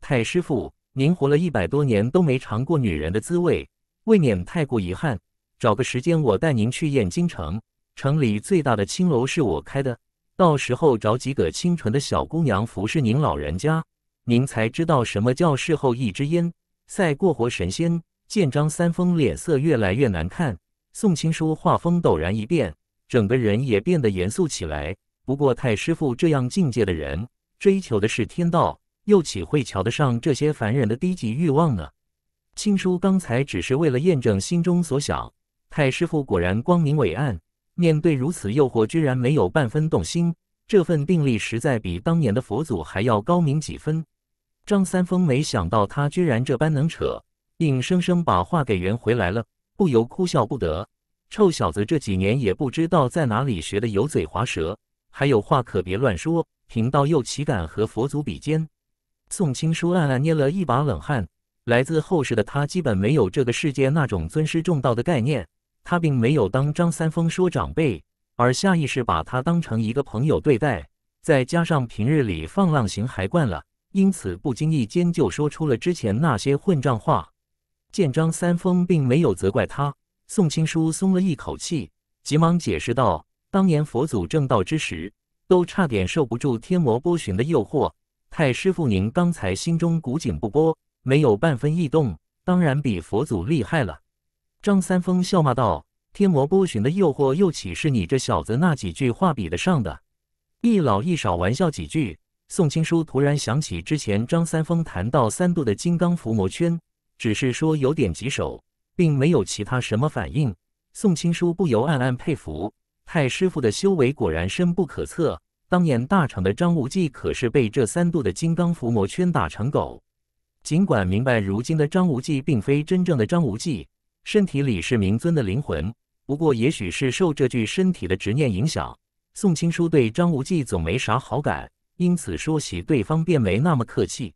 太师傅，您活了一百多年都没尝过女人的滋味，未免太过遗憾。找个时间，我带您去燕京城。城里最大的青楼是我开的，到时候找几个清纯的小姑娘服侍您老人家，您才知道什么叫事后一支烟，赛过活神仙。见张三丰脸色越来越难看，宋青书画风陡然一变，整个人也变得严肃起来。不过太师傅这样境界的人，追求的是天道，又岂会瞧得上这些凡人的低级欲望呢？青书刚才只是为了验证心中所想，太师傅果然光明伟岸。面对如此诱惑，居然没有半分动心，这份定力实在比当年的佛祖还要高明几分。张三丰没想到他居然这般能扯，硬生生把话给圆回来了，不由哭笑不得。臭小子这几年也不知道在哪里学的油嘴滑舌，还有话可别乱说，贫道又岂敢和佛祖比肩？宋青书暗暗捏了一把冷汗，来自后世的他基本没有这个世界那种尊师重道的概念。他并没有当张三丰说长辈，而下意识把他当成一个朋友对待，再加上平日里放浪形骸惯了，因此不经意间就说出了之前那些混账话。见张三丰并没有责怪他，宋青书松了一口气，急忙解释道：“当年佛祖正道之时，都差点受不住天魔波旬的诱惑。太师傅您刚才心中古井不波，没有半分异动，当然比佛祖厉害了。”张三丰笑骂道：“天魔波旬的诱惑又岂是你这小子那几句话比得上的？”一老一少玩笑几句，宋青书突然想起之前张三丰谈到三度的金刚伏魔圈，只是说有点棘手，并没有其他什么反应。宋青书不由暗暗佩服，太师傅的修为果然深不可测。当年大成的张无忌可是被这三度的金刚伏魔圈打成狗。尽管明白如今的张无忌并非真正的张无忌。身体里是明尊的灵魂，不过也许是受这具身体的执念影响，宋青书对张无忌总没啥好感，因此说起对方便没那么客气。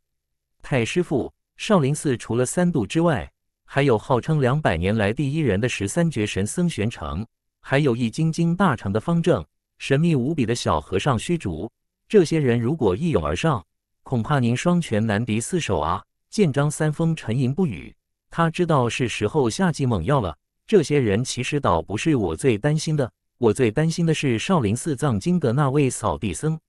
太师父，少林寺除了三渡之外，还有号称两百年来第一人的十三绝神僧玄成，还有易筋经大成的方正，神秘无比的小和尚虚竹。这些人如果一拥而上，恐怕您双拳难敌四手啊！见张三丰沉吟不语。他知道是时候下剂猛药了。这些人其实倒不是我最担心的，我最担心的是少林寺藏经阁那位扫地僧。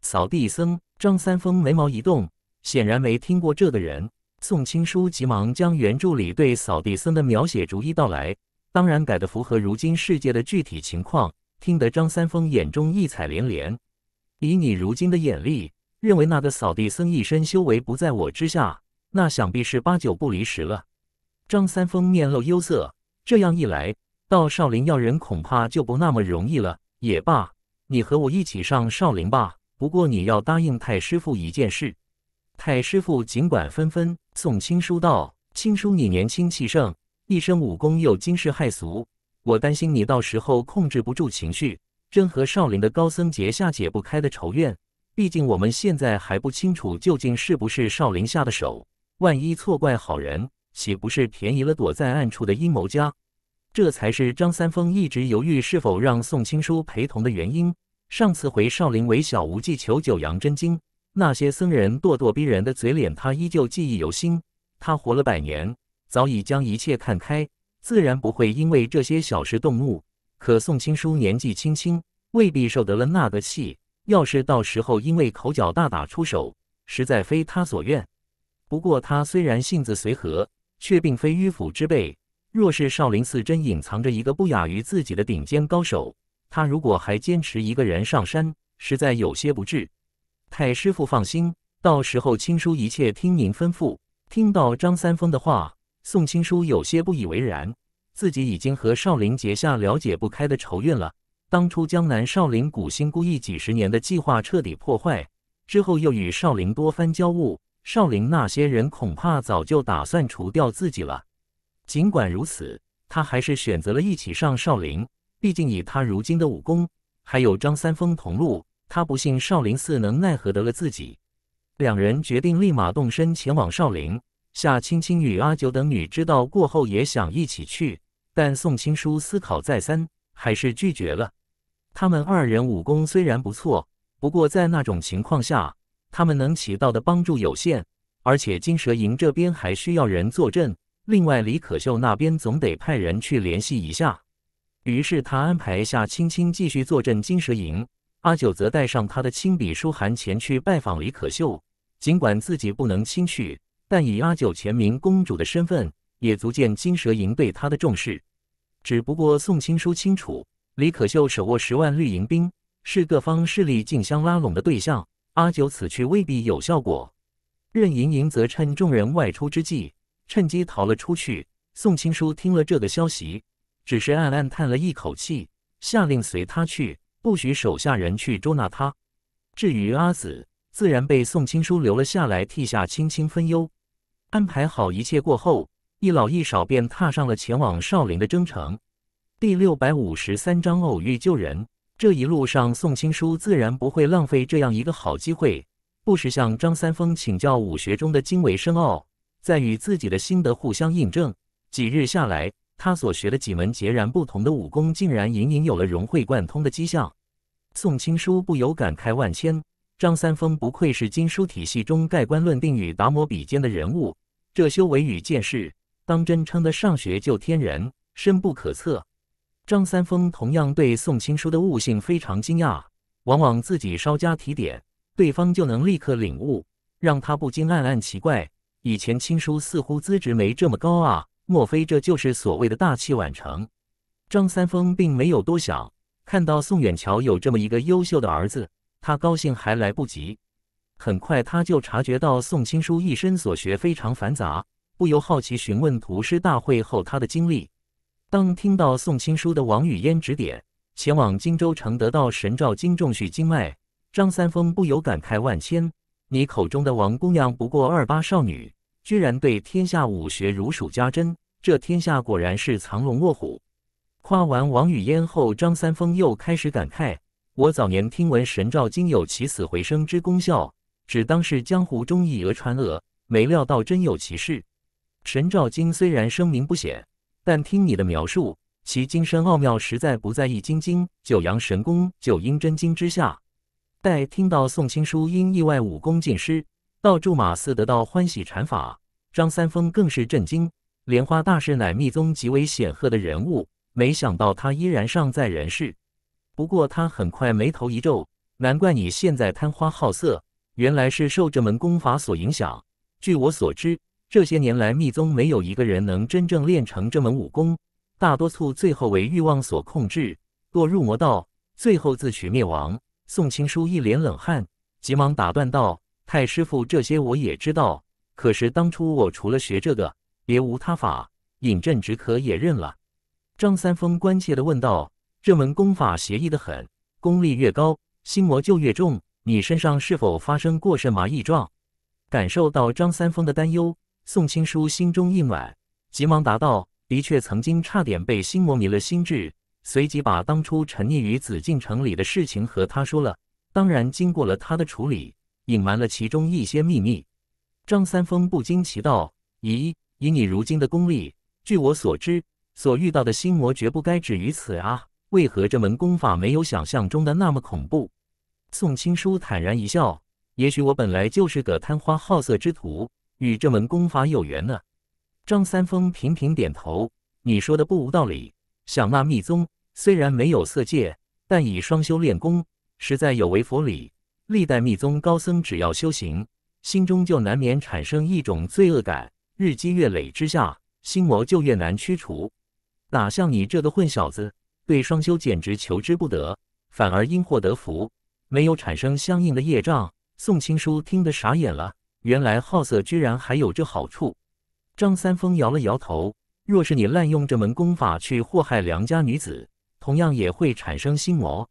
扫地僧，张三丰眉毛一动，显然没听过这个人。宋青书急忙将原著里对扫地僧的描写逐一道来，当然改得符合如今世界的具体情况。听得张三丰眼中异彩连连。以你如今的眼力，认为那个扫地僧一身修为不在我之下，那想必是八九不离十了。张三丰面露忧色，这样一来，到少林要人恐怕就不那么容易了。也罢，你和我一起上少林吧。不过你要答应太师傅一件事。太师傅尽管纷纷送青书道：“青书，你年轻气盛，一身武功又惊世骇俗，我担心你到时候控制不住情绪，真和少林的高僧结下解不开的仇怨。毕竟我们现在还不清楚究竟是不是少林下的手，万一错怪好人。”岂不是便宜了躲在暗处的阴谋家？这才是张三丰一直犹豫是否让宋青书陪同的原因。上次回少林为小无忌求九阳真经，那些僧人咄咄逼人的嘴脸，他依旧记忆犹新。他活了百年，早已将一切看开，自然不会因为这些小事动怒。可宋青书年纪轻轻，未必受得了那个气。要是到时候因为口角大打出手，实在非他所愿。不过他虽然性子随和，却并非迂腐之辈。若是少林寺真隐藏着一个不亚于自己的顶尖高手，他如果还坚持一个人上山，实在有些不智。太师傅放心，到时候青书一切听您吩咐。听到张三丰的话，宋青书有些不以为然。自己已经和少林结下了解不开的仇怨了。当初江南少林古心孤诣几十年的计划彻底破坏，之后又与少林多番交恶。少林那些人恐怕早就打算除掉自己了。尽管如此，他还是选择了一起上少林。毕竟以他如今的武功，还有张三丰同路，他不信少林寺能奈何得了自己。两人决定立马动身前往少林。夏青青与阿九等女知道过后，也想一起去，但宋青书思考再三，还是拒绝了。他们二人武功虽然不错，不过在那种情况下。他们能起到的帮助有限，而且金蛇营这边还需要人坐镇。另外，李可秀那边总得派人去联系一下。于是，他安排夏青青继续坐镇金蛇营，阿九则带上他的亲笔书函前去拜访李可秀。尽管自己不能亲去，但以阿九前明公主的身份，也足见金蛇营对他的重视。只不过，宋青书清楚，李可秀手握十万绿营兵，是各方势力竞相拉拢的对象。阿九此去未必有效果，任盈盈则趁众人外出之际，趁机逃了出去。宋青书听了这个消息，只是暗暗叹了一口气，下令随他去，不许手下人去捉拿他。至于阿紫，自然被宋青书留了下来，替夏青青分忧。安排好一切过后，一老一少便踏上了前往少林的征程。第六百五十三章：偶遇救人。这一路上，宋青书自然不会浪费这样一个好机会，不时向张三丰请教武学中的精微深奥，再与自己的心得互相印证。几日下来，他所学的几门截然不同的武功，竟然隐隐有了融会贯通的迹象。宋青书不由感慨万千：张三丰不愧是经书体系中盖棺论定与达摩比肩的人物，这修为与见识，当真称得上学就天人，深不可测。张三丰同样对宋青书的悟性非常惊讶，往往自己稍加提点，对方就能立刻领悟，让他不禁暗暗奇怪：以前青书似乎资质没这么高啊？莫非这就是所谓的大器晚成？张三丰并没有多想，看到宋远桥有这么一个优秀的儿子，他高兴还来不及。很快，他就察觉到宋青书一身所学非常繁杂，不由好奇询问：图师大会后他的经历？当听到宋青书的王语嫣指点前往荆州城，得到神照经重续经脉，张三丰不由感慨万千。你口中的王姑娘不过二八少女，居然对天下武学如数家珍，这天下果然是藏龙卧虎。夸完王语嫣后，张三丰又开始感慨：我早年听闻神照经有起死回生之功效，只当是江湖中以讹传讹，没料到真有其事。神照经虽然声名不显。但听你的描述，其精深奥妙实在不在《易筋经》《九阳神功》《九阴真经》之下。待听到宋青书因意外武功尽失，到驻马寺得到欢喜禅法，张三丰更是震惊。莲花大师乃密宗极为显赫的人物，没想到他依然尚在人世。不过他很快眉头一皱，难怪你现在贪花好色，原来是受这门功法所影响。据我所知。这些年来，密宗没有一个人能真正练成这门武功，大多数最后为欲望所控制，堕入魔道，最后自取灭亡。宋青书一脸冷汗，急忙打断道：“太师父，这些我也知道，可是当初我除了学这个，别无他法，饮鸩止渴也认了。”张三丰关切地问道：“这门功法邪异的很，功力越高，心魔就越重。你身上是否发生过什么异状？”感受到张三丰的担忧。宋青书心中一暖，急忙答道：“的确，曾经差点被心魔迷了心智。”随即把当初沉溺于紫禁城里的事情和他说了。当然，经过了他的处理，隐瞒了其中一些秘密。张三丰不禁奇道：“咦，以你如今的功力，据我所知，所遇到的心魔绝不该止于此啊？为何这门功法没有想象中的那么恐怖？”宋青书坦然一笑：“也许我本来就是个贪花好色之徒。”与这门功法有缘呢，张三丰频频点头。你说的不无道理。想那密宗虽然没有色戒，但以双修炼功，实在有违佛理。历代密宗高僧只要修行，心中就难免产生一种罪恶感，日积月累之下，心魔就越难驱除。哪像你这个混小子，对双修简直求之不得，反而因祸得福，没有产生相应的业障。宋青书听得傻眼了。原来好色居然还有这好处，张三丰摇了摇头。若是你滥用这门功法去祸害良家女子，同样也会产生心魔。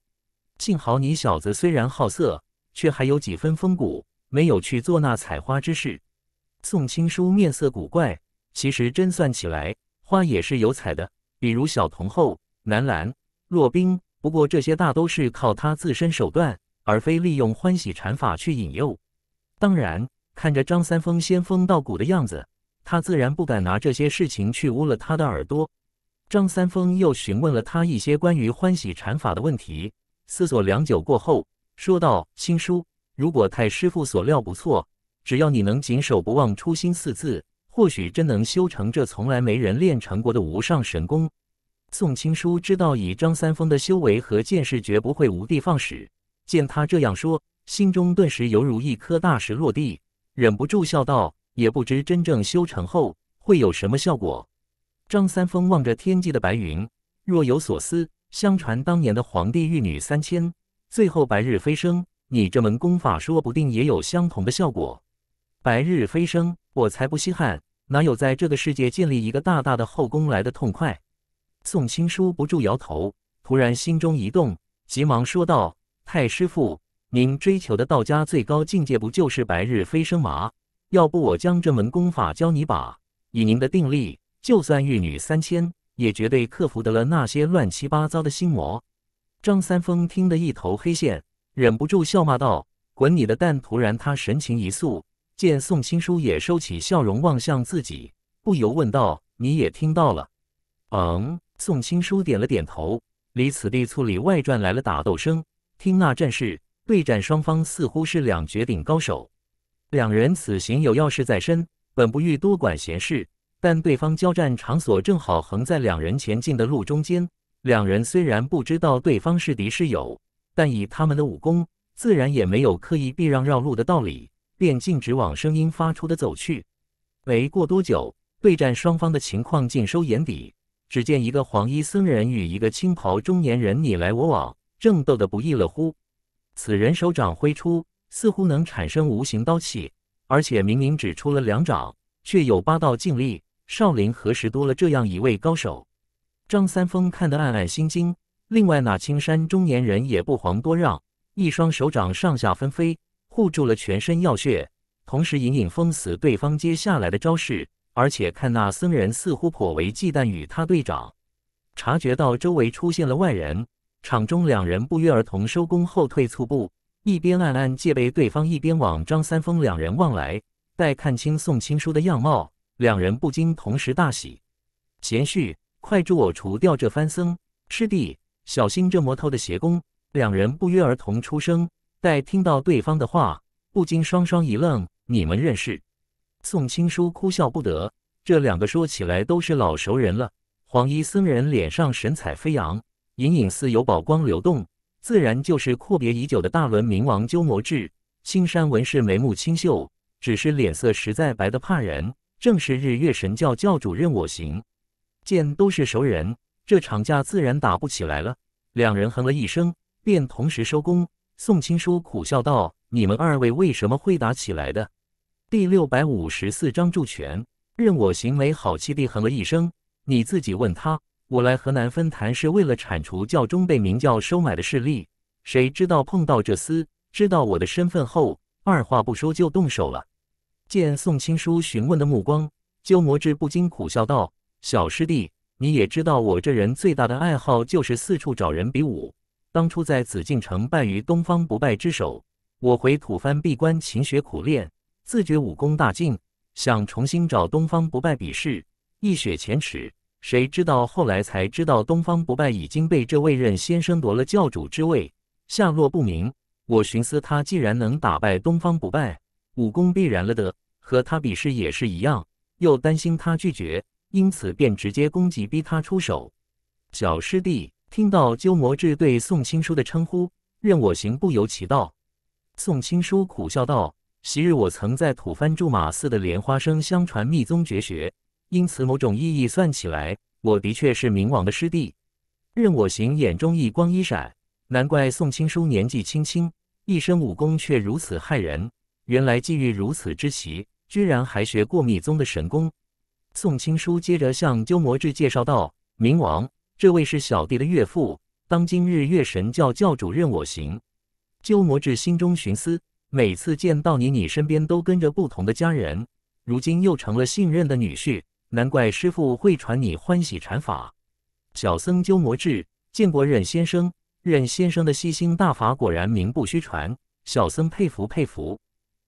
幸好你小子虽然好色，却还有几分风骨，没有去做那采花之事。宋青书面色古怪。其实真算起来，花也是有采的，比如小童后、南兰、若冰，不过这些大都是靠他自身手段，而非利用欢喜禅法去引诱。当然。看着张三丰仙风道骨的样子，他自然不敢拿这些事情去污了他的耳朵。张三丰又询问了他一些关于欢喜禅法的问题，思索良久过后，说道：“青书，如果太师父所料不错，只要你能谨守不忘初心四字，或许真能修成这从来没人练成过的无上神功。”宋青书知道以张三丰的修为和见识，绝不会无的放矢。见他这样说，心中顿时犹如一颗大石落地。忍不住笑道：“也不知真正修成后会有什么效果。”张三丰望着天际的白云，若有所思。相传当年的皇帝玉女三千，最后白日飞升。你这门功法说不定也有相同的效果。白日飞升，我才不稀罕！哪有在这个世界建立一个大大的后宫来的痛快？宋青书不住摇头，突然心中一动，急忙说道：“太师父。”您追求的道家最高境界不就是白日飞升吗？要不我将这门功法教你吧。以您的定力，就算玉女三千，也绝对克服得了那些乱七八糟的心魔。张三丰听得一头黑线，忍不住笑骂道：“滚你的蛋！”突然，他神情一肃，见宋青书也收起笑容，望向自己，不由问道：“你也听到了？”嗯，宋青书点了点头。离此地醋里外传来了打斗声，听那战士对战双方似乎是两绝顶高手，两人此行有要事在身，本不欲多管闲事，但对方交战场所正好横在两人前进的路中间。两人虽然不知道对方是敌是友，但以他们的武功，自然也没有刻意避让绕路的道理，便径直往声音发出的走去。没过多久，对战双方的情况尽收眼底，只见一个黄衣僧人与一个青袍中年人你来我往，正斗得不亦乐乎。此人手掌挥出，似乎能产生无形刀气，而且明明只出了两掌，却有八道劲力。少林何时多了这样一位高手？张三丰看得暗暗心惊。另外那青山中年人也不遑多让，一双手掌上下纷飞，护住了全身要穴，同时隐隐封死对方接下来的招式。而且看那僧人似乎颇为忌惮与他对掌，察觉到周围出现了外人。场中两人不约而同收工后退促步，一边暗暗戒备对方，一边往张三丰两人望来。待看清宋青书的样貌，两人不禁同时大喜：“贤婿，快助我除掉这番僧！师弟，小心这魔头的邪功！”两人不约而同出声。待听到对方的话，不禁双双一愣：“你们认识？”宋青书哭笑不得：“这两个说起来都是老熟人了。”黄衣僧人脸上神采飞扬。隐隐似有宝光流动，自然就是阔别已久的大轮明王鸠摩智。青山文饰眉目清秀，只是脸色实在白得怕人，正是日月神教教主任我行。见都是熟人，这场架自然打不起来了。两人哼了一声，便同时收工。宋青书苦笑道：“你们二位为什么会打起来的？”第六百五十四章助拳。任我行没好气地哼了一声：“你自己问他。”我来河南分坛是为了铲除教中被明教收买的势力，谁知道碰到这厮，知道我的身份后，二话不说就动手了。见宋青书询问的目光，鸠摩智不禁苦笑道：“小师弟，你也知道我这人最大的爱好就是四处找人比武。当初在紫禁城败于东方不败之手，我回吐蕃闭关勤学苦练，自觉武功大进，想重新找东方不败比试，一雪前耻。”谁知道后来才知道，东方不败已经被这位任先生夺了教主之位，下落不明。我寻思他既然能打败东方不败，武功必然了得，和他比试也是一样。又担心他拒绝，因此便直接攻击，逼他出手。小师弟听到鸠摩智对宋青书的称呼，任我行不由其道。宋青书苦笑道：“昔日我曾在吐蕃驻马寺的莲花生相传密宗绝学。”因此，某种意义算起来，我的确是冥王的师弟。任我行眼中一光一闪，难怪宋青书年纪轻轻，一身武功却如此骇人。原来际遇如此之奇，居然还学过密宗的神功。宋青书接着向鸠摩智介绍道：“冥王，这位是小弟的岳父，当今日月神教教主任我行。”鸠摩智心中寻思：每次见到你，你身边都跟着不同的家人，如今又成了信任的女婿。难怪师傅会传你欢喜禅法，小僧鸠摩智见过任先生，任先生的吸星大法果然名不虚传，小僧佩服佩服。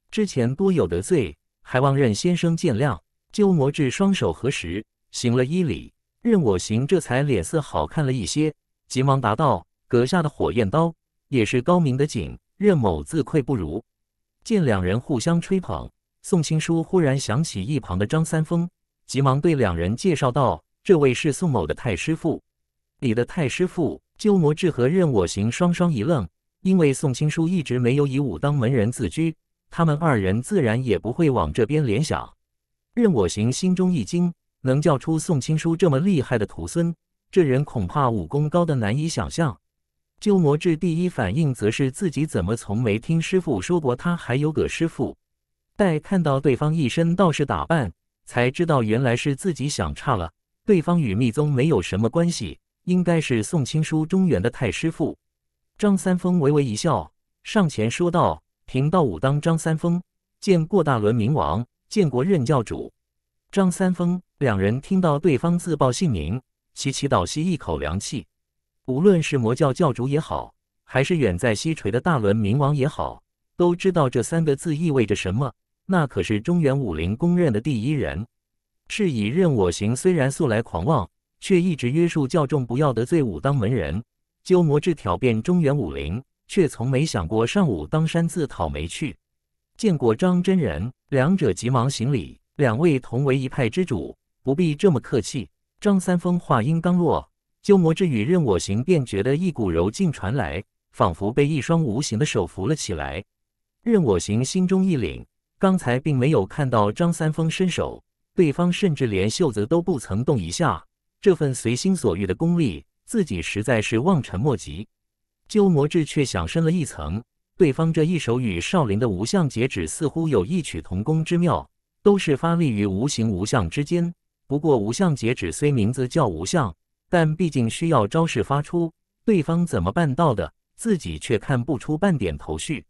之前多有得罪，还望任先生见谅。鸠摩智双手合十，行了一礼。任我行这才脸色好看了一些，急忙答道：“阁下的火焰刀也是高明的紧，任某自愧不如。”见两人互相吹捧，宋青书忽然想起一旁的张三丰。急忙对两人介绍道：“这位是宋某的太师父。”李的太师父鸠摩智和任我行双双一愣，因为宋青书一直没有以武当门人自居，他们二人自然也不会往这边联想。任我行心中一惊，能叫出宋青书这么厉害的徒孙，这人恐怕武功高的难以想象。鸠摩智第一反应则是自己怎么从没听师傅说过他还有个师父。待看到对方一身道士打扮。才知道原来是自己想差了，对方与密宗没有什么关系，应该是宋青书中原的太师父张三丰微微一笑，上前说道：“贫道武当张三丰，见过大轮明王，见过任教主。”张三丰两人听到对方自报姓名，齐齐倒吸一口凉气。无论是魔教教主也好，还是远在西陲的大轮明王也好，都知道这三个字意味着什么。那可是中原武林公认的第一人，是以任我行虽然素来狂妄，却一直约束教众不要得罪武当门人。鸠摩智挑遍中原武林，却从没想过上武当山自讨没趣。见过张真人，两者急忙行礼。两位同为一派之主，不必这么客气。张三丰话音刚落，鸠摩智与任我行便觉得一股柔劲传来，仿佛被一双无形的手扶了起来。任我行心中一凛。刚才并没有看到张三丰伸手，对方甚至连袖子都不曾动一下。这份随心所欲的功力，自己实在是望尘莫及。鸠摩智却想深了一层，对方这一手与少林的无相截指似乎有异曲同工之妙，都是发力于无形无相之间。不过无相截指虽名字叫无相，但毕竟需要招式发出，对方怎么办到的，自己却看不出半点头绪。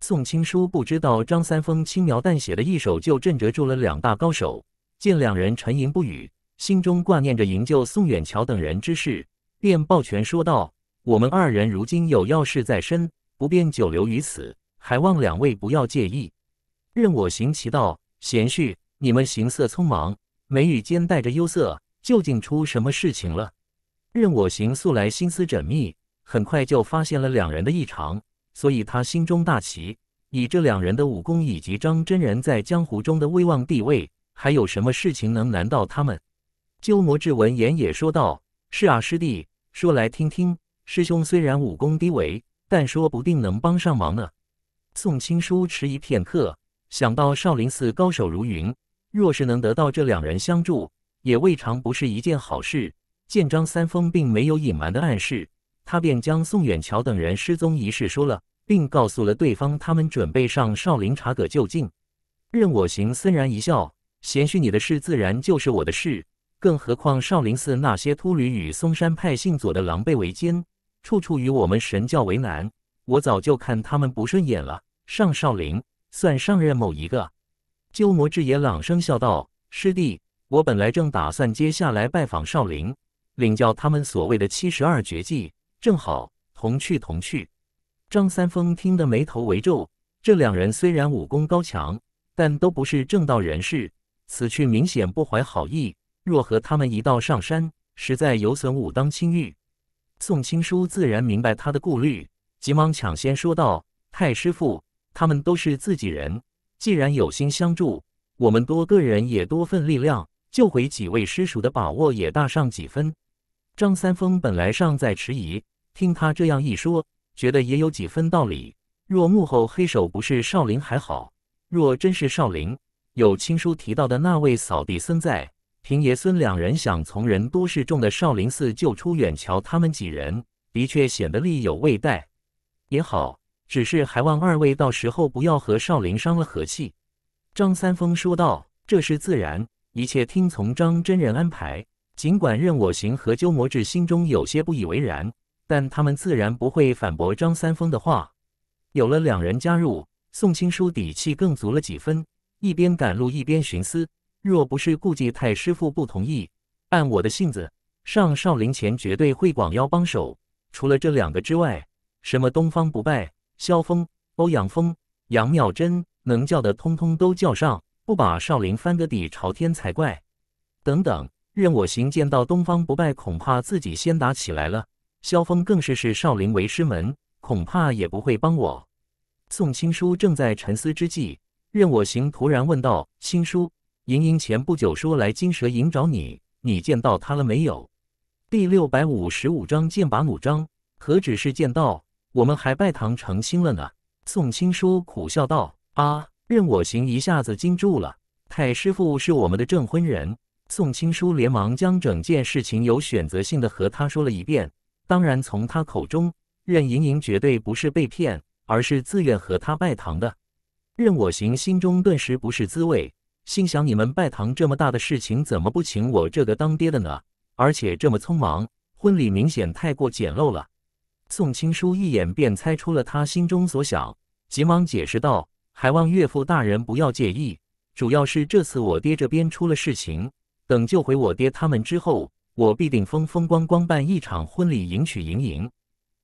宋青书不知道张三丰轻描淡写的一手就镇住了两大高手，见两人沉吟不语，心中挂念着营救宋远桥等人之事，便抱拳说道：“我们二人如今有要事在身，不便久留于此，还望两位不要介意。”任我行其道：“贤婿，你们行色匆忙，眉宇间带着忧色，究竟出什么事情了？”任我行素来心思缜密，很快就发现了两人的异常。所以他心中大喜，以这两人的武功以及张真人在江湖中的威望地位，还有什么事情能难到他们？鸠摩智闻言也说道：“是啊，师弟，说来听听。师兄虽然武功低微，但说不定能帮上忙呢。”宋青书迟疑片刻，想到少林寺高手如云，若是能得到这两人相助，也未尝不是一件好事。见张三丰并没有隐瞒的暗示。他便将宋远桥等人失踪一事说了，并告诉了对方，他们准备上少林查个究竟。任我行森然一笑，贤婿你的事自然就是我的事，更何况少林寺那些秃驴与嵩山派姓左的狼狈为奸，处处与我们神教为难，我早就看他们不顺眼了。上少林算上任某一个。鸠摩智也朗声笑道：“师弟，我本来正打算接下来拜访少林，领教他们所谓的七十二绝技。”正好同去同去。张三丰听得眉头微皱，这两人虽然武功高强，但都不是正道人士，此去明显不怀好意。若和他们一道上山，实在有损武当清誉。宋青书自然明白他的顾虑，急忙抢先说道：“太师傅，他们都是自己人，既然有心相助，我们多个人也多份力量，救回几位师叔的把握也大上几分。”张三丰本来尚在迟疑，听他这样一说，觉得也有几分道理。若幕后黑手不是少林还好，若真是少林，有亲叔提到的那位扫地僧在，平爷孙两人想从人多势众的少林寺救出远桥他们几人，的确显得力有未逮。也好，只是还望二位到时候不要和少林伤了和气。张三丰说道：“这是自然，一切听从张真人安排。”尽管任我行和鸠摩智心中有些不以为然，但他们自然不会反驳张三丰的话。有了两人加入，宋青书底气更足了几分。一边赶路，一边寻思：若不是顾忌太师父不同意，按我的性子，上少林前绝对会广邀帮手。除了这两个之外，什么东方不败、萧峰、欧阳锋、杨妙真，能叫的通通都叫上，不把少林翻个底朝天才怪。等等。任我行见到东方不败，恐怕自己先打起来了。萧峰更是视少林为师门，恐怕也不会帮我。宋青书正在沉思之际，任我行突然问道：“青书，盈盈前不久说来金蛇营找你，你见到他了没有？”第六百五十五章剑拔弩张，何止是见到，我们还拜堂成亲了呢。宋青书苦笑道：“啊！”任我行一下子惊住了。太师父是我们的证婚人。宋青书连忙将整件事情有选择性的和他说了一遍，当然从他口中，任盈盈绝对不是被骗，而是自愿和他拜堂的。任我行心中顿时不是滋味，心想你们拜堂这么大的事情，怎么不请我这个当爹的呢？而且这么匆忙，婚礼明显太过简陋了。宋青书一眼便猜出了他心中所想，急忙解释道：“还望岳父大人不要介意，主要是这次我爹这边出了事情。”等救回我爹他们之后，我必定风风光光办一场婚礼迎娶盈盈，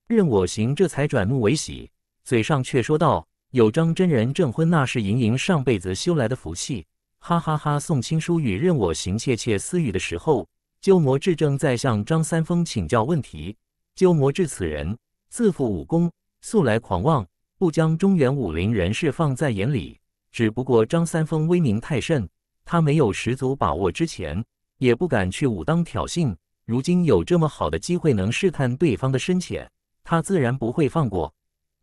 任我行这才转怒为喜，嘴上却说道：“有张真人证婚，那是盈盈上辈子修来的福气。”哈哈哈！宋青书与任我行窃窃私语的时候，鸠摩智正在向张三丰请教问题。鸠摩智此人自负武功，素来狂妄，不将中原武林人士放在眼里，只不过张三丰威名太甚，他没有十足把握之前，也不敢去武当挑衅。如今有这么好的机会能试探对方的深浅，他自然不会放过。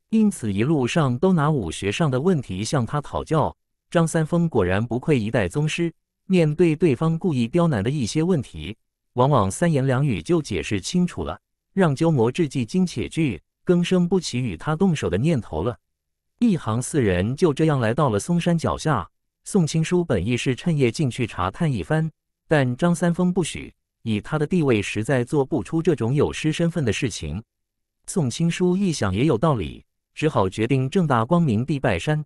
因此一路上都拿武学上的问题向他讨教。张三丰果然不愧一代宗师，面对对方故意刁难的一些问题，往往三言两语就解释清楚了，让鸠摩智既惊且惧，更生不起与他动手的念头了。一行四人就这样来到了嵩山脚下。宋青书本意是趁夜进去查探一番，但张三丰不许。以他的地位，实在做不出这种有失身份的事情。宋青书一想也有道理，只好决定正大光明地拜山。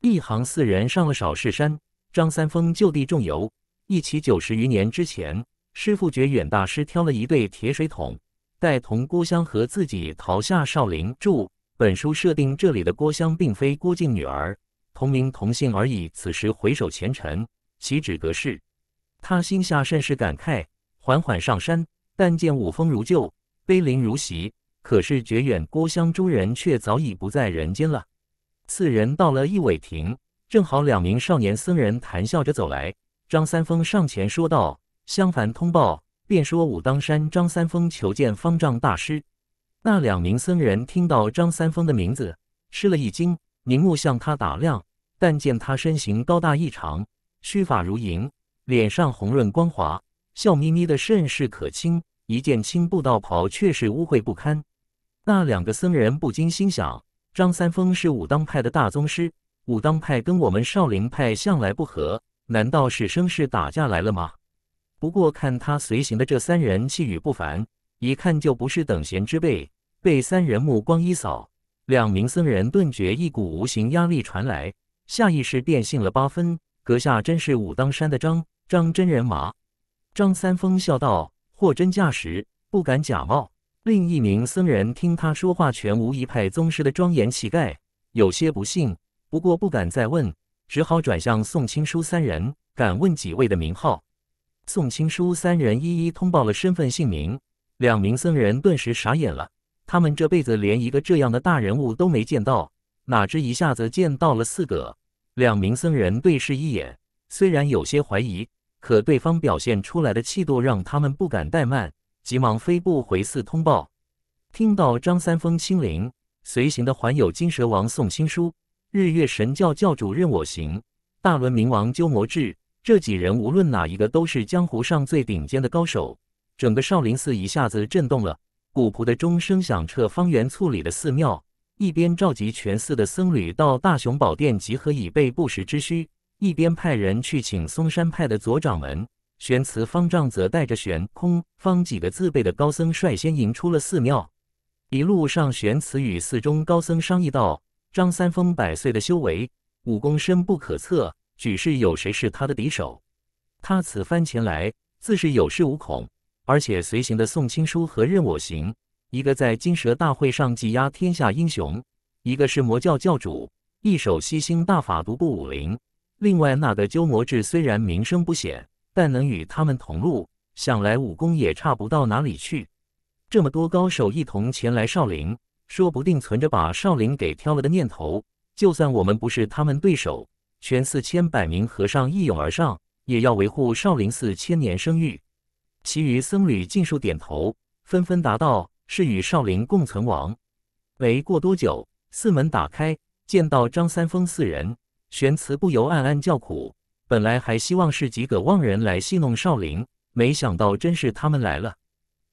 一行四人上了少室山，张三丰就地种油。一起九十余年之前，师傅觉远大师挑了一对铁水桶，带同郭襄和自己逃下少林。注：本书设定这里的郭襄并非郭靖女儿。同名同姓而已。此时回首前尘，岂止隔世？他心下甚是感慨，缓缓上山。但见五峰如旧，碑林如昔。可是绝远郭襄诸人却早已不在人间了。四人到了一苇亭，正好两名少年僧人谈笑着走来。张三丰上前说道：“襄凡通报，便说武当山张三丰求见方丈大师。”那两名僧人听到张三丰的名字，吃了一惊。凝目向他打量，但见他身形高大异常，须发如银，脸上红润光滑，笑眯眯的甚是可亲。一件青布道袍却是污秽不堪。那两个僧人不禁心想：张三丰是武当派的大宗师，武当派跟我们少林派向来不和，难道是生事打架来了吗？不过看他随行的这三人气宇不凡，一看就不是等闲之辈。被三人目光一扫。两名僧人顿觉一股无形压力传来，下意识便信了八分。阁下真是武当山的张张真人吗？张三丰笑道：“货真价实，不敢假冒。”另一名僧人听他说话，全无一派宗师的庄严气概，有些不信，不过不敢再问，只好转向宋青书三人：“敢问几位的名号？”宋青书三人一一通报了身份姓名，两名僧人顿时傻眼了。他们这辈子连一个这样的大人物都没见到，哪知一下子见到了四个。两名僧人对视一眼，虽然有些怀疑，可对方表现出来的气度让他们不敢怠慢，急忙飞步回寺通报。听到张三丰亲临，随行的还有金蛇王宋青书、日月神教教主任我行、大轮明王鸠摩智这几人，无论哪一个都是江湖上最顶尖的高手，整个少林寺一下子震动了。古朴的钟声响彻方圆数里的寺庙，一边召集全寺的僧侣到大雄宝殿集合以备不时之需，一边派人去请嵩山派的左掌门。玄慈方丈则带着玄空、方几个自备的高僧率先迎出了寺庙。一路上，玄慈与寺中高僧商议道：“张三丰百岁的修为，武功深不可测，举世有谁是他的敌手？他此番前来，自是有恃无恐。”而且随行的宋青书和任我行，一个在金蛇大会上挤压天下英雄，一个是魔教教主，一手吸星大法独步武林。另外那个鸠摩智虽然名声不显，但能与他们同路，想来武功也差不到哪里去。这么多高手一同前来少林，说不定存着把少林给挑了的念头。就算我们不是他们对手，全寺千百名和尚一涌而上，也要维护少林寺千年声誉。其余僧侣尽数点头，纷纷答道：“是与少林共存亡。”没过多久，寺门打开，见到张三丰四人，玄慈不由暗暗叫苦。本来还希望是几个妄人来戏弄少林，没想到真是他们来了。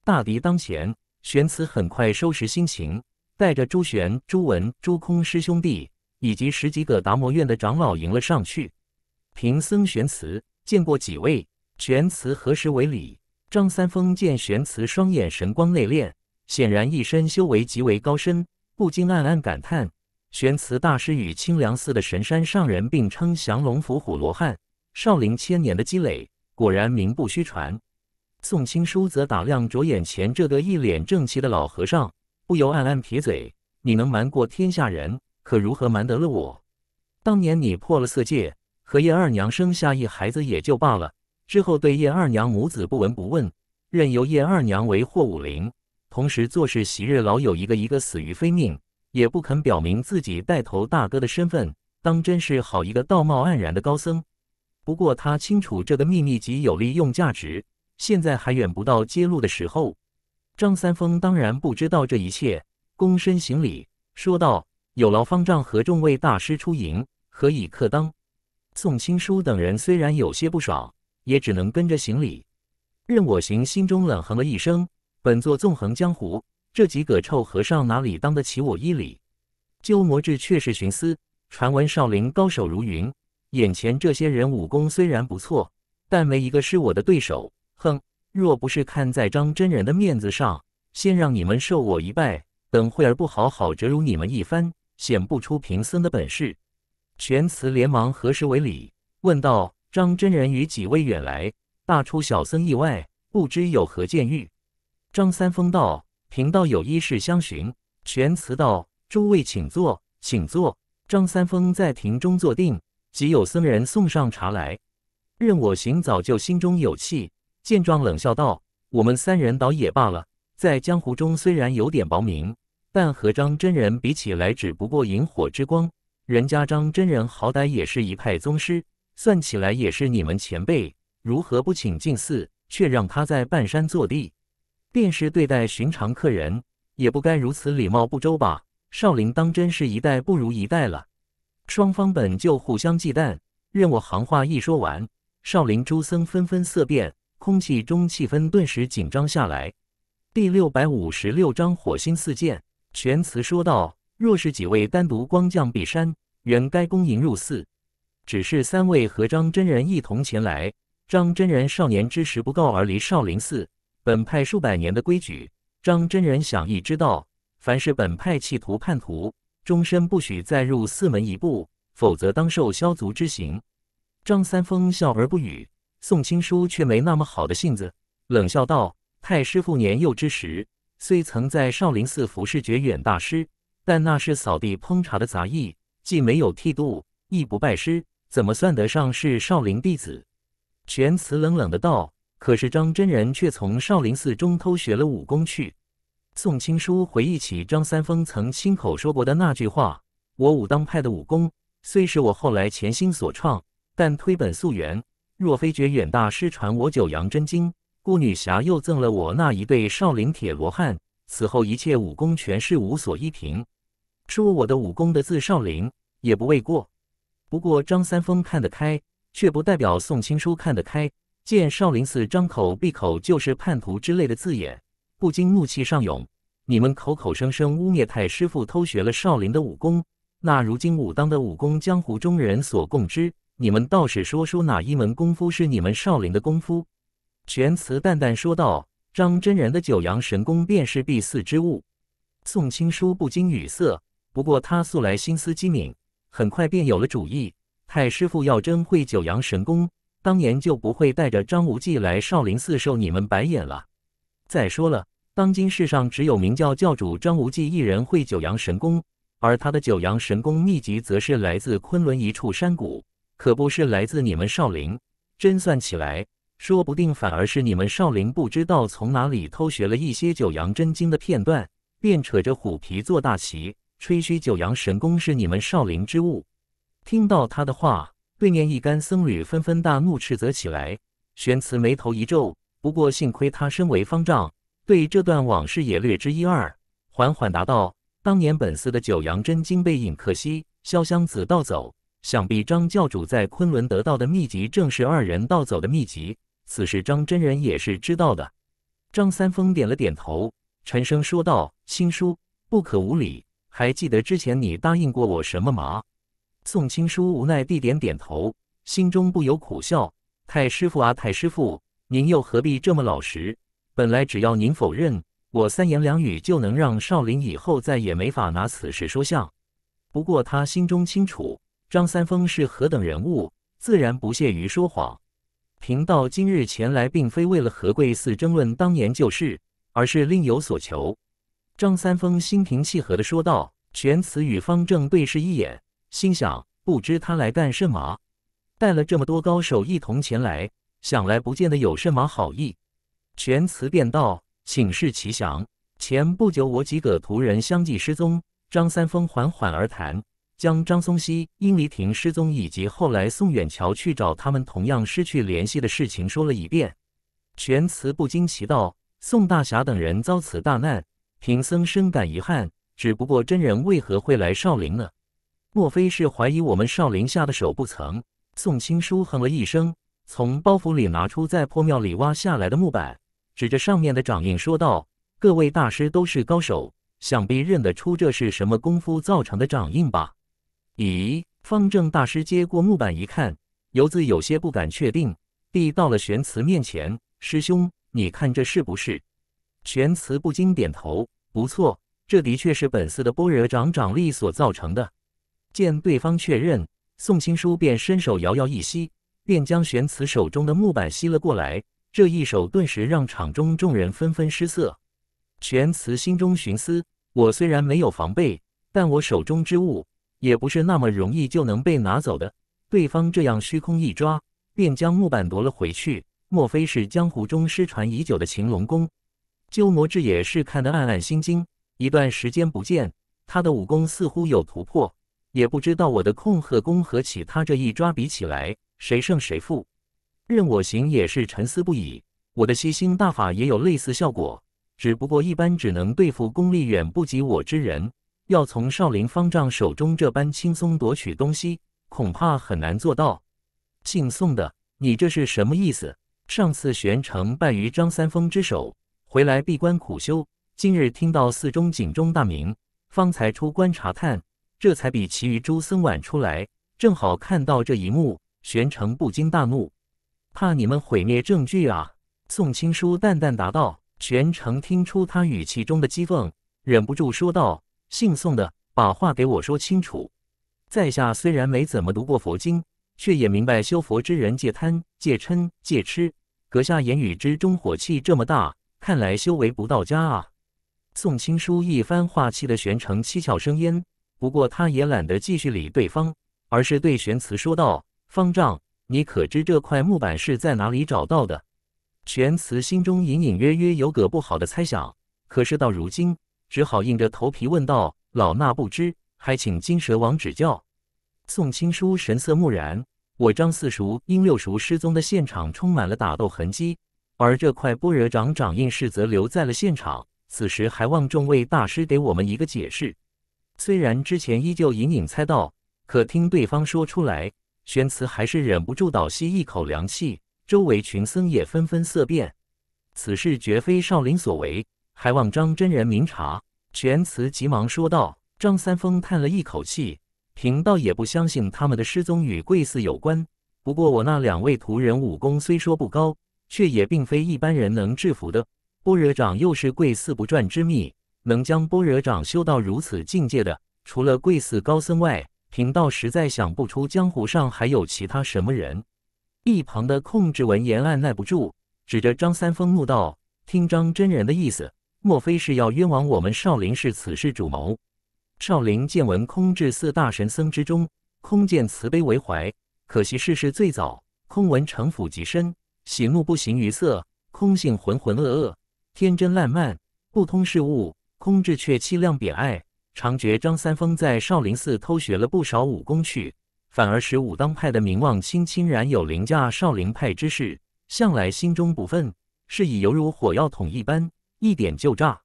大敌当前，玄慈很快收拾心情，带着朱玄、朱文、朱空师兄弟以及十几个达摩院的长老迎了上去。“贫僧玄慈见过几位，玄慈何时为礼？”张三丰见玄慈双眼神光内敛，显然一身修为极为高深，不禁暗暗感叹：玄慈大师与清凉寺的神山上人并称降龙伏虎罗汉，少林千年的积累，果然名不虚传。宋青书则打量着眼前这个一脸正气的老和尚，不由暗暗撇嘴：你能瞒过天下人，可如何瞒得了我？当年你破了色戒，和叶二娘生下一孩子也就罢了。之后对叶二娘母子不闻不问，任由叶二娘为祸武林，同时做事昔日老友一个一个死于非命，也不肯表明自己带头大哥的身份，当真是好一个道貌岸然的高僧。不过他清楚这个秘密极有利用价值，现在还远不到揭露的时候。张三丰当然不知道这一切，躬身行礼说道：“有劳方丈和众位大师出迎，何以客当？”宋青书等人虽然有些不爽。也只能跟着行礼。任我行心中冷哼了一声：“本座纵横江湖，这几个臭和尚哪里当得起我一礼？”鸠摩智却是寻思：“传闻少林高手如云，眼前这些人武功虽然不错，但没一个是我的对手。哼，若不是看在张真人的面子上，先让你们受我一拜，等会儿不好好折辱你们一番，显不出贫僧的本事。”玄慈连忙合十为礼，问道。张真人与几位远来，大出小僧意外，不知有何见遇。张三丰道：“贫道有一事相询。”玄慈道：“诸位请坐，请坐。”张三丰在亭中坐定，即有僧人送上茶来。任我行早就心中有气，见状冷笑道：“我们三人倒也罢了，在江湖中虽然有点薄名，但和张真人比起来，只不过萤火之光。人家张真人好歹也是一派宗师。”算起来也是你们前辈，如何不请进寺，却让他在半山坐地？便是对待寻常客人，也不该如此礼貌不周吧？少林当真是一代不如一代了。双方本就互相忌惮，任我行话一说完，少林诸僧纷纷色变，空气中气氛顿时紧张下来。第六百五十六章火星四溅，全词说道：“若是几位单独光降碧山，原该恭迎入寺。”只是三位和张真人一同前来。张真人少年之时不告而离少林寺，本派数百年的规矩，张真人想亦知道。凡是本派弃徒叛徒，终身不许再入寺门一步，否则当受削足之刑。张三丰笑而不语，宋青书却没那么好的性子，冷笑道：“太师父年幼之时，虽曾在少林寺服侍觉远大师，但那是扫地烹茶的杂役，既没有剃度，亦不拜师。”怎么算得上是少林弟子？全慈冷冷的道：“可是张真人却从少林寺中偷学了武功去。”宋青书回忆起张三丰曾亲口说过的那句话：“我武当派的武功虽是我后来潜心所创，但推本溯源，若非觉远大师传我九阳真经，故女侠又赠了我那一对少林铁罗汉，此后一切武功全是无所依凭。说我的武功的字少林，也不为过。”不过张三丰看得开，却不代表宋青书看得开。见少林寺张口闭口就是叛徒之类的字眼，不禁怒气上涌。你们口口声声污蔑太师傅偷学了少林的武功，那如今武当的武功，江湖中人所共知。你们倒是说出哪一门功夫是你们少林的功夫？玄慈淡淡说道：“张真人的九阳神功便是必死之物。”宋青书不禁语塞。不过他素来心思机敏。很快便有了主意。太师傅要真会九阳神功，当年就不会带着张无忌来少林寺受你们白眼了。再说了，当今世上只有明教教主张无忌一人会九阳神功，而他的九阳神功秘籍则是来自昆仑一处山谷，可不是来自你们少林。真算起来，说不定反而是你们少林不知道从哪里偷学了一些九阳真经的片段，便扯着虎皮做大旗。吹嘘九阳神功是你们少林之物，听到他的话，对面一干僧侣纷纷大怒，斥责起来。玄慈眉头一皱，不过幸亏他身为方丈，对这段往事也略知一二，缓缓答道：“当年本寺的九阳真经被尹可惜潇湘子盗走。想必张教主在昆仑得到的秘籍，正是二人盗走的秘籍。此事张真人也是知道的。”张三丰点了点头，沉声说道：“青书，不可无礼。”还记得之前你答应过我什么吗？宋青书无奈地点点头，心中不由苦笑：“太师父啊，太师父，您又何必这么老实？本来只要您否认，我三言两语就能让少林以后再也没法拿此事说笑。”不过他心中清楚，张三丰是何等人物，自然不屑于说谎。贫道今日前来，并非为了和贵寺争论当年旧事，而是另有所求。张三丰心平气和地说道：“玄慈与方正对视一眼，心想：不知他来干什么？带了这么多高手一同前来，想来不见得有甚么好意。”玄慈便道：“请示其祥。前不久，我几个徒人相继失踪。”张三丰缓缓而谈，将张松溪、殷离亭失踪以及后来宋远桥去找他们同样失去联系的事情说了一遍。玄慈不禁奇道：“宋大侠等人遭此大难！”贫僧深感遗憾，只不过真人为何会来少林呢？莫非是怀疑我们少林下的手不曾？宋青书哼了一声，从包袱里拿出在破庙里挖下来的木板，指着上面的掌印说道：“各位大师都是高手，想必认得出这是什么功夫造成的掌印吧？”咦，方正大师接过木板一看，游子有些不敢确定，递到了玄慈面前：“师兄，你看这是不是？”玄慈不禁点头，不错，这的确是本寺的般若掌掌力所造成的。见对方确认，宋青书便伸手摇摇一吸，便将玄慈手中的木板吸了过来。这一手顿时让场中众人纷纷失色。玄慈心中寻思：我虽然没有防备，但我手中之物也不是那么容易就能被拿走的。对方这样虚空一抓，便将木板夺了回去，莫非是江湖中失传已久的擒龙功？鸠摩智也是看得暗暗心惊，一段时间不见，他的武功似乎有突破，也不知道我的控鹤功和其他这一抓比起来，谁胜谁负。任我行也是沉思不已，我的吸星大法也有类似效果，只不过一般只能对付功力远不及我之人，要从少林方丈手中这般轻松夺取东西，恐怕很难做到。姓宋的，你这是什么意思？上次玄成败于张三丰之手。回来闭关苦修，今日听到寺中警钟大鸣，方才出关查探，这才比其余诸僧晚出来，正好看到这一幕。玄成不禁大怒，怕你们毁灭证据啊！宋青书淡淡答道。玄成听出他语气中的讥讽，忍不住说道：“姓宋的，把话给我说清楚。在下虽然没怎么读过佛经，却也明白修佛之人戒贪、戒嗔、戒痴。阁下言语之中火气这么大。”看来修为不到家啊！宋青书一番话气得玄成七窍生烟，不过他也懒得继续理对方，而是对玄慈说道：“方丈，你可知这块木板是在哪里找到的？”玄慈心中隐隐约约有个不好的猜想，可是到如今只好硬着头皮问道：“老衲不知，还请金蛇王指教。”宋青书神色木然：“我张四叔、殷六叔失踪的现场充满了打斗痕迹。”而这块般若掌掌印是则留在了现场。此时还望众位大师给我们一个解释。虽然之前依旧隐隐猜到，可听对方说出来，玄慈还是忍不住倒吸一口凉气。周围群僧也纷纷色变。此事绝非少林所为，还望张真人明察。玄慈急忙说道。张三丰叹了一口气：“贫道也不相信他们的失踪与贵寺有关。不过我那两位徒人武功虽说不高。”却也并非一般人能制服的。般若掌又是贵四不转之秘，能将般若掌修到如此境界的，除了贵四高僧外，贫道实在想不出江湖上还有其他什么人。一旁的空智闻言按耐不住，指着张三丰怒道：“听张真人的意思，莫非是要冤枉我们少林是此事主谋？”少林见闻空智四大神僧之中，空见慈悲为怀，可惜世事最早，空闻城府极深。喜怒不形于色，空性浑浑噩噩，天真烂漫，不通事物。空智却气量贬爱。常觉张三丰在少林寺偷学了不少武功去，反而使武当派的名望轻轻然有凌驾少林派之势。向来心中不忿，是以犹如火药桶一般，一点就炸。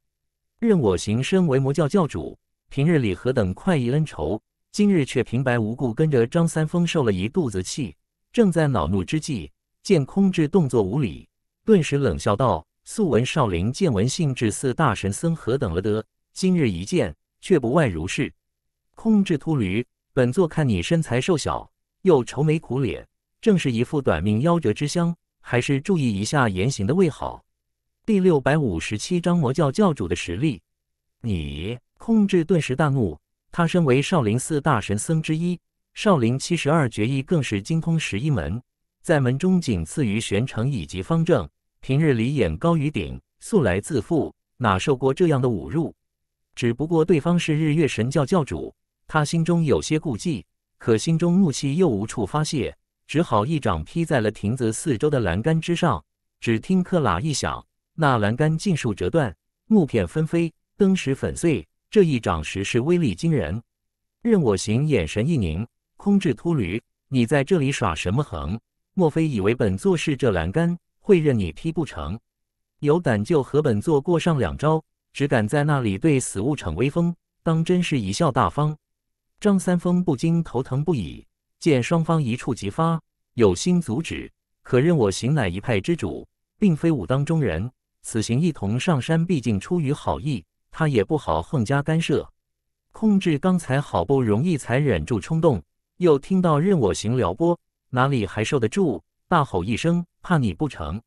任我行身为魔教教主，平日里何等快意恩仇，今日却平白无故跟着张三丰受了一肚子气，正在恼怒之际。见空智动作无礼，顿时冷笑道：“素闻少林见闻性智四大神僧何等了得，今日一见，却不外如是。空智秃驴，本座看你身材瘦小，又愁眉苦脸，正是一副短命夭折之相，还是注意一下言行的为好。”第六百五十七章魔教教主的实力。你空智顿时大怒，他身为少林寺大神僧之一，少林七十二绝艺更是精通十一门。在门中仅次于玄成以及方正，平日里眼高于顶，素来自负，哪受过这样的侮辱？只不过对方是日月神教教主，他心中有些顾忌，可心中怒气又无处发泄，只好一掌劈在了亭子四周的栏杆之上。只听“喀喇”一响，那栏杆尽数折断，木片纷飞，灯石粉碎。这一掌实是威力惊人。任我行眼神一凝，空置秃驴，你在这里耍什么横？莫非以为本座是这栏杆会任你踢不成？有胆就和本座过上两招！只敢在那里对死物逞威风，当真是贻笑大方！张三丰不禁头疼不已，见双方一触即发，有心阻止，可任我行乃一派之主，并非武当中人，此行一同上山，毕竟出于好意，他也不好横加干涉。控制刚才好不容易才忍住冲动，又听到任我行撩拨。哪里还受得住？大吼一声，怕你不成？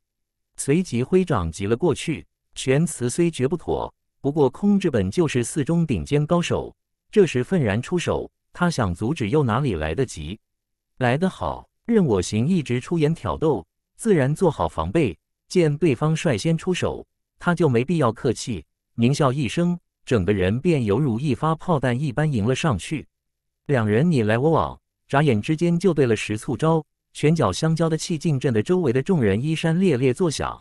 随即挥掌急了过去。玄辞虽绝不妥，不过空之本就是四中顶尖高手，这时愤然出手，他想阻止又哪里来得及？来得好，任我行一直出言挑逗，自然做好防备。见对方率先出手，他就没必要客气，狞笑一声，整个人便犹如一发炮弹一般迎了上去。两人你来我往。眨眼之间就对了十簇招，拳脚相交的气劲震得周围的众人衣衫猎猎作响。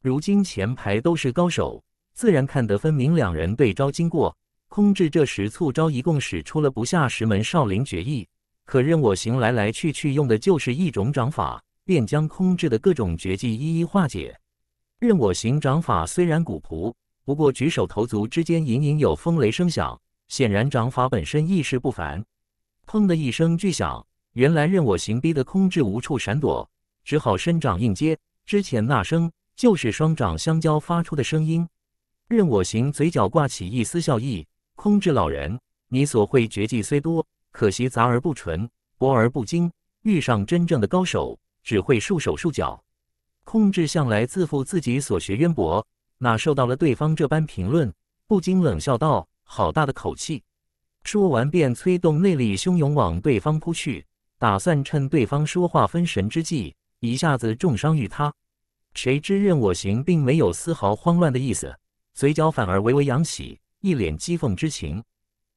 如今前排都是高手，自然看得分明。两人对招经过，空志这十簇招一共使出了不下十门少林绝艺，可任我行来来去去用的就是一种掌法，便将空志的各种绝技一一化解。任我行掌法虽然古朴，不过举手投足之间隐隐有风雷声响，显然掌法本身亦是不凡。砰的一声巨响，原来任我行逼得空置无处闪躲，只好伸掌硬接。之前那声就是双掌相交发出的声音。任我行嘴角挂起一丝笑意：“空置老人，你所会绝技虽多，可惜杂而不纯，博而不精。遇上真正的高手，只会束手束脚。”空志向来自负自己所学渊博，哪受到了对方这般评论，不禁冷笑道：“好大的口气！”说完，便催动内力汹涌往对方扑去，打算趁对方说话分神之际，一下子重伤于他。谁知任我行并没有丝毫慌乱的意思，嘴角反而微微扬起，一脸讥讽之情。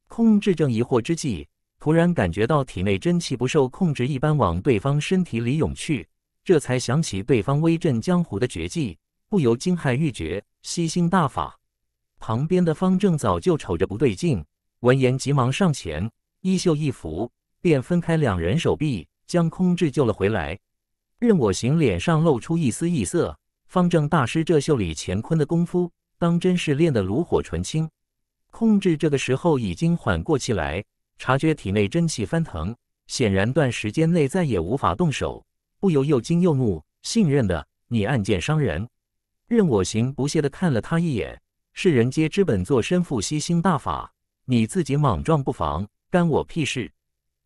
控制正疑惑之际，突然感觉到体内真气不受控制一般往对方身体里涌去，这才想起对方威震江湖的绝技，不由惊骇欲绝。吸星大法。旁边的方正早就瞅着不对劲。闻言，急忙上前，衣袖一拂，便分开两人手臂，将空智救了回来。任我行脸上露出一丝异色，方正大师这袖里乾坤的功夫，当真是练得炉火纯青。空制这个时候已经缓过气来，察觉体内真气翻腾，显然短时间内再也无法动手，不由又惊又怒，信任的，你暗箭伤人！任我行不屑地看了他一眼，世人皆知本座身负吸星大法。你自己莽撞不妨，干我屁事！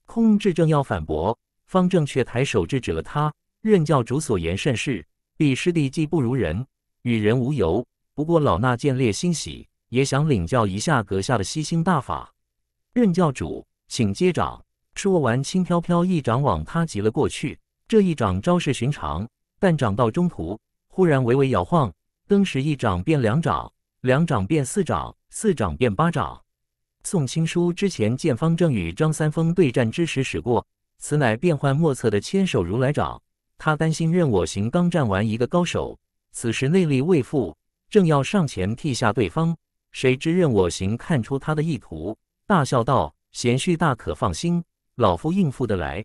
空智正要反驳，方正却抬手制止了他。任教主所言甚是，毕师弟技不如人，与人无尤。不过老衲见烈心喜，也想领教一下阁下的吸星大法。任教主，请接掌。说完，轻飘飘一掌往他击了过去。这一掌招式寻常，但掌到中途，忽然微微摇晃，登时一掌变两掌，两掌变四掌，四掌变八掌。宋青书之前见方正与张三丰对战之时使过，此乃变幻莫测的千手如来掌。他担心任我行刚战完一个高手，此时内力未复，正要上前替下对方，谁知任我行看出他的意图，大笑道：“贤婿大可放心，老夫应付得来。”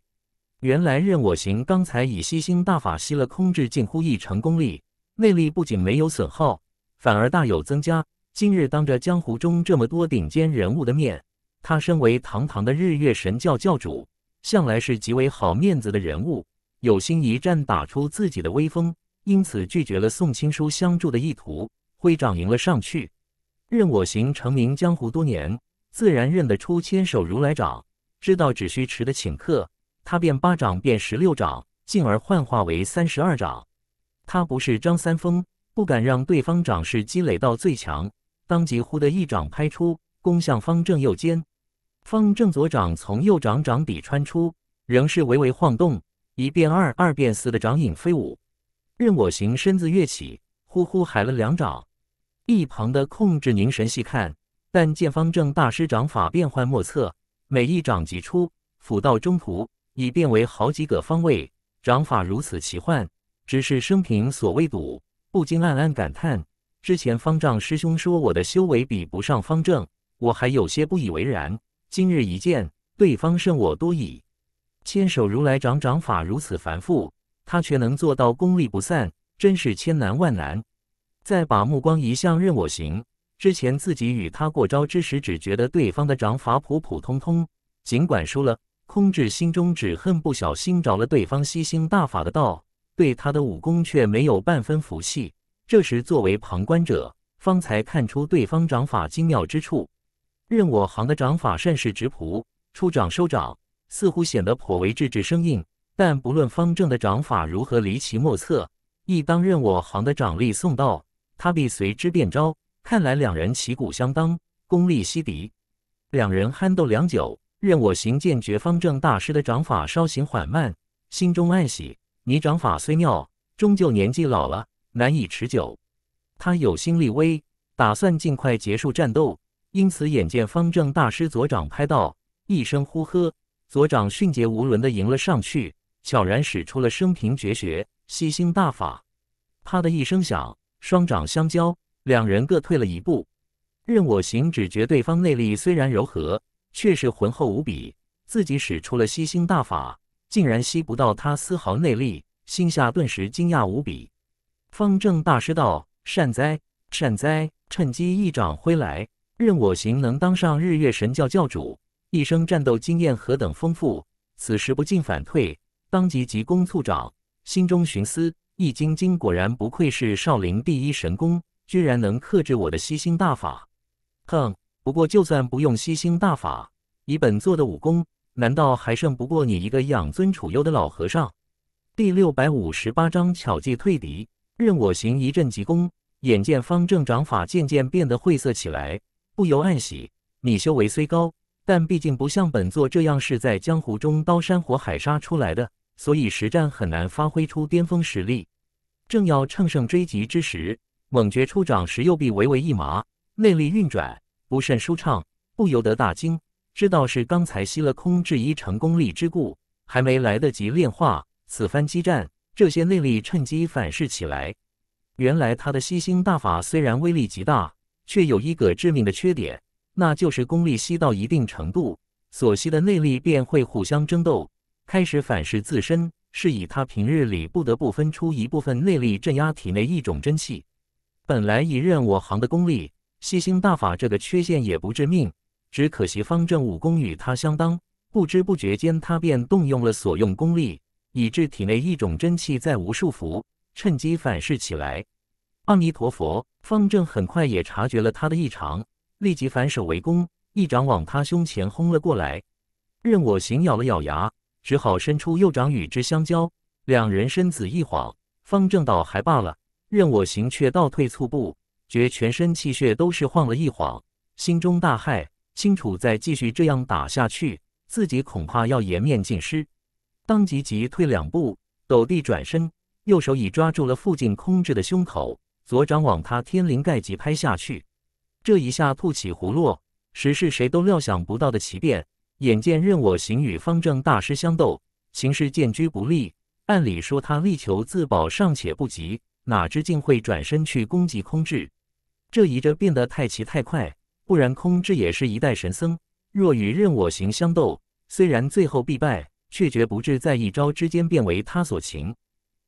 原来任我行刚才以吸星大法吸了空智近乎一成功力，内力不仅没有损耗，反而大有增加。今日当着江湖中这么多顶尖人物的面，他身为堂堂的日月神教教主，向来是极为好面子的人物，有心一战打出自己的威风，因此拒绝了宋青书相助的意图。挥掌迎了上去，任我行成名江湖多年，自然认得出千手如来掌，知道只需持的请客，他便八掌变十六掌，进而幻化为三十二掌。他不是张三丰，不敢让对方掌势积累到最强。当即忽的一掌拍出，攻向方正右肩。方正左掌从右掌掌底穿出，仍是微微晃动，一变二，二变四的掌影飞舞。任我行身子跃起，呼呼喊了两掌。一旁的控制凝神细看，但见方正大师掌法变幻莫测，每一掌即出，甫到中途已变为好几个方位。掌法如此奇幻，只是生平所未睹，不禁暗暗感叹。之前方丈师兄说我的修为比不上方正，我还有些不以为然。今日一见，对方胜我多矣。千手如来掌掌法如此繁复，他却能做到功力不散，真是千难万难。再把目光移向任我行，之前自己与他过招之时，只觉得对方的掌法普普通通，尽管输了，空智心中只恨不小心着了对方吸星大法的道，对他的武功却没有半分服气。这时，作为旁观者，方才看出对方掌法精妙之处。任我行的掌法甚是直朴，出掌收掌，似乎显得颇为质直生硬。但不论方正的掌法如何离奇莫测，亦当任我行的掌力送到，他必随之变招。看来两人旗鼓相当，功力悉敌。两人酣斗良久，任我行见觉方正大师的掌法稍行缓慢，心中暗喜：你掌法虽妙，终究年纪老了。难以持久，他有心立威，打算尽快结束战斗，因此眼见方正大师左掌拍到，一声呼喝，左掌迅捷无伦的迎了上去，悄然使出了生平绝学吸星大法。啪的一声响，双掌相交，两人各退了一步。任我行只觉对方内力虽然柔和，却是浑厚无比，自己使出了吸星大法，竟然吸不到他丝毫内力，心下顿时惊讶无比。方正大师道：“善哉，善哉！”趁机一掌挥来。任我行能当上日月神教教主，一生战斗经验何等丰富。此时不进反退，当即急功促掌，心中寻思：易筋经果然不愧是少林第一神功，居然能克制我的吸星大法。哼！不过就算不用吸星大法，以本座的武功，难道还胜不过你一个养尊处优的老和尚？第六百五十八章巧计退敌。任我行一阵急功，眼见方正掌法渐渐变得晦涩起来，不由暗喜。你修为虽高，但毕竟不像本座这样是在江湖中刀山火海杀出来的，所以实战很难发挥出巅峰实力。正要乘胜追击之时，猛觉出掌时右臂微微一麻，内力运转不甚舒畅，不由得大惊，知道是刚才吸了空制一成功力之故，还没来得及炼化，此番激战。这些内力趁机反噬起来。原来他的吸星大法虽然威力极大，却有一个致命的缺点，那就是功力吸到一定程度，所吸的内力便会互相争斗，开始反噬自身，是以他平日里不得不分出一部分内力镇压体内一种真气。本来以任我行的功力，吸星大法这个缺陷也不致命，只可惜方正武功与他相当，不知不觉间他便动用了所用功力。以致体内一种真气再无束缚，趁机反噬起来。阿弥陀佛，方正很快也察觉了他的异常，立即反手围攻，一掌往他胸前轰了过来。任我行咬了咬牙，只好伸出右掌与之相交。两人身子一晃，方正倒还罢了，任我行却倒退促步，觉全身气血都是晃了一晃，心中大骇，清楚再继续这样打下去，自己恐怕要颜面尽失。当即急退两步，抖地转身，右手已抓住了附近空置的胸口，左掌往他天灵盖即拍下去。这一下吐起胡落，实是谁都料想不到的奇变。眼见任我行与方正大师相斗，形势见居不利。按理说他力求自保尚且不急，哪知竟会转身去攻击空置。这一着变得太奇太快，不然空置也是一代神僧，若与任我行相斗，虽然最后必败。却绝不至在一招之间变为他所擒。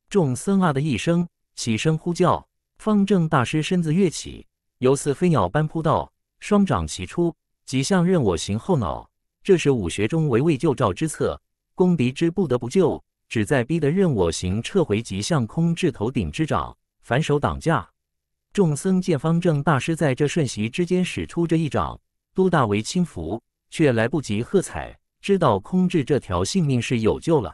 众僧啊的一声，起声呼叫。方正大师身子跃起，犹似飞鸟般扑到，双掌齐出，即向任我行后脑。这是武学中围魏救赵之策，攻敌之不得不救，旨在逼得任我行撤回即向空至头顶之掌，反手挡架。众僧见方正大师在这瞬息之间使出这一掌，都大为轻浮，却来不及喝彩。知道空智这条性命是有救了，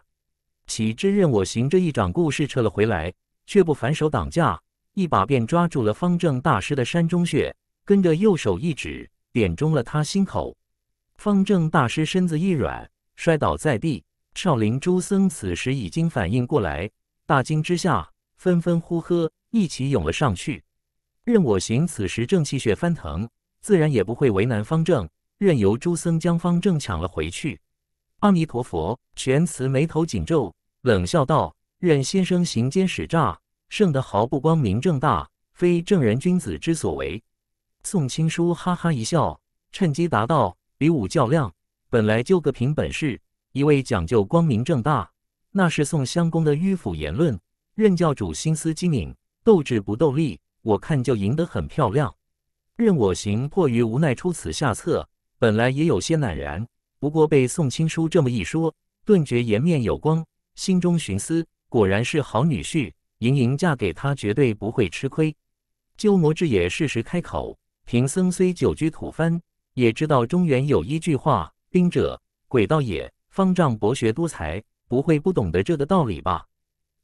岂知任我行这一掌，故事撤了回来，却不反手挡架，一把便抓住了方正大师的膻中穴，跟着右手一指，点中了他心口。方正大师身子一软，摔倒在地。少林诸僧此时已经反应过来，大惊之下，纷纷呼喝，一起涌了上去。任我行此时正气血翻腾，自然也不会为难方正。任由诸僧将方正抢了回去。阿弥陀佛，全慈眉头紧皱，冷笑道：“任先生行奸使诈，胜得毫不光明正大，非正人君子之所为。”宋青书哈哈一笑，趁机答道：“比武较量本来就个凭本事，一味讲究光明正大，那是宋襄公的迂腐言论。任教主心思机敏，斗智不斗力，我看就赢得很漂亮。任我行迫于无奈，出此下策。”本来也有些赧然，不过被宋青书这么一说，顿觉颜面有光，心中寻思：果然是好女婿，盈盈嫁给他绝对不会吃亏。鸠摩智也适时开口：“贫僧虽久居土蕃，也知道中原有一句话：‘兵者，诡道也。’方丈博学多才，不会不懂得这个道理吧？”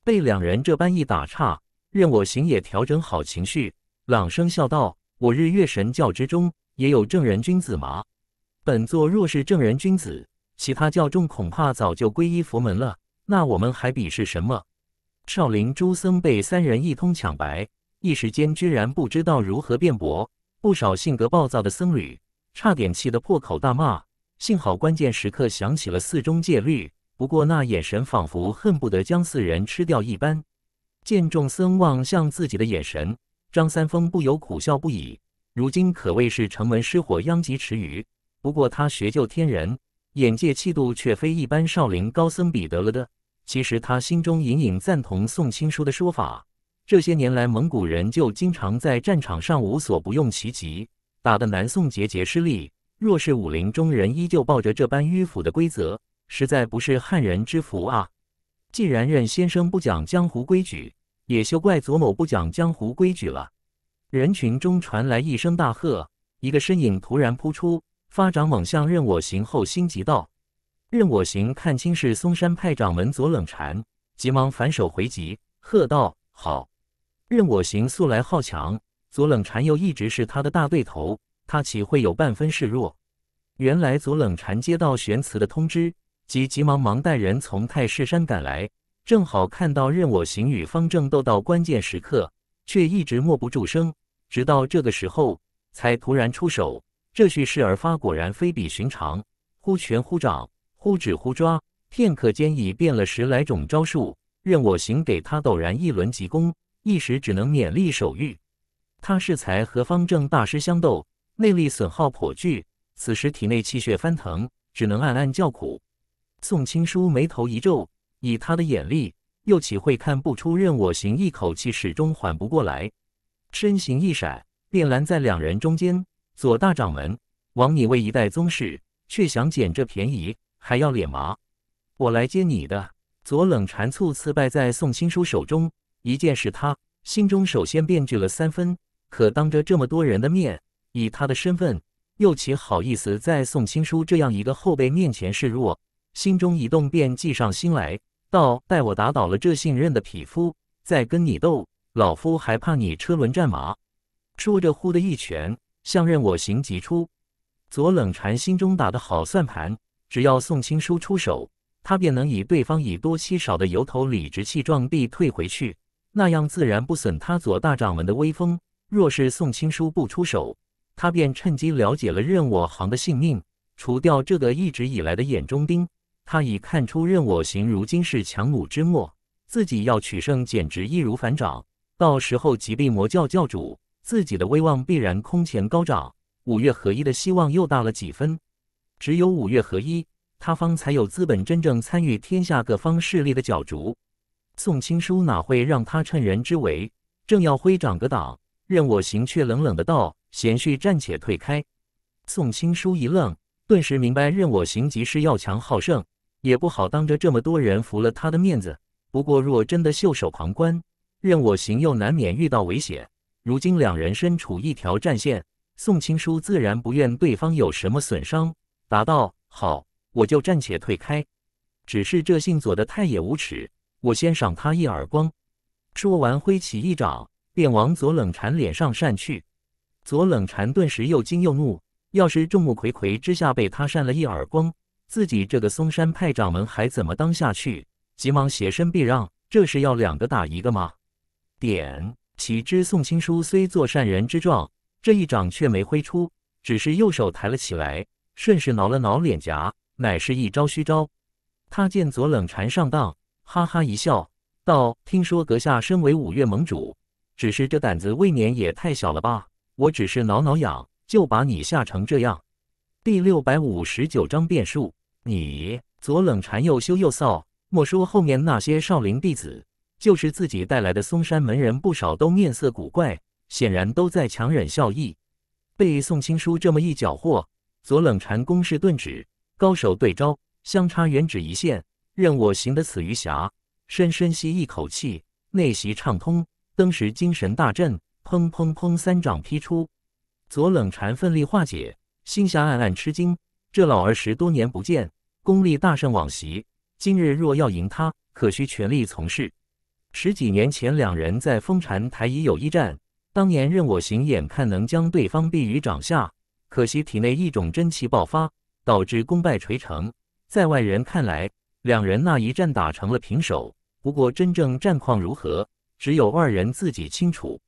被两人这般一打岔，任我行也调整好情绪，朗声笑道：“我日月神教之中，也有正人君子嘛。”本座若是正人君子，其他教众恐怕早就皈依佛门了。那我们还鄙视什么？少林诸僧被三人一通抢白，一时间居然不知道如何辩驳。不少性格暴躁的僧侣差点气得破口大骂，幸好关键时刻想起了寺中戒律。不过那眼神仿佛恨不得将四人吃掉一般。见众僧望向自己的眼神，张三丰不由苦笑不已。如今可谓是城门失火，殃及池鱼。不过他学就天人，眼界气度却非一般少林高僧比得了的。其实他心中隐隐赞同宋青书的说法。这些年来，蒙古人就经常在战场上无所不用其极，打得南宋节节失利。若是武林中人依旧抱着这般迂腐的规则，实在不是汉人之福啊！既然任先生不讲江湖规矩，也休怪左某不讲江湖规矩了。人群中传来一声大喝，一个身影突然扑出。发掌猛向任我行后心急道：“任我行看清是嵩山派掌门左冷禅，急忙反手回击，喝道：‘好！’任我行素来好强，左冷禅又一直是他的大对头，他岂会有半分示弱？原来左冷禅接到玄慈的通知，急急忙忙带人从泰式山赶来，正好看到任我行与方正斗到关键时刻，却一直默不作声，直到这个时候才突然出手。”这蓄势而发，果然非比寻常。忽拳忽掌，忽指忽抓，片刻间已变了十来种招数。任我行给他陡然一轮急攻，一时只能勉力守御。他适才和方正大师相斗，内力损耗颇巨，此时体内气血翻腾，只能暗暗叫苦。宋青书眉头一皱，以他的眼力，又岂会看不出任我行一口气始终缓不过来？身形一闪，便拦在两人中间。左大掌门，枉你为一代宗师，却想捡这便宜，还要脸吗？我来接你的。左冷禅猝次败在宋青书手中，一见是他，心中首先便惧了三分。可当着这么多人的面，以他的身份，又岂好意思在宋青书这样一个后辈面前示弱？心中一动，便计上心来，道：“待我打倒了这信任的匹夫，再跟你斗，老夫还怕你车轮战马？”说着，呼的一拳。向任我行急出，左冷禅心中打的好算盘，只要宋青书出手，他便能以对方以多欺少的由头，理直气壮地退回去，那样自然不损他左大掌门的威风。若是宋青书不出手，他便趁机了解了任我行的性命，除掉这个一直以来的眼中钉。他已看出任我行如今是强弩之末，自己要取胜简直易如反掌。到时候，即利魔教教主。自己的威望必然空前高涨，五岳合一的希望又大了几分。只有五岳合一，他方才有资本真正参与天下各方势力的角逐。宋青书哪会让他趁人之危？正要挥掌格挡，任我行却冷冷的道：“贤婿暂且退开。”宋青书一愣，顿时明白任我行即是要强好胜，也不好当着这么多人服了他的面子。不过若真的袖手旁观，任我行又难免遇到危险。如今两人身处一条战线，宋青书自然不愿对方有什么损伤，答道：“好，我就暂且退开。只是这姓左的太也无耻，我先赏他一耳光。”说完，挥起一掌，便往左冷禅脸上扇去。左冷禅顿时又惊又怒，要是众目睽睽之下被他扇了一耳光，自己这个嵩山派掌门还怎么当下去？急忙斜身避让，这是要两个打一个吗？点。岂知宋青书虽作善人之状，这一掌却没挥出，只是右手抬了起来，顺势挠了挠脸颊，乃是一招虚招。他见左冷禅上当，哈哈一笑，道：“听说阁下身为五岳盟主，只是这胆子未免也太小了吧？我只是挠挠痒，就把你吓成这样。”第六百五十九章变数。你左冷禅又羞又臊，莫说后面那些少林弟子。就是自己带来的嵩山门人不少，都面色古怪，显然都在强忍笑意。被宋青书这么一搅和，左冷禅攻势顿止，高手对招，相差远只一线。任我行的死鱼侠深深吸一口气，内息畅通，登时精神大振。砰砰砰，三掌劈出，左冷禅奋力化解，心下暗暗吃惊：这老儿十多年不见，功力大胜往昔。今日若要赢他，可需全力从事。十几年前，两人在风禅台已有一战。当年任我行眼看能将对方毙于掌下，可惜体内一种真气爆发，导致功败垂成。在外人看来，两人那一战打成了平手。不过，真正战况如何，只有二人自己清楚。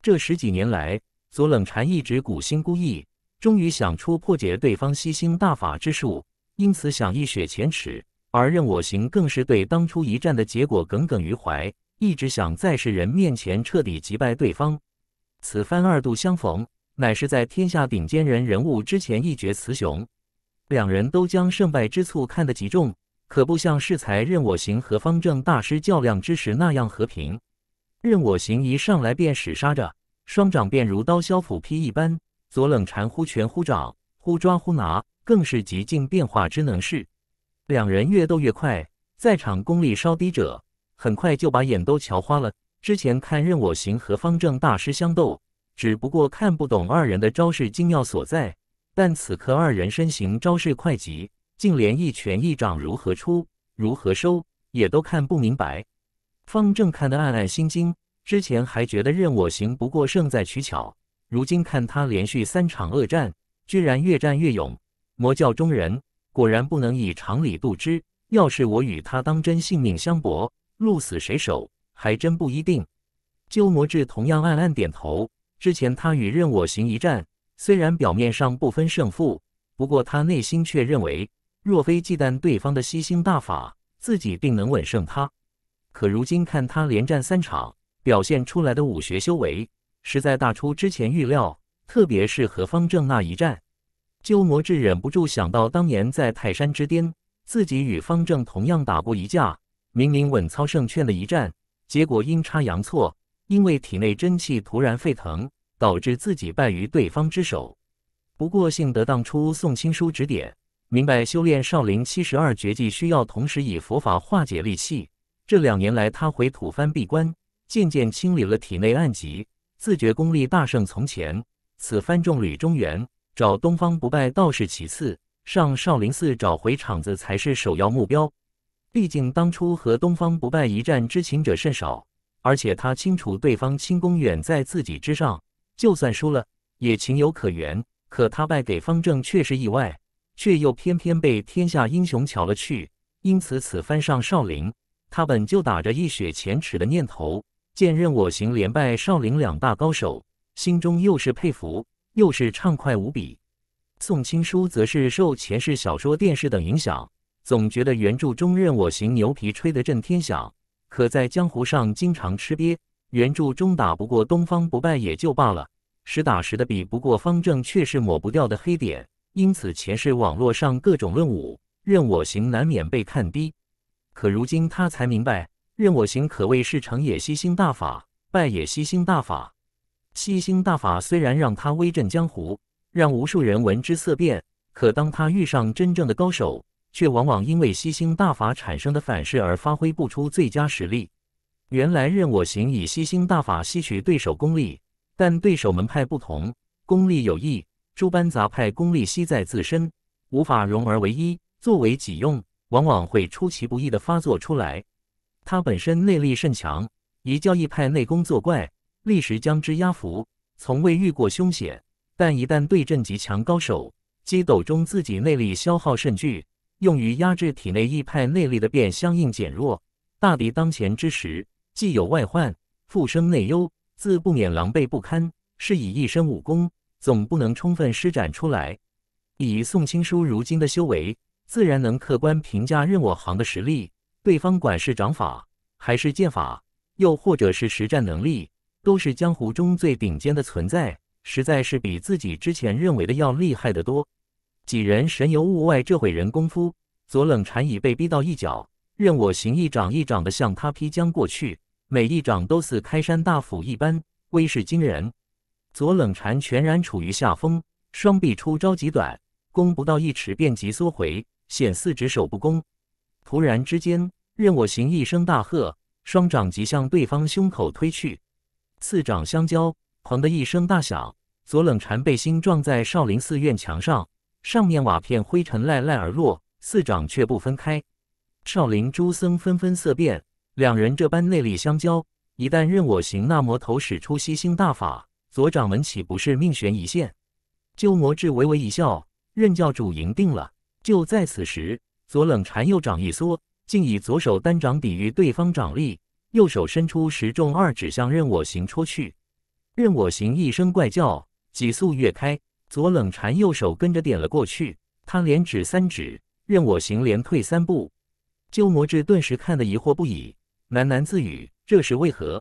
这十几年来，左冷禅一直苦心孤诣，终于想出破解对方吸星大法之术，因此想一雪前耻。而任我行更是对当初一战的结果耿耿于怀，一直想在世人面前彻底击败对方。此番二度相逢，乃是在天下顶尖人人物之前一决雌雄。两人都将胜败之醋看得极重，可不像适才任我行和方正大师较量之时那样和平。任我行一上来便使杀着，双掌便如刀削斧劈一般，左冷禅忽拳忽掌，忽抓忽拿，更是极尽变化之能事。两人越斗越快，在场功力稍低者很快就把眼都瞧花了。之前看任我行和方正大师相斗，只不过看不懂二人的招式精妙所在，但此刻二人身形招式快急，竟连一拳一掌如何出、如何收，也都看不明白。方正看得暗暗心惊，之前还觉得任我行不过胜在取巧，如今看他连续三场恶战，居然越战越勇，魔教中人。果然不能以常理度之。要是我与他当真性命相搏，鹿死谁手还真不一定。鸠摩智同样暗暗点头。之前他与任我行一战，虽然表面上不分胜负，不过他内心却认为，若非忌惮对方的吸星大法，自己定能稳胜他。可如今看他连战三场，表现出来的武学修为，实在大出之前预料。特别是和方正那一战。鸠摩智忍不住想到，当年在泰山之巅，自己与方正同样打过一架，明明稳操胜券的一战，结果阴差阳错，因为体内真气突然沸腾，导致自己败于对方之手。不过幸得当初宋青书指点，明白修炼少林七十二绝技需要同时以佛法化解戾气。这两年来，他回吐蕃闭关，渐渐清理了体内暗疾，自觉功力大胜从前。此番中旅中原。找东方不败倒是其次，上少林寺找回场子才是首要目标。毕竟当初和东方不败一战知情者甚少，而且他清楚对方轻功远在自己之上，就算输了也情有可原。可他败给方正却是意外，却又偏偏被天下英雄瞧了去，因此此番上少林，他本就打着一雪前耻的念头。见任我行连败少林两大高手，心中又是佩服。又是畅快无比。宋青书则是受前世小说、电视等影响，总觉得原著中任我行牛皮吹得震天响，可在江湖上经常吃瘪。原著中打不过东方不败也就罢了，实打实的比不过方正，却是抹不掉的黑点。因此前世网络上各种论武，任我行难免被看低。可如今他才明白，任我行可谓是成也吸星大法，败也吸星大法。吸星大法虽然让他威震江湖，让无数人闻之色变，可当他遇上真正的高手，却往往因为吸星大法产生的反噬而发挥不出最佳实力。原来任我行以吸星大法吸取对手功力，但对手门派不同，功力有异，诸般杂派功力吸在自身，无法融而为一，作为己用，往往会出其不意的发作出来。他本身内力甚强，以教义派内功作怪。历时将之压服，从未遇过凶险。但一旦对阵极强高手，激斗中自己内力消耗甚巨，用于压制体内异派内力的便相应减弱。大敌当前之时，既有外患，复生内忧，自不免狼狈不堪。是以一身武功总不能充分施展出来。以宋青书如今的修为，自然能客观评价任我行的实力。对方管是掌法，还是剑法，又或者是实战能力。都是江湖中最顶尖的存在，实在是比自己之前认为的要厉害得多。几人神游物外，这会人功夫左冷禅已被逼到一角，任我行一掌一掌的向他劈将过去，每一掌都似开山大斧一般，威势惊人。左冷禅全然处于下风，双臂出招极短，攻不到一尺便即缩回，显四指手不攻。突然之间，任我行一声大喝，双掌即向对方胸口推去。四掌相交，砰的一声大响，左冷禅被心撞在少林寺院墙上，上面瓦片灰尘赖赖而落，四掌却不分开。少林诸僧纷纷色变，两人这般内力相交，一旦任我行那魔头使出吸星大法，左掌门岂不是命悬一线？鸠摩智微微一笑，任教主赢定了。就在此时，左冷禅右掌一缩，竟以左手单掌抵御对方掌力。右手伸出十中二指向任我行戳去，任我行一声怪叫，急速跃开。左冷禅右手跟着点了过去，他连指三指，任我行连退三步。鸠摩智顿时看得疑惑不已，喃喃自语：“这是为何？”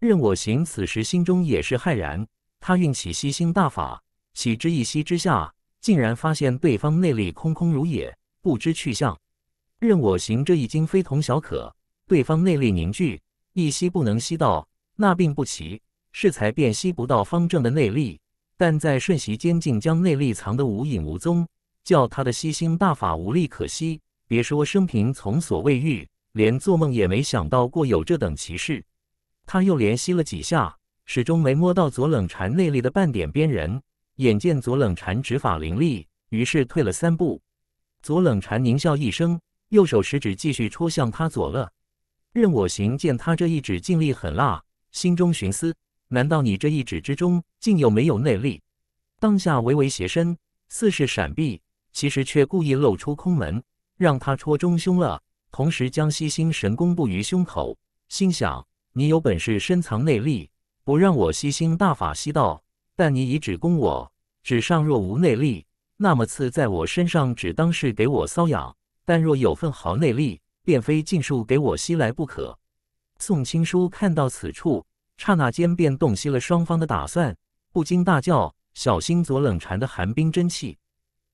任我行此时心中也是骇然，他运起吸星大法，喜之一吸之下，竟然发现对方内力空空如也，不知去向。任我行这一惊非同小可。对方内力凝聚，一吸不能吸到，那并不奇，是才便吸不到方正的内力。但在瞬息间，竟将内力藏得无影无踪，叫他的吸星大法无力可吸。别说生平从所未遇，连做梦也没想到过有这等奇事。他又连吸了几下，始终没摸到左冷禅内力的半点边。人眼见左冷禅指法凌厉，于是退了三步。左冷禅狞笑一声，右手食指继续戳向他左了。任我行见他这一指劲力很辣，心中寻思：难道你这一指之中竟又没有内力？当下微微斜身，似是闪避，其实却故意露出空门，让他戳中胸了。同时将吸星神功布于胸口，心想：你有本事深藏内力，不让我吸星大法吸到；但你以指攻我，指上若无内力，那么刺在我身上只当是给我搔痒；但若有分毫内力，便非尽数给我吸来不可。宋青书看到此处，刹那间便洞悉了双方的打算，不禁大叫：“小心左冷禅的寒冰真气！”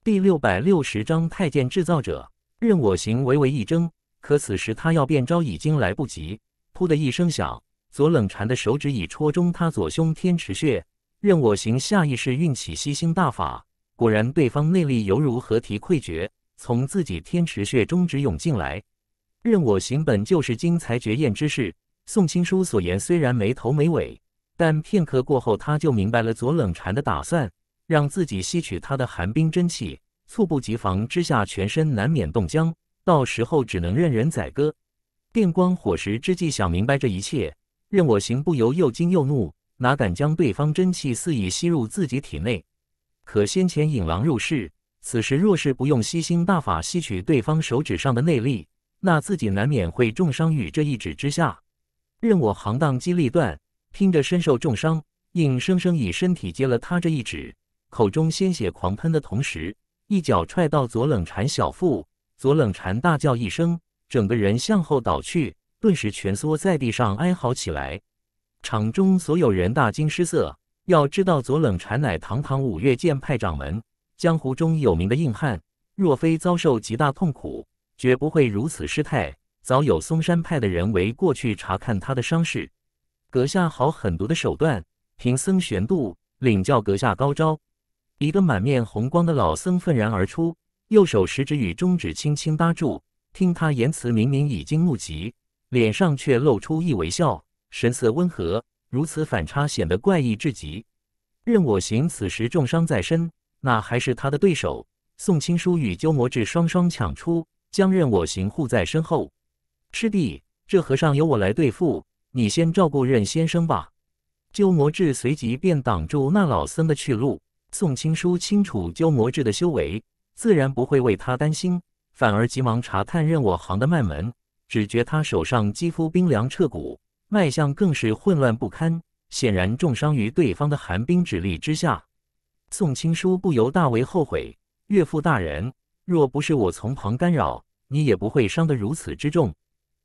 第六百六十章太监制造者。任我行微微一怔，可此时他要变招已经来不及。噗的一声响，左冷禅的手指已戳中他左胸天池穴。任我行下意识运起吸星大法，果然对方内力犹如河堤溃决，从自己天池穴中直涌进来。任我行本就是惊才绝艳之事。宋青书所言虽然没头没尾，但片刻过后他就明白了左冷禅的打算，让自己吸取他的寒冰真气。猝不及防之下，全身难免冻僵，到时候只能任人宰割。电光火石之际，想明白这一切，任我行不由又惊又怒，哪敢将对方真气肆意吸入自己体内？可先前引狼入室，此时若是不用吸星大法吸取对方手指上的内力，那自己难免会重伤于这一指之下，任我行当机立断，听着身受重伤，硬生生以身体接了他这一指，口中鲜血狂喷的同时，一脚踹到左冷禅小腹，左冷禅大叫一声，整个人向后倒去，顿时蜷缩在地上哀嚎起来。场中所有人大惊失色，要知道左冷禅乃堂堂五岳剑派掌门，江湖中有名的硬汉，若非遭受极大痛苦。绝不会如此失态。早有嵩山派的人围过去查看他的伤势。阁下好狠毒的手段，贫僧玄度领教阁下高招。一个满面红光的老僧愤然而出，右手食指与中指轻轻搭住。听他言辞，明明已经怒极，脸上却露出一微笑，神色温和，如此反差显得怪异至极。任我行此时重伤在身，那还是他的对手。宋青书与鸠摩智双双抢出。将任我行护在身后，师弟，这和尚由我来对付，你先照顾任先生吧。鸠摩智随即便挡住那老僧的去路。宋青书清楚鸠摩智的修为，自然不会为他担心，反而急忙查探任我行的脉门，只觉他手上肌肤冰凉彻骨，脉象更是混乱不堪，显然重伤于对方的寒冰之力之下。宋青书不由大为后悔，岳父大人，若不是我从旁干扰。你也不会伤得如此之重。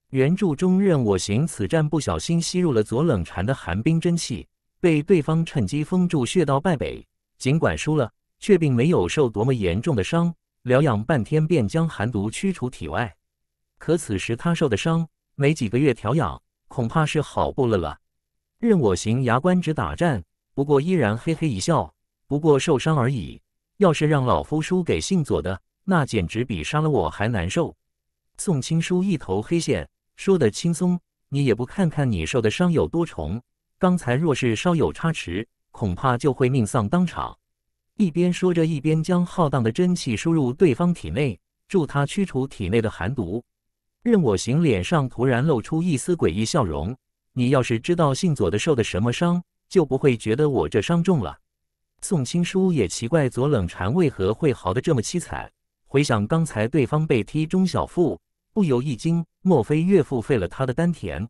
原著中，任我行此战不小心吸入了左冷禅的寒冰真气，被对方趁机封住穴道败北。尽管输了，却并没有受多么严重的伤，疗养半天便将寒毒驱除体外。可此时他受的伤，没几个月调养，恐怕是好不了了。任我行牙关直打颤，不过依然嘿嘿一笑。不过受伤而已，要是让老夫输给姓左的。那简直比杀了我还难受。宋青书一头黑线，说的轻松，你也不看看你受的伤有多重。刚才若是稍有差池，恐怕就会命丧当场。一边说着，一边将浩荡的真气输入对方体内，助他驱除体内的寒毒。任我行脸上突然露出一丝诡异笑容。你要是知道姓左的受的什么伤，就不会觉得我这伤重了。宋青书也奇怪左冷禅为何会好得这么凄惨。回想刚才对方被踢中小腹，不由一惊。莫非岳父废了他的丹田？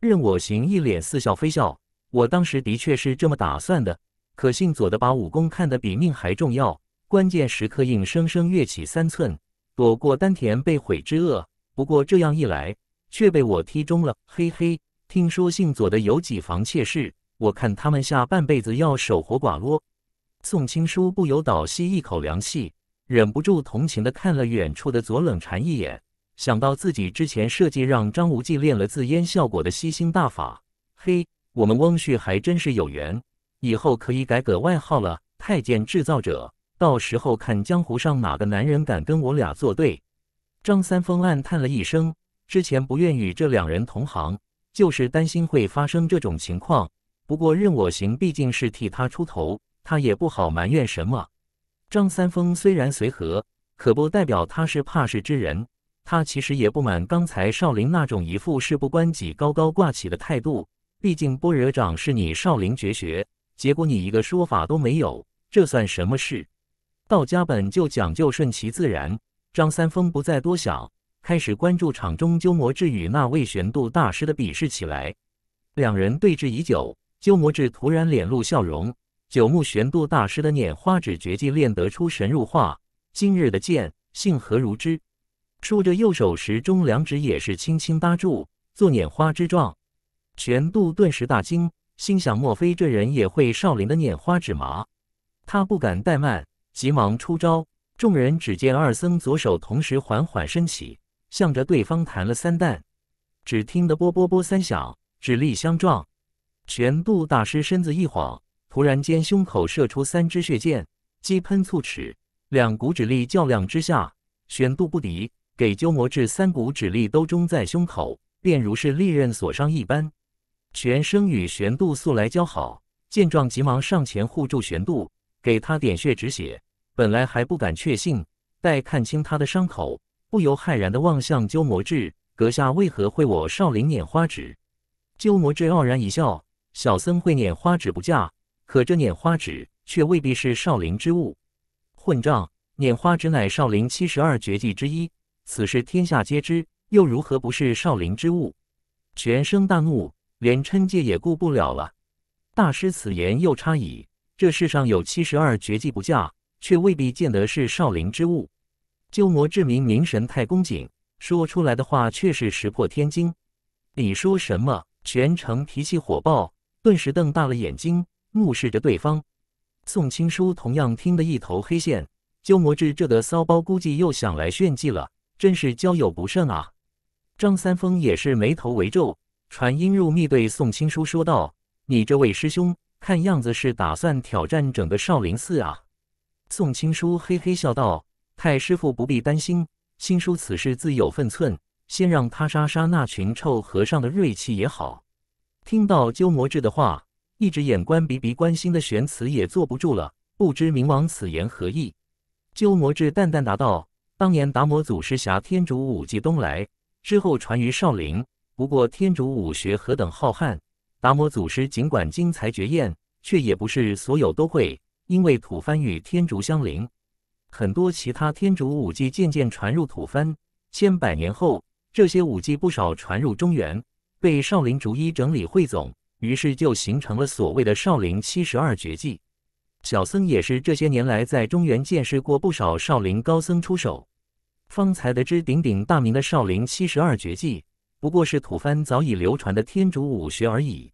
任我行一脸似笑非笑。我当时的确是这么打算的。可姓左的把武功看得比命还重要，关键时刻硬生生跃起三寸，躲过丹田被毁之厄。不过这样一来，却被我踢中了。嘿嘿，听说姓左的有几房妾室，我看他们下半辈子要守活寡咯。宋青书不由倒吸一口凉气。忍不住同情的看了远处的左冷禅一眼，想到自己之前设计让张无忌练了自烟效果的吸星大法，嘿，我们翁婿还真是有缘，以后可以改个外号了，太监制造者。到时候看江湖上哪个男人敢跟我俩作对。张三丰暗叹了一声，之前不愿与这两人同行，就是担心会发生这种情况。不过任我行毕竟是替他出头，他也不好埋怨什么。张三丰虽然随和，可不代表他是怕事之人。他其实也不满刚才少林那种一副事不关己、高高挂起的态度。毕竟波若掌是你少林绝学，结果你一个说法都没有，这算什么事？道家本就讲究顺其自然。张三丰不再多想，开始关注场中鸠摩智与那位玄度大师的比试起来。两人对峙已久，鸠摩智突然脸露笑容。九牧玄度大师的拈花指绝技练得出神入化，今日的剑性何如之？竖着右手时，中两指也是轻轻搭住，做拈花之状。玄度顿时大惊，心想：莫非这人也会少林的拈花指吗？他不敢怠慢，急忙出招。众人只见二僧左手同时缓缓升起，向着对方弹了三弹。只听得“啵啵啵”三响，指力相撞。玄度大师身子一晃。突然间，胸口射出三支血箭，击喷促齿，两股指力较量之下，玄度不敌，给鸠摩智三股指力都中在胸口，便如是利刃所伤一般。玄生与玄度素来交好，见状急忙上前护住玄度，给他点血止血。本来还不敢确信，待看清他的伤口，不由骇然地望向鸠摩智阁下，为何会我少林拈花指？鸠摩智傲然一笑：“小僧会拈花指不假。”可这拈花指却未必是少林之物，混账！拈花指乃少林七十二绝技之一，此事天下皆知，又如何不是少林之物？全生大怒，连嗔戒也顾不了了。大师此言又差矣，这世上有七十二绝技不嫁，却未必见得是少林之物。鸠摩智明凝神太恭谨，说出来的话却是石破天惊。你说什么？全程脾气火爆，顿时瞪大了眼睛。目视着对方，宋青书同样听得一头黑线。鸠摩智这个骚包估计又想来炫技了，真是交友不慎啊！张三丰也是眉头微皱，传音入密对宋青书说道：“你这位师兄，看样子是打算挑战整个少林寺啊！”宋青书嘿嘿笑道：“太师傅不必担心，青书此事自有分寸，先让他杀杀那群臭和尚的锐气也好。”听到鸠摩智的话。一直眼观鼻鼻关心的玄慈也坐不住了，不知冥王此言何意。鸠摩智淡淡答道：“当年达摩祖师下天竺武技东来之后，传于少林。不过天竺武学何等浩瀚，达摩祖师尽管精才绝艳，却也不是所有都会。因为吐蕃与天竺相邻，很多其他天竺武技渐渐传入吐蕃。千百年后，这些武技不少传入中原，被少林逐一整理汇总。”于是就形成了所谓的少林七十二绝技。小僧也是这些年来在中原见识过不少少林高僧出手，方才得知鼎鼎大名的少林七十二绝技，不过是吐蕃早已流传的天竺武学而已。